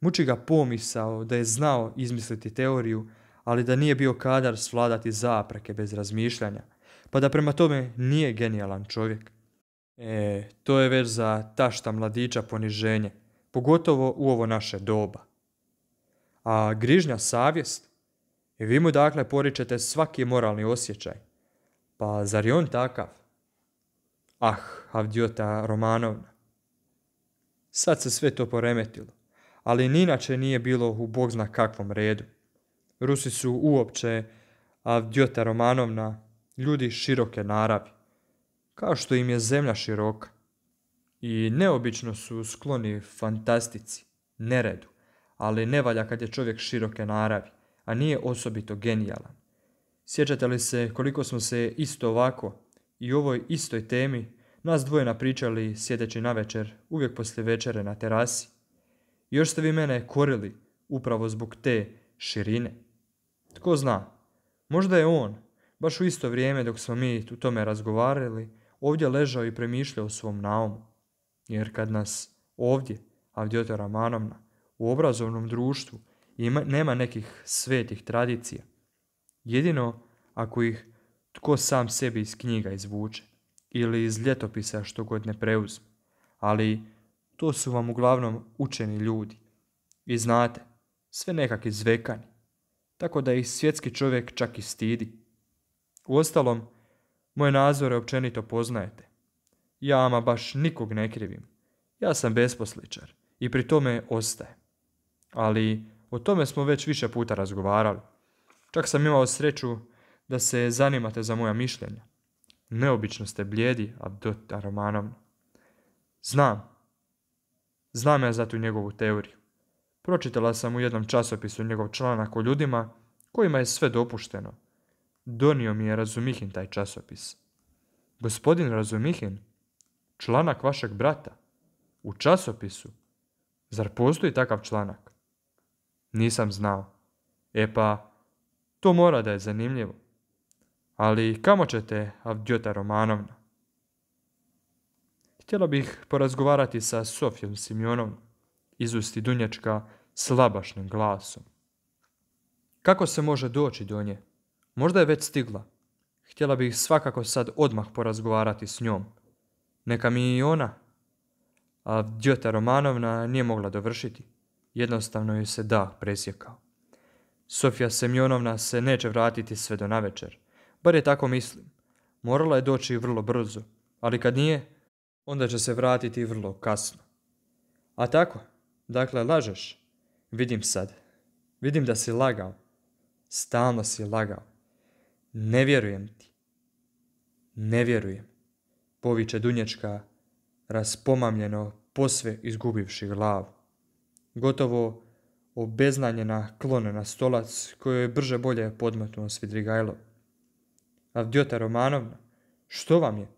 Muči ga pomisao da je znao izmisliti teoriju ali da nije bio kadar svladati zapreke bez razmišljanja, pa da prema tome nije genijalan čovjek. E, to je već za tašta mladića poniženje, pogotovo u ovo naše doba. A grižnja savjest? I vi mu dakle poričete svaki moralni osjećaj. Pa zar je on takav? Ah, Avdiota Romanovna. Sad se sve to poremetilo, ali ni inače nije bilo u bog zna kakvom redu. Rusi su uopće romanovna, ljudi široke naravi, kao što im je zemlja široka. I neobično su skloni fantastici, neredu, ali ne valja kad je čovjek široke naravi, a nije osobito genijalan. Sjećate li se koliko smo se isto ovako i u ovoj istoj temi nas dvoje napričali sjedeći na večer, uvijek poslije večere na terasi? Još ste vi mene korili upravo zbog te širine. Tko zna, možda je on, baš u isto vrijeme dok smo mi u tome razgovarali, ovdje ležao i premišljao o svom naumu. Jer kad nas ovdje, Avdjota Ramanovna, u obrazovnom društvu ima, nema nekih svetih tradicija, jedino ako ih tko sam sebi iz knjiga izvuče ili iz ljetopisa što god ne preuzme, ali to su vam uglavnom učeni ljudi. I znate, sve nekakvi zvekani, tako da ih svjetski čovjek čak i stidi. Uostalom, moje nazore općenito poznajete. Ja ama baš nikog ne krivim. Ja sam besposličar i pri tome ostaje. Ali o tome smo već više puta razgovarali. Čak sam imao sreću da se zanimate za moja mišljenja. Neobično ste blijedi, Abdota Romanovna. Znam. Znam ja za tu njegovu teoriju. Pročitala sam u jednom časopisu njegov članak o ljudima kojima je sve dopušteno. Donio mi je Razumihin taj časopis. Gospodin Razumihin, članak vašeg brata, u časopisu. Zar postoji takav članak? Nisam znao. E pa, to mora da je zanimljivo. Ali kamo ćete, Avdjota Romanovna? Htjela bih porazgovarati sa Sofijom Simjonovnom izusti Dunjačka slabašnim glasom. Kako se može doći do nje? Možda je već stigla. Htjela bih svakako sad odmah porazgovarati s njom. Neka mi i ona. A Djota Romanovna nije mogla dovršiti. Jednostavno joj se da presjekao. Sofija Semjonovna se neće vratiti sve do navečer. Bar je tako mislim. Morala je doći vrlo brzo, ali kad nije, onda će se vratiti vrlo kasno. A tako, Dakle, lažeš. Vidim sad. Vidim da si lagao. Stalno si lagao. Ne vjerujem ti. Ne vjerujem. Poviče Dunječka, raspomamljeno, posve izgubivši glavu. Gotovo obeznanjena klona na stolac koju je brže bolje podmetnuo svidrigajlo. Avdiota Romanovna, što vam je?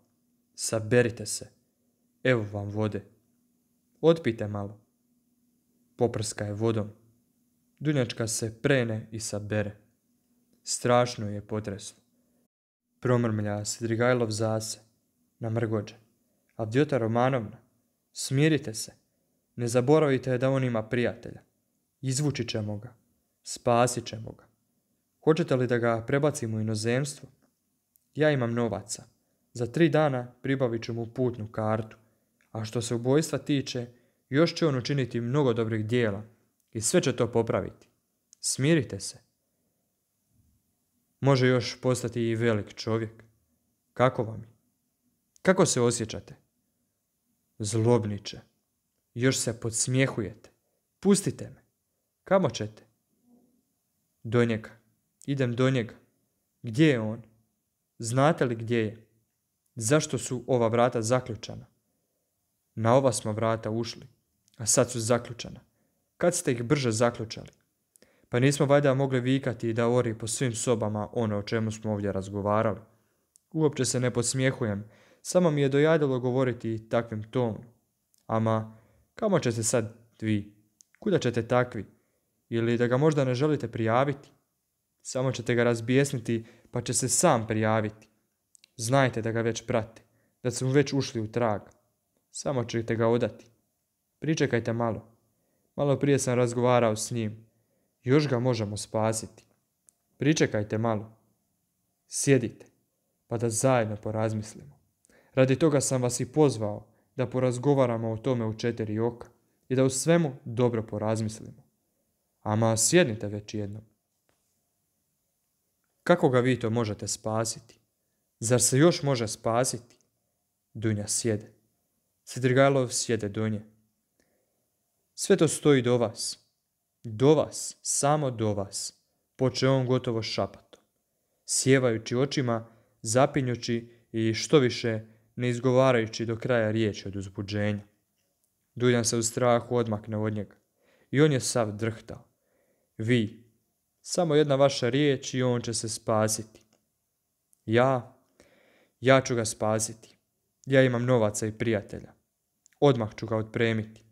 Saberite se. Evo vam vode. Otpite malo. Poprska je vodom. Dunjačka se prene i sabere. Strašno je potreslo. Promrmlja se Drigajlov zase. Namrgođe. Avdjota Romanovna, smirite se. Ne zaboravite da on ima prijatelja. izvući ćemo ga. Spasit ćemo ga. Hoćete li da ga prebacimo u inozemstvo? Ja imam novaca. Za tri dana pribavit ću mu putnu kartu. A što se ubojstva tiče, još će on učiniti mnogo dobrih dijela i sve će to popraviti. Smirite se. Može još postati i velik čovjek. Kako vam je? Kako se osjećate? Zlobniče. Još se podsmjehujete. Pustite me. Kamo ćete? Do njega. Idem do njega. Gdje je on? Znate li gdje je? Zašto su ova vrata zaključana? Na ova smo vrata ušli a sad su zaključana. Kad ste ih brže zaključali? Pa nismo valjda mogli vikati i da ori po svim sobama ono o čemu smo ovdje razgovarali. Uopće se ne podsmijehujem, samo mi je dojadilo govoriti takvim tonom. Ama, kamo ćete sad vi? Kuda ćete takvi? Ili da ga možda ne želite prijaviti? Samo ćete ga razbijesniti pa će se sam prijaviti. Znajte da ga već prate, da su već ušli u trag. Samo ćete ga odati. Pričekajte malo. Malo prije sam razgovarao s njim. Još ga možemo spasiti. Pričekajte malo. Sjedite, pa da zajedno porazmislimo. Radi toga sam vas i pozvao da porazgovaramo o tome u četiri oka i da u svemu dobro porazmislimo. Ama sjednite već jednom. Kako ga vi to možete spasiti? Zar se još može spasiti? Dunja sjede. Sedrigalov sjede do nje. Sve to stoji do vas. Do vas, samo do vas, poče on gotovo šapato. Sjevajući očima, zapinjući i što više ne izgovarajući do kraja riječi od uzbuđenja. Duljan se u strahu odmakne od njega i on je sav drhtao. Vi, samo jedna vaša riječ i on će se spasiti. Ja, ja ću ga spasiti. Ja imam novaca i prijatelja. Odmah ću ga otpremiti.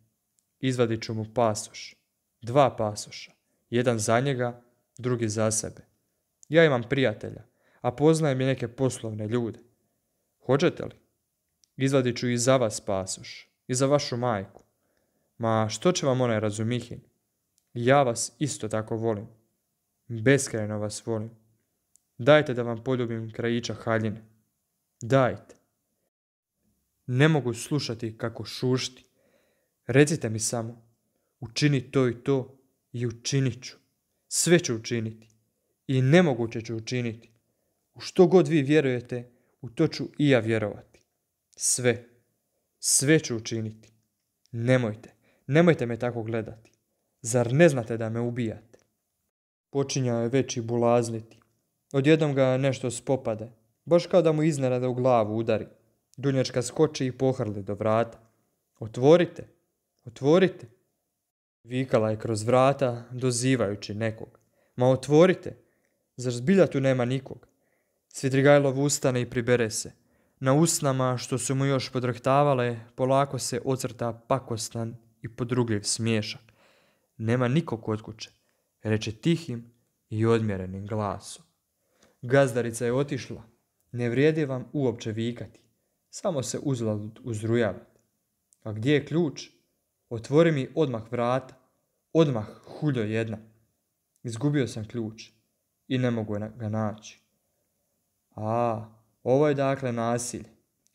Izvadit ću mu pasoš. Dva pasoša. Jedan za njega, drugi za sebe. Ja imam prijatelja, a poznajem i neke poslovne ljude. Hoćete li? Izvadit ću i za vas pasoš. I za vašu majku. Ma što će vam onaj razumihin? Ja vas isto tako volim. Beskrajno vas volim. Dajte da vam poljubim krajića haljine. Dajte. Ne mogu slušati kako šušti. Recite mi samo, učini to i to i učinit ću. Sve ću učiniti. I nemoguće ću učiniti. U što god vi vjerujete, u to ću i ja vjerovati. Sve. Sve ću učiniti. Nemojte. Nemojte me tako gledati. Zar ne znate da me ubijate? Počinjao je već i bulazliti. Odjednom ga nešto spopade. Baš kao da mu iznenada u glavu udari. Dunjačka skoči i pohrli do vrata. Otvorite, Otvorite. Vikala je kroz vrata, dozivajući nekog. Ma otvorite. Zar zbilja tu nema nikog? Svidrigajlov ustane i pribere se. Na usnama, što su mu još podrhtavale, polako se ocrta pakostan i podrugljiv smiješak. Nema nikog kod kuće, reče tihim i odmjerenim glasom. Gazdarica je otišla. Ne vrijedi vam uopće vikati. Samo se uzlud uzrujavati. A gdje je ključ? Otvori mi odmah vrata. Odmah, huljo jedna. Izgubio sam ključ i ne mogu ga naći. A, ovo je dakle nasilje,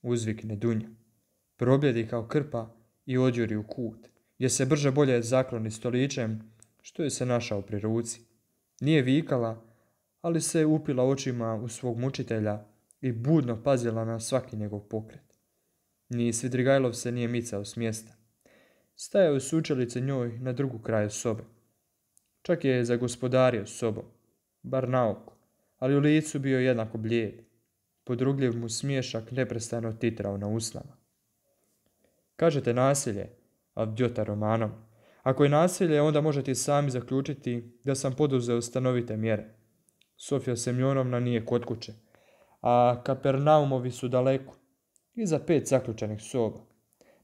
uzvikne Dunja. Probljedi kao krpa i odjuri u kut, gdje se brže bolje zakloni stoličem, što je se našao pri ruci. Nije vikala, ali se upila očima u svog mučitelja i budno pazila na svaki njegov pokret. Ni Svidrigajlov se nije micao s mjesta. Stajao je sučelice njoj na drugu kraju sobe. Čak je zagospodario sobom, bar na ali u licu bio jednako blijed. Podrugljiv mu smiješak neprestano titrao na uslama. Kažete nasilje, avdjota romanom. Ako je nasilje, onda možete sami zaključiti da sam poduzeo stanovite mjere. Sofija Semjonovna nije kod kuće, a Kapernaumovi su daleko, iza pet zaključenih soba.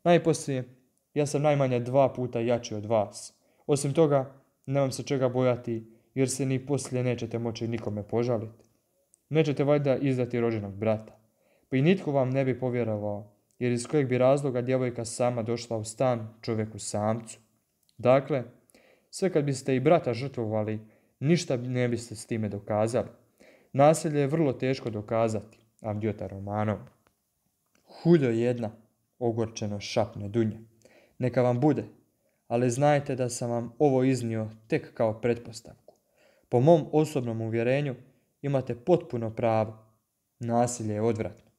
Najposlije, ja sam najmanje dva puta jači od vas. Osim toga, nemam se čega bojati, jer se ni poslije nećete moći nikome požaliti. Nećete valjda izdati rođenog brata. Pa i nitko vam ne bi povjerovao, jer iz kojeg bi razloga djevojka sama došla u stan čovjeku samcu. Dakle, sve kad biste i brata žrtvovali, ništa ne biste s time dokazali. Nasilje je vrlo teško dokazati, Amdjota Romanov. Hudo jedna, ogorčeno šapne dunje. Neka vam bude, ali znajte da sam vam ovo iznio tek kao pretpostavku. Po mom osobnom uvjerenju imate potpuno pravo. Nasilje je odvratno.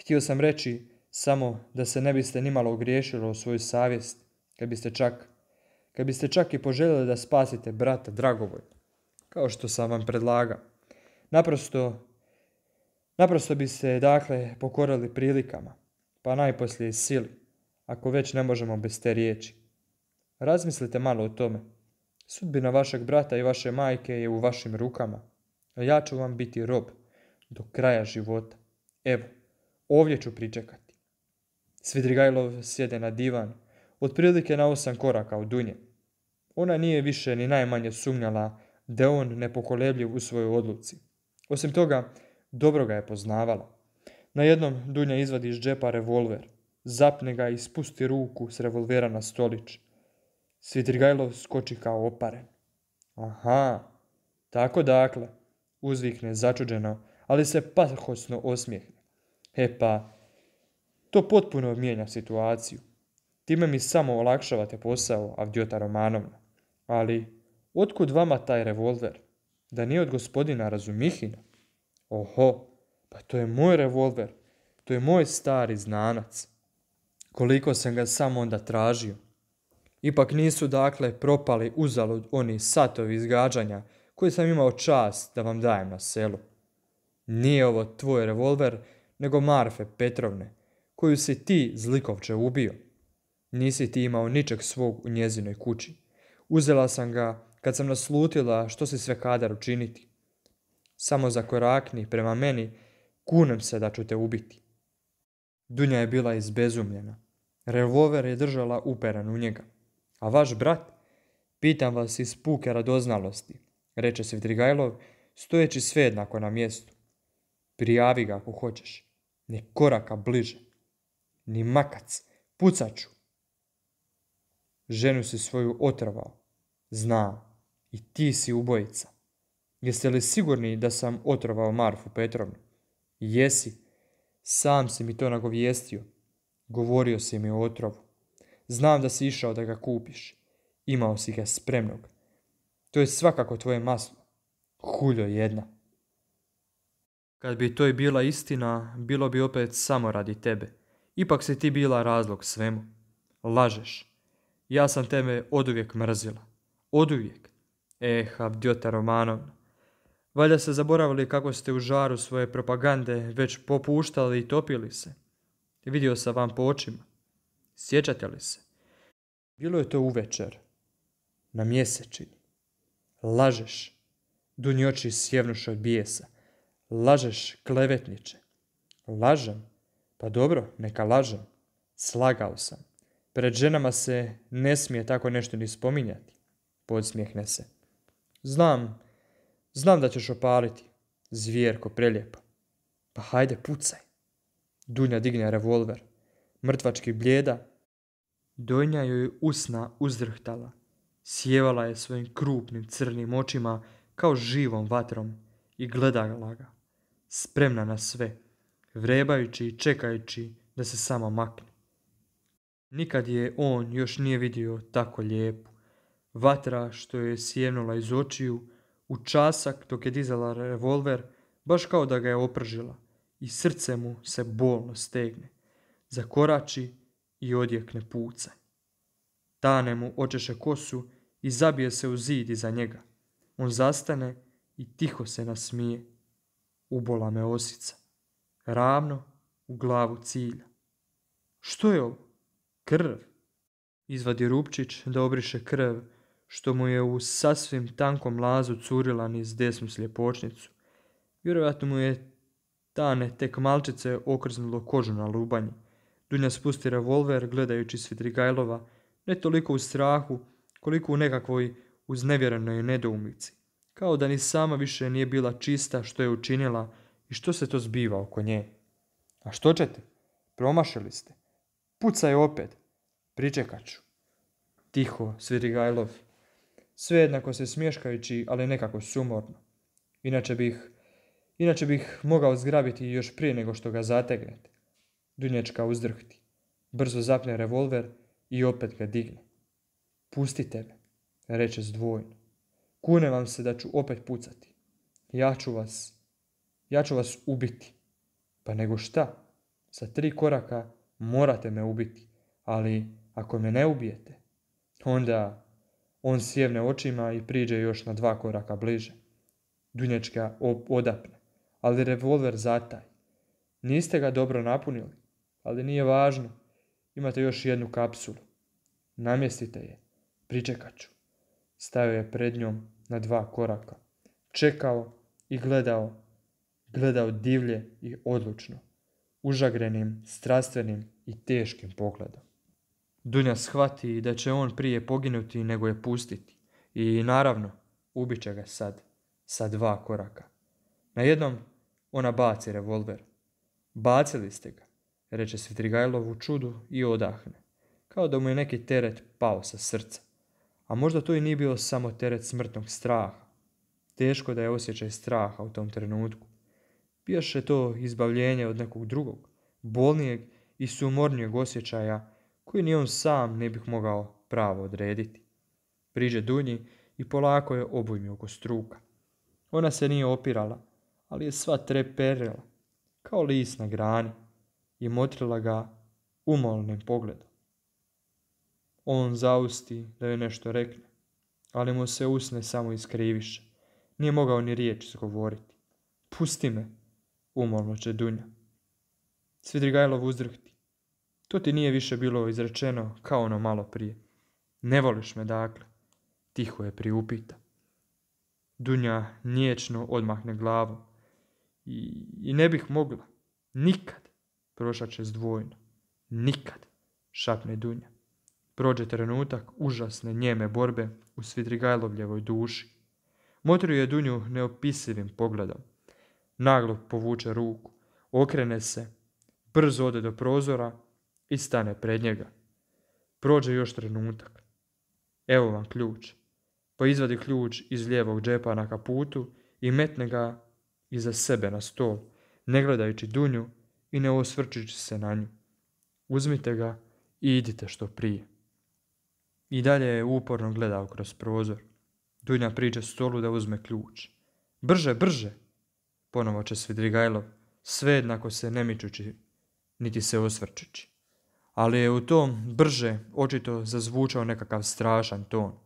Htio sam reći samo da se ne biste nimalo ogriješili o svoju savjest, kad biste čak, kad biste čak i poželjeli da spasite brata Dragovoj, kao što sam vam predlagao. Naprosto, naprosto bi se dakle pokorali prilikama, pa najposlije sili ako već ne možemo bez te riječi. Razmislite malo o tome. Sudbina vašeg brata i vaše majke je u vašim rukama. A ja ću vam biti rob do kraja života. Evo, ovdje ću pričekati. Svidrigajlov sjede na divan, otprilike na osam koraka od dunje. Ona nije više ni najmanje sumnjala da je on nepokolebljiv u svojoj odluci. Osim toga, dobro ga je poznavala. Na jednom Dunja izvadi iz džepa revolver – Zapne ga i spusti ruku s revolvera na stolić. Svitrigajlov skoči kao oparen. Aha, tako dakle, uzvikne začuđeno, ali se pahosno osmijehne. E pa, to potpuno mijenja situaciju. Time mi samo olakšavate posao Avdjota Romanovna. Ali, otkud vama taj revolver? Da nije od gospodina Razumihina? Oho, pa to je moj revolver. To je moj stari znanac koliko sam ga samo onda tražio. Ipak nisu dakle propali uzalud oni satovi izgađanja koji sam imao čast da vam dajem na selu. Nije ovo tvoj revolver, nego Marfe Petrovne, koju si ti, zlikovče, ubio. Nisi ti imao ničeg svog u njezinoj kući. Uzela sam ga kad sam naslutila što si sve kadar učiniti. Samo zakorakni prema meni, kunem se da ću te ubiti. Dunja je bila izbezumljena. Revolver je držala uperan u njega. A vaš brat? Pitam vas iz puke radoznalosti, reče Svitrigajlov, stojeći jednako na mjestu. Prijavi ga ako hoćeš. Ne koraka bliže. Ni makac. Pucaću. Ženu si svoju otrovao. Zna. I ti si ubojica. Jeste li sigurni da sam otrovao Marfu Petrovnu? Jesi, sam si mi to nagovijestio. Govorio si mi o otrovu. Znam da si išao da ga kupiš. Imao si ga spremnog. To je svakako tvoje maslo. Huljo jedna. Kad bi to i bila istina, bilo bi opet samo radi tebe. Ipak si ti bila razlog svemu. Lažeš. Ja sam tebe oduvijek mrzila. Oduvijek. Eh, Abdiota Romanovna. Valjda ste zaboravili kako ste u žaru svoje propagande već popuštali i topili se. Vidio sam vam po očima. Sjećate li se? Bilo je to uvečer. Na mjesečini. Lažeš. Dunjoči sjevnuš od bijesa. Lažeš, klevetniče. Lažem? Pa dobro, neka lažem. Slagao sam. Pred ženama se ne smije tako nešto ni spominjati. Podsmjehne se. Znam, Znam da ćeš opaliti. Zvijerko prelijepa. Pa hajde, pucaj. Dunja digne revolver. Mrtvački blijeda. Donja joj usna uzdrhtala. Sjevala je svojim krupnim crnim očima kao živom vatrom i gledala ga. Spremna na sve, vrebajući i čekajući da se sama makne. Nikad je on još nije vidio tako lijepu. Vatra što je sjenula iz očiju, u časak dok je dizala revolver, baš kao da ga je opržila i srce mu se bolno stegne. Zakorači i odjekne pucanj. Tane mu očeše kosu i zabije se u zid iza njega. On zastane i tiho se nasmije. Ubola me osica. Ravno u glavu cilja. Što je ovo? Krv. Izvadi Rupčić da obriše krv što mu je u sasvim tankom lazu curila niz desnu sljepočnicu. Vjerojatno mu je tane tek malčice okrznulo kožu na lubanje. Dunja spusti revolver gledajući Svidrigajlova, ne toliko u strahu, koliko u nekakvoj uznevjerenoj nedoumici. Kao da ni sama više nije bila čista što je učinila i što se to zbiva oko nje. A što ćete? Promašili ste. Pucaj opet. Pričekat ću. Tiho, Svidrigajlov jednako se smješkajući, ali nekako sumorno. Inače bih, inače bih mogao zgrabiti još prije nego što ga zategnete. Dunječka uzdrhti. Brzo zapne revolver i opet ga digne. Pustite me, reče zdvojno. Kune vam se da ću opet pucati. Ja ću vas, ja ću vas ubiti. Pa nego šta? Sa tri koraka morate me ubiti, ali ako me ne ubijete, onda on sjevne očima i priđe još na dva koraka bliže. Dunječka odapne, ali revolver zataj. Niste ga dobro napunili, ali nije važno. Imate još jednu kapsulu. Namjestite je. Pričekat ću. Stavio je pred njom na dva koraka. Čekao i gledao. Gledao divlje i odlučno. Užagrenim, strastvenim i teškim pogledom. Dunja shvati da će on prije poginuti nego je pustiti. I naravno, ubit ga sad, sa dva koraka. Na jednom ona baci revolver. Bacili ste ga, reče Svitrigajlov u čudu i odahne. Kao da mu je neki teret pao sa srca. A možda to i nije bio samo teret smrtnog straha. Teško da je osjećaj straha u tom trenutku. je to izbavljenje od nekog drugog, bolnijeg i sumornijeg osjećaja koji ni on sam ne bih mogao pravo odrediti. Priđe dunji i polako je obujmi oko struka. Ona se nije opirala, ali je sva treperila, kao lis na grani, i motrila ga umolnim pogledom. On zausti da joj nešto rekne, ali mu se usne samo iskriviše. Nije mogao ni riječ izgovoriti. Pusti me, umolno će Dunja. Svidrigajlov uzdrhti. To ti nije više bilo izrečeno kao ono malo prije. Ne voliš me dakle, tiho je priupita. Dunja niječno odmahne glavom. I, I, ne bih mogla. Nikad, će zdvojno. Nikad, šapne Dunja. Prođe trenutak užasne njeme borbe u Svidrigajlovljevoj duši. Motrio je Dunju neopisivim pogledom. Naglo povuče ruku, okrene se, brzo ode do prozora i stane pred njega. Prođe još trenutak. Evo vam ključ. Pa izvadi ključ iz lijevog džepa na kaputu i metne ga iza sebe na stol, ne gledajući Dunju i ne osvrčući se na nju. Uzmite ga i idite što prije. I dalje je uporno gledao kroz prozor. Dunja priđe stolu da uzme ključ. Brže, brže! Ponovo će Svidrigajlov, sve jednako se ne mičući, niti se osvrčići ali je u tom brže očito zazvučao nekakav strašan ton.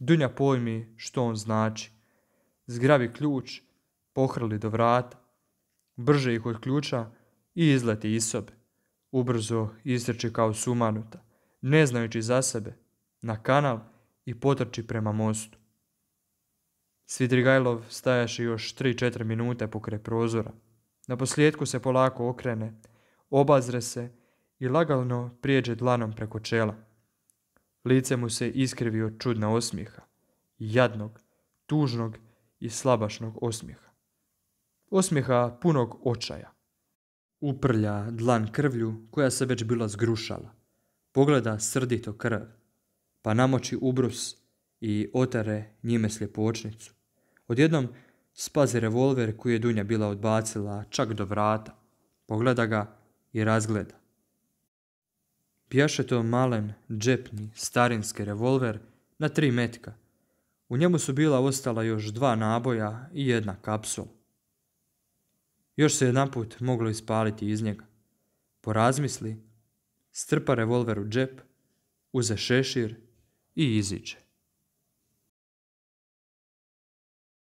Dunja pojmi što on znači. Zgravi ključ, pohrli do vrata, brže ih od ključa i izleti iz sobe. Ubrzo istrči kao sumanuta, ne znajući za sebe, na kanal i potrči prema mostu. Svidrigajlov stajaše još 3-4 minute pokraj prozora. Na posljedku se polako okrene, obazre se i lagano prijeđe dlanom preko čela. Lice mu se iskrivi od čudna osmijeha, jadnog, tužnog i slabašnog osmjeha. Osmiha punog očaja. Uprlja dlan krvlju koja se već bila zgrušala. Pogleda srdito krv, pa namoči ubrus i otare njime sljepočnicu. Odjednom spazi revolver koji je Dunja bila odbacila čak do vrata. Pogleda ga i razgleda. Pijaše to malen, džepni, starinski revolver na tri metka. U njemu su bila ostala još dva naboja i jedna kapsula. Još se jedanput moglo ispaliti iz njega. Porazmisli, strpa revolver u džep, uze šešir i iziđe.